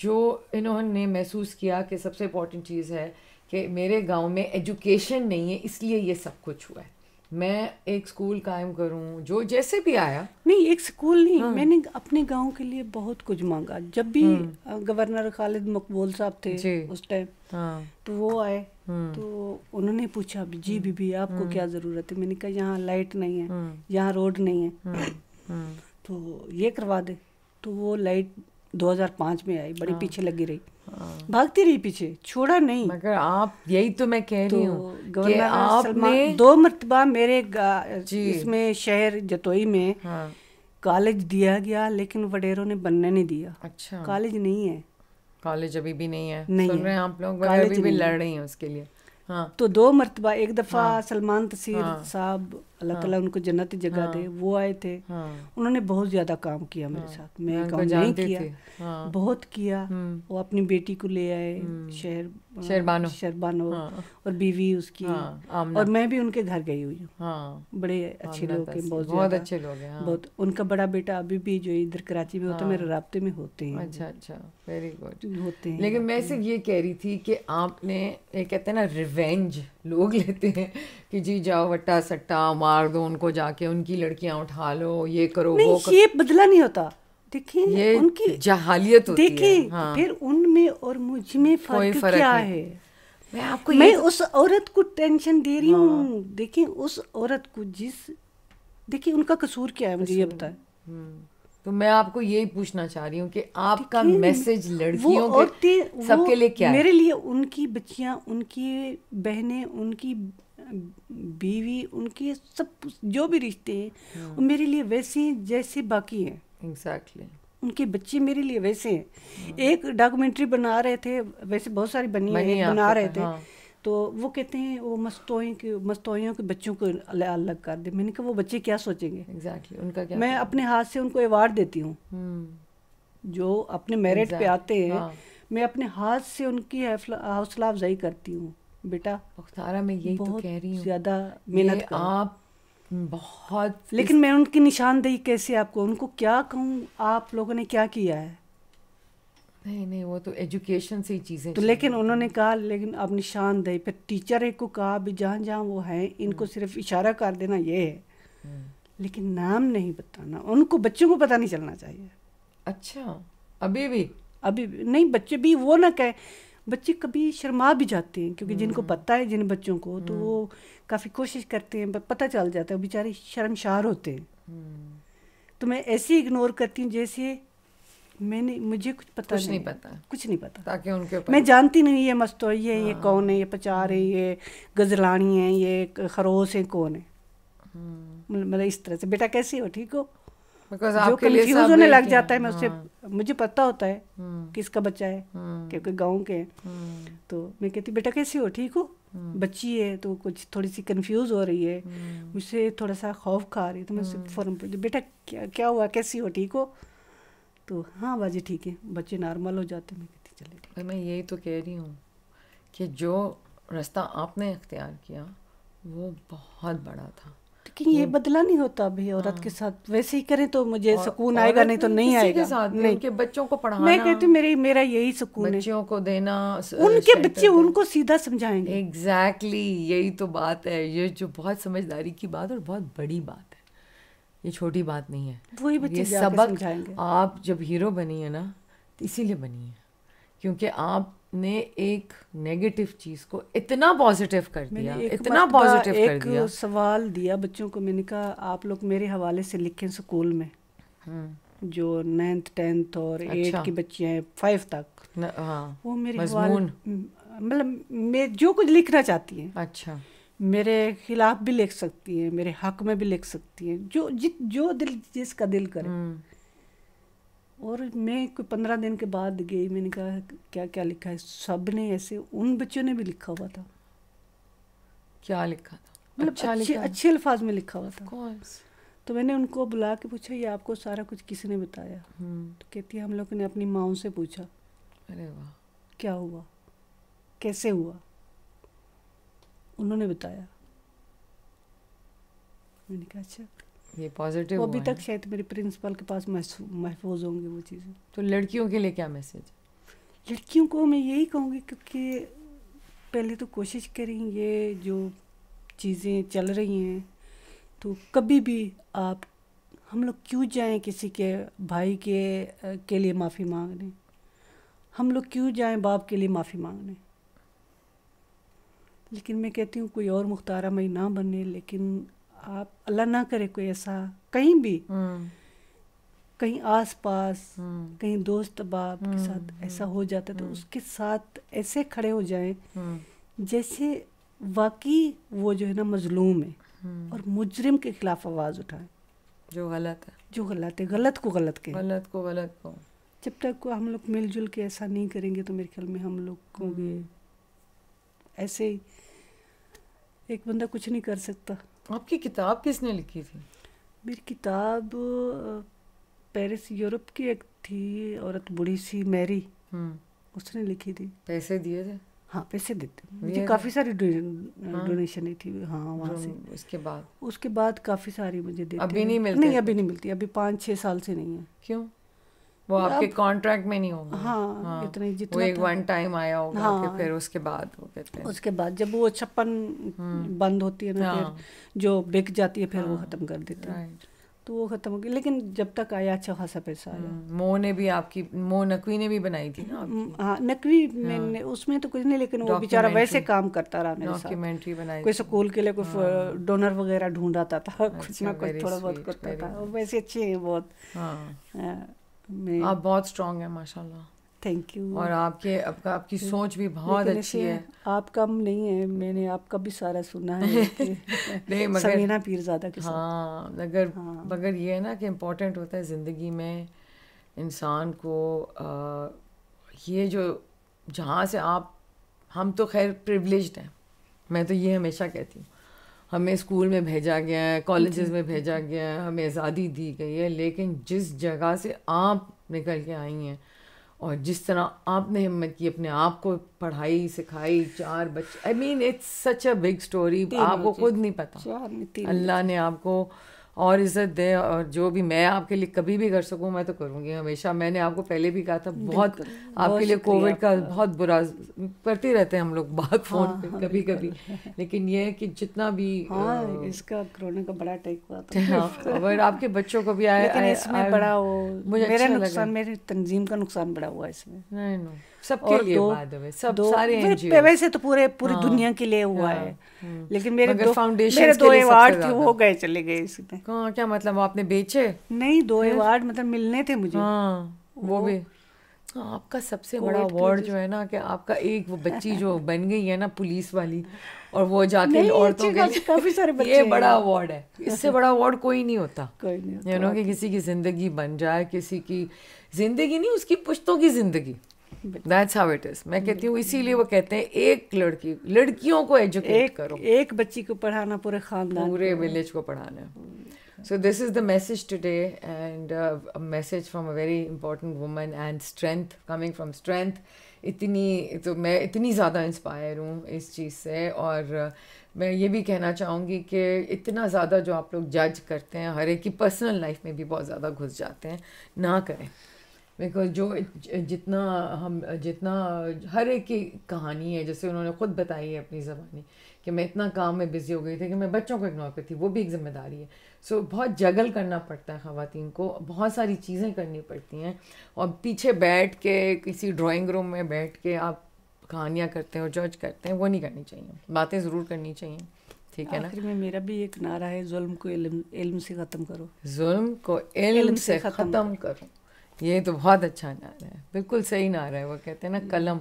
जो इन्होंने महसूस किया कि सबसे इम्पोर्टेंट चीज़ है कि मेरे गांव में एजुकेशन नहीं है इसलिए ये सब कुछ हुआ है मैं एक स्कूल कायम करूं जो जैसे भी आया नहीं एक स्कूल नहीं हाँ। मैंने अपने गांव के लिए बहुत कुछ मांगा जब भी हम्म। गवर्नर खालिद मकबूल साहब थे उस टाइम हाँ। तो वो आए हम्म। तो उन्होंने पूछा जी हम्म। बीबी आपको क्या ज़रूरत है मैंने कहा यहाँ लाइट नहीं है यहाँ रोड नहीं है तो ये करवा दे तो वो लाइट 2005 में आई बड़ी हाँ, पीछे लगी रही हाँ, भागती रही पीछे छोड़ा नहीं मगर आप यही तो मैं कह तो रही हूँ आपने दो मरतबा मेरे इसमें शहर जतोई में हाँ, कॉलेज दिया गया लेकिन वडेरों ने बनने नहीं दिया अच्छा कॉलेज नहीं है कॉलेज अभी भी नहीं है नहीं सुन रहे हैं आप लोग अभी भी लड़ रही हैं उसके लिए हाँ। तो दो मरतबा एक दफ़ा हाँ। सलमान तसीर हाँ। साहब अल्लाह हाँ। तला उनको जन्नत जगह हाँ। दे वो आए थे हाँ। उन्होंने बहुत ज़्यादा काम किया मेरे हाँ। साथ मैं काम नहीं किया हाँ। बहुत किया हम्म। वो अपनी बेटी को ले आए हम्म। शहर शेरबानो शेरबानो हाँ। और बीवी उसकी हाँ। और मैं भी उनके घर गई हुई हूँ हाँ। बड़े अच्छे लोग हैं बहुत बहुत अच्छे लोग हैं हाँ। बहुत उनका बड़ा बेटा अभी भी जो इधर कराची में होता है हाँ। मेरे रबते में होते हैं अच्छा अच्छा वेरी गुड होते हैं लेकिन मैं सिर्फ ये कह रही थी कि आपने ये कहते हैं ना रिवेंज लोग लेते हैं कि जी जाओ वट्टा सट्टा मार दो उनको जाके उनकी लड़कियां उठा लो ये करो नहीं, वो कर... ये बदला नहीं होता देखिए उनकी जहालियत होती है हाँ। फिर उनमें और मुझ में फर्क, फर्क क्या है मैं आपको मैं तो- उस औरत को टेंशन दे रही हूँ हाँ। देखिए उस औरत को जिस देखिए उनका कसूर क्या है मुझे ये बताए हम्म। तो मैं आपको यही पूछना चाह रही हूँ कि आपका मैसेज लड़कियों के सबके लिए क्या मेरे लिए उनकी बच्चियाँ उनकी बहनें उनकी बीवी उनके सब जो भी रिश्ते हैं वो हम्म। मेरे लिए वैसे हैं जैसे बाकी हैं एग्जैक्टली exactly. उनके बच्चे मेरे लिए वैसे हैं हम्म। एक डॉक्यूमेंट्री बना रहे थे वैसे बहुत सारी बनी है बना रहे थे हाँ। तो वो कहते हैं वो मस्तोई के मस्तोइयों के बच्चों को अलग कर दे मैंने कहा वो बच्चे क्या सोचेंगे एग्जैक्टली exactly, उनका क्या मैं अपने हाथ से उनको अवार्ड देती हूँ हम्म। जो अपने मेरिट exactly, पे आते हैं हाँ. मैं अपने हाथ से उनकी हौसला अफजाई करती हूँ बेटा मुख्तारा मैं यही तो कह रही हूँ ज़्यादा मेहनत आप बहुत लेकिन मैं उनकी निशानदेही कैसे आपको उनको क्या कहूँ आप लोगों ने क्या किया है नहीं नहीं वो तो एजुकेशन से ही चीज़ें तो लेकिन उन्होंने कहा लेकिन अब निशानदेही पर टीचर को कहा भी जहाँ जहाँ वो हैं इनको हम्म। सिर्फ इशारा कर देना ये है हम्म। लेकिन नाम नहीं बताना उनको बच्चों को पता नहीं चलना चाहिए अच्छा अभी भी अभी भी, नहीं बच्चे भी वो ना कहे बच्चे कभी शर्मा भी जाते हैं क्योंकि जिनको हम्म। पता है जिन बच्चों को तो वो काफ़ी कोशिश करते हैं पता चल जाता है बेचारे शर्मशार होते हैं तो मैं ऐसे इग्नोर करती हूँ जैसे मैंने मुझे कुछ पता कुछ नहीं, नहीं पता कुछ नहीं पता ताकि उनके मैं जानती नहीं तो ये मस्तो है हाँ। ये कौन है ये पचार है ये गजलानी है ये खरोस है कौन है हम्म। मतलब इस तरह से बेटा कैसी हो ठीक हो जो कंफ्यूज होने लग जाता है मैं उससे हाँ। मुझे पता होता है हम्म। किसका बच्चा है क्योंकि हम्म। गाँव के हैं तो मैं कहती बेटा कैसी हो ठीक हो बच्ची है तो कुछ थोड़ी सी कंफ्यूज हो रही है मुझसे थोड़ा सा खौफ खा रही है तो मैं उससे फौरन बेटा क्या क्या हुआ कैसी हो ठीक हो तो हाँ बाजी ठीक है बच्चे नॉर्मल हो जाते मैं कहती चले भाई मैं यही तो कह रही हूँ कि जो रास्ता आपने अख्तियार किया वो बहुत बड़ा था लेकिन तो ये बदला नहीं होता अभी औरत हाँ। के साथ वैसे ही करें तो मुझे सुकून आएगा नहीं तो नहीं आएगा के साथ नहीं के बच्चों को पढ़ाना मैं कहती मेरी मेरा यही सुकून बच्चों को देना उनके बच्चे उनको सीधा समझाएंगे एग्जैक्टली exactly, यही तो बात है ये जो बहुत समझदारी की बात और बहुत बड़ी बात है ये छोटी बात नहीं है वही बच्चे ये सबक आप जब हीरो बनी है ना तो इसीलिए बनी है क्योंकि आपने एक नेगेटिव चीज़ को इतना पॉजिटिव कर दिया इतना पॉजिटिव कर दिया सवाल दिया बच्चों को मैंने कहा आप लोग मेरे हवाले से लिखें स्कूल में हम्म। जो नाइन्थ टेंथ और एट अच्छा। की बच्चियाँ हैं फाइव तक न, हाँ, वो मेरे मतलब मैं जो कुछ लिखना चाहती है अच्छा मेरे खिलाफ भी लिख सकती हैं मेरे हक में भी लिख सकती हैं जो जित जो दिल जिसका दिल करे हम्म। और मैं कोई पंद्रह दिन के बाद गई मैंने कहा क्या क्या लिखा है सब ने ऐसे उन बच्चों ने भी लिखा हुआ था क्या लिखा था मतलब अच्छा अच्छे अच्छे अल्फाज में लिखा हुआ था तो मैंने उनको बुला के पूछा ये आपको सारा कुछ किसने बताया हम्म। तो कहती है हम लोग ने अपनी माओ से पूछा अरे वाह क्या हुआ कैसे हुआ उन्होंने बताया मैंने कहा अच्छा ये पॉजिटिव अभी तक शायद मेरे प्रिंसिपल के पास महफूज होंगे वो चीज़ें तो लड़कियों के लिए क्या मैसेज लड़कियों को मैं यही कहूँगी क्योंकि पहले तो कोशिश करें ये जो चीज़ें चल रही हैं तो कभी भी आप हम लोग क्यों जाएं किसी के भाई के के लिए माफ़ी मांगने हम लोग क्यों जाएं बाप के लिए माफ़ी मांगने लेकिन मैं कहती हूँ कोई और मुख्तारा मई ना बने लेकिन आप अल्लाह ना करे कोई ऐसा कहीं भी हम्म। कहीं आस पास हम्म। कहीं दोस्त बाप के हम्म, साथ ऐसा हो जाता है तो उसके साथ ऐसे खड़े हो जाए जैसे वाकई वो जो है ना मजलूम है और मुजरिम के खिलाफ आवाज़ उठाए जो गलत है जो गलत है गलत को गलत के गलत को गलत को जब तक को हम लोग मिलजुल के ऐसा नहीं करेंगे तो मेरे ख्याल में हम लोग होंगे ऐसे ही एक बंदा कुछ नहीं कर सकता आपकी किताब किसने लिखी थी मेरी किताब पेरिस यूरोप की एक थी औरत बुढ़ी सी मैरी हम्म। उसने लिखी थी पैसे दिए थे हाँ पैसे देते मुझे काफ़ी सारी हाँ। डोनेशन हाँ। थी हाँ वहाँ से उसके बाद उसके बाद काफ़ी सारी मुझे देते अभी नहीं मिलती नहीं अभी नहीं मिलती अभी पाँच छः साल से नहीं है क्यों वो आपके कॉन्ट्रैक्ट में नहीं होगा हाँ, हाँ इतने जितना वो एक वन टाइम आया होगा हाँ, कि फिर उसके बाद वो कहते हैं उसके बाद जब वो छप्पन हम्म। बंद होती है ना हाँ, फिर जो बिक जाती है फिर हाँ, वो ख़त्म कर देते हैं तो वो ख़त्म हो गई लेकिन जब तक आया अच्छा खासा पैसा आया हम्म। मो ने भी आपकी मो नकवी ने भी बनाई थी ना हम्म। हाँ नकवी मैंने हाँ। उसमें तो कुछ नहीं लेकिन वो बेचारा वैसे काम करता रहा मेरे साथ बनाई कोई स्कूल के लिए कोई हाँ। डोनर वगैरह ढूंढ रहा था कुछ अच्छा, ना कुछ थोड़ा बहुत करता था वैसे अच्छे हैं बहुत हाँ। मैं आप बहुत स्ट्रांग हैं माशाल्लाह थैंक यू और आपके आपका आपकी सोच भी बहुत अच्छी है आप कम नहीं है मैंने आपका भी सारा सुना है नहीं मगर समीना के हाँ मगर हाँ। मगर ये है ना कि इम्पोर्टेंट होता है ज़िंदगी में इंसान को आ, ये जो जहाँ से आप हम तो खैर प्रिवलेज हैं मैं तो ये हमेशा कहती हूँ हमें स्कूल में भेजा गया है कॉलेज में भेजा गया है हमें आज़ादी दी गई है लेकिन जिस जगह से आप निकल के आई हैं और जिस तरह आपने हिम्मत की अपने आप को पढ़ाई सिखाई चार बच्चे I mean it's such a big story आपको खुद नहीं पता अल्लाह ने आपको और इज़्जत दें और जो भी मैं आपके लिए कभी भी कर सकूं मैं तो करूंगी हमेशा मैंने आपको पहले भी कहा था बहुत आपके लिए कोविड का बहुत बुरा करते रहते हैं हम लोग बात हाँ, फोन हाँ, पे हाँ, कभी कभी लेकिन ये है कि जितना भी हाँ, इसका कोरोना का बड़ा टेक हुआ था हाँ, और आपके बच्चों को भी आया इसमें बड़ा मुझे मेरा अच्छा नुकसान मेरी तंजीम का नुकसान बड़ा हुआ इसमें सबके लिए सब दो, सारे वैसे तो पूरे पूरी हाँ, दुनिया के लिए हुआ हाँ। है लेकिन मेरे दो फाउंडेशन मेरे दो अवार्ड थे वो गए चले गए इसमें क्या मतलब आपने बेचे नहीं दो अवार्ड मतलब मिलने थे मुझे हाँ, वो वो भी हाँ, आपका सबसे बड़ा अवार्ड तो जो है ना कि आपका एक वो बच्ची जो बन गई है ना पुलिस वाली और वो जाके औरतों के काफी सारे बच्चे ये बड़ा अवार्ड है इससे बड़ा अवार्ड कोई नहीं होता कोई नहीं यू नो कि किसी की जिंदगी बन जाए किसी की जिंदगी नहीं उसकी पुश्तों की जिंदगी दैट्स हाउ इट इज मैं कहती हूँ इसीलिए वो कहते हैं एक लड़की लड़कियों को एजुकेट करो एक बच्ची को पढ़ाना पूरे खानदान पूरे विलेज को पढ़ाना so this is the message today and message a a very important woman and strength coming strength strength इतनी तो मैं इतनी ज़्यादा इंस्पायर हूँ इस चीज़ से और uh, मैं ये भी कहना चाहूँगी कि इतना ज़्यादा जो आप लोग जज करते हैं हर एक की पर्सनल लाइफ में भी बहुत ज़्यादा घुस जाते हैं ना करें बिकॉज जो जितना हम जितना हर एक की कहानी है जैसे उन्होंने ख़ुद बताई है अपनी ज़बानी कि मैं इतना काम में बिज़ी हो गई थी कि मैं बच्चों को इग्नोर करती वो भी एक ज़िम्मेदारी है सो so, बहुत जगल करना पड़ता है ख़ातन को बहुत सारी चीज़ें करनी पड़ती हैं और पीछे बैठ के किसी ड्राइंग रूम में बैठ के आप कहानियाँ करते हैं और जज करते हैं वो नहीं करनी चाहिए बातें ज़रूर करनी चाहिए ठीक है ना में मेरा भी एक नारा है जुल्म को इल्म इल्म से ख़त्म करो जुल्म को इल्म, इल्म से ख़त्म करो ये तो बहुत अच्छा नारा है बिल्कुल सही नारा है वो कहते हैं ना कलम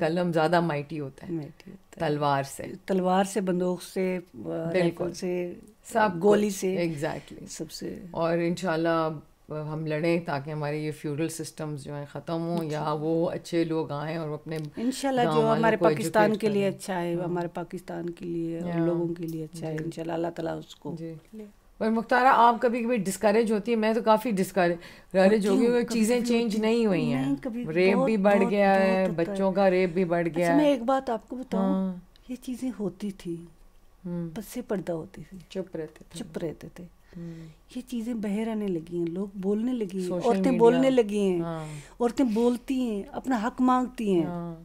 कलम ज़्यादा माइटी होता है तलवार से तलवार से बंदूक से बिल्कुल से सब गोली से एग्जैक्टली exactly. सबसे और इनशाला हम लड़े ताकि हमारे ये फ्यूडल सिस्टम्स जो हैं ख़त्म हो या वो अच्छे लोग आए और अपने इनशाला जो अच्छा हाँ। हमारे पाकिस्तान के लिए अच्छा है हमारे पाकिस्तान के लिए लोगों के लिए अच्छा है इनशाला अल्लाह तला उसको पर मुख्तारा आप कभी कभी डिस्करेज होती है मैं तो काफ़ी डिस्करेज हो गई चीज़ें चेंज नहीं हुई हैं रेप भी बढ़ गया अच्छा, है बच्चों का रेप भी बढ़ गया है मैं एक बात आपको बताऊ हाँ। ये चीज़ें होती थी हम्म। बस से पर्दा होती थी चुप रहते थे चुप रहते थे हम्म। ये चीज़ें बहर आने लगी हैं लोग बोलने लगी हैं औरतें बोलने लगी हैं हाँ। औरतें बोलती हैं अपना हक मांगती हैं हाँ।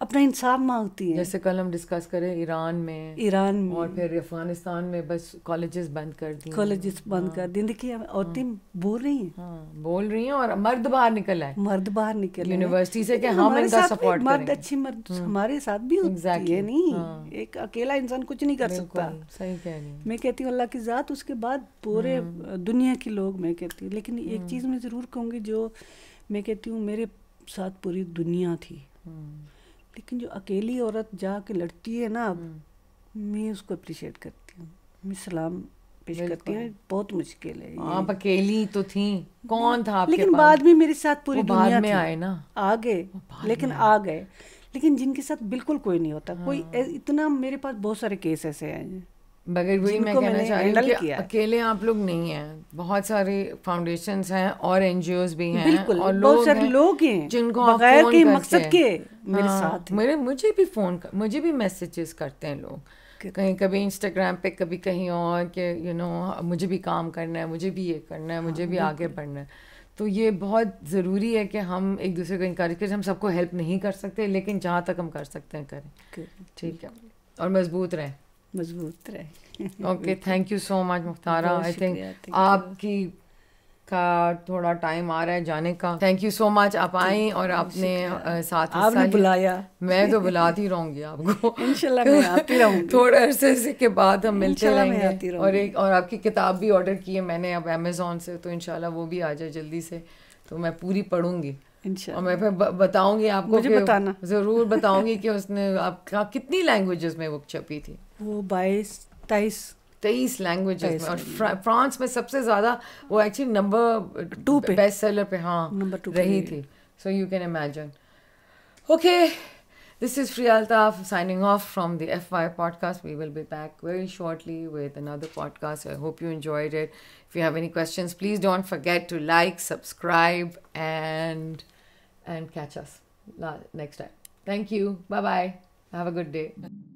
अपना इंसाफ मांगती है जैसे कल हम डिस्कस करें ईरान में ईरान में और फिर अफगानिस्तान में बस कॉलेजेस बंद कर दिए कॉलेजेस बंद कर हाँ। दिए देखिए औरतें हाँ। बोल रही हैं हाँ, बोल रही हैं और मर्द बाहर निकल आए मर्द बाहर निकल यूनिवर्सिटी से कि हम इनका सपोर्ट मर्द अच्छी मर्द हमारे साथ भी होती है नहीं एक अकेला इंसान कुछ नहीं कर सकता सही कह रही मैं कहती हूँ अल्लाह की जात उसके बाद पूरे दुनिया के लोग मैं कहती हूँ लेकिन एक चीज़ मैं ज़रूर कहूंगी जो मैं कहती हूँ मेरे साथ पूरी दुनिया थी लेकिन जो अकेली औरत जा के लड़ती है ना अब हम्म। मैं उसको अप्रिशिएट करती हूँ मैं सलाम पेश करती हूँ बहुत मुश्किल है आप अकेली तो थी कौन था आपके लेकिन बाद में मेरे साथ पूरी दुनिया में आए ना आ गए लेकिन आ गए लेकिन जिनके साथ बिल्कुल कोई नहीं होता हाँ। कोई इतना मेरे पास बहुत सारे केस ऐसे हैं बगैर वही मैं कहना चाह रही हूँ कि अकेले आप लोग नहीं हैं बहुत सारे फाउंडेशन हैं और एन भी हैं और लोग सारे लोग हैं जिनको बगैर के मकसद के मेरे हाँ, साथ मेरे मुझे भी फ़ोन मुझे भी मैसेजेस करते हैं लोग कहीं कभी इंस्टाग्राम पे कभी कहीं और कि यू नो मुझे भी काम करना है मुझे भी ये करना है मुझे हाँ, भी आगे बढ़ना है तो ये बहुत ज़रूरी है कि हम एक दूसरे को इंकरेज करें हम सबको हेल्प नहीं कर सकते लेकिन जहाँ तक हम कर सकते हैं करें ठीक है और मजबूत रहें मजबूत रहे okay thank you so much Mukhtara I think आपकी का थोड़ा टाइम आ रहा है जाने का थैंक यू सो मच आप आई और आपने साथ आपने बुलाया मैं तो बुलाती रहूंगी आपको इंशाल्लाह थोड़े अरसे से के बाद हम मिलते रहेंगे और एक और आपकी किताब भी ऑर्डर की है मैंने अब अमेजोन से तो इंशाल्लाह वो भी आ जाए जल्दी से तो मैं पूरी पढ़ूंगी और मैं फिर बताऊंगी आपको मुझे बताना जरूर बताऊंगी कि उसने आपका कितनी लैंग्वेजेस में बुक छपी थी वो बाईस तेईस तेईस लैंग्वेजेस में और फ्रा, फ्रांस में सबसे ज़्यादा वो एक्चुअली नंबर टू पे बेस्ट सेलर पे हाँ नंबर टू रही थी so you can imagine okay this is Frieha Altaf signing off from the F Y podcast we will be back very shortly with another podcast I hope you enjoyed it if you have any question please don't forget to like subscribe and and catch us next time thank you bye bye have a good day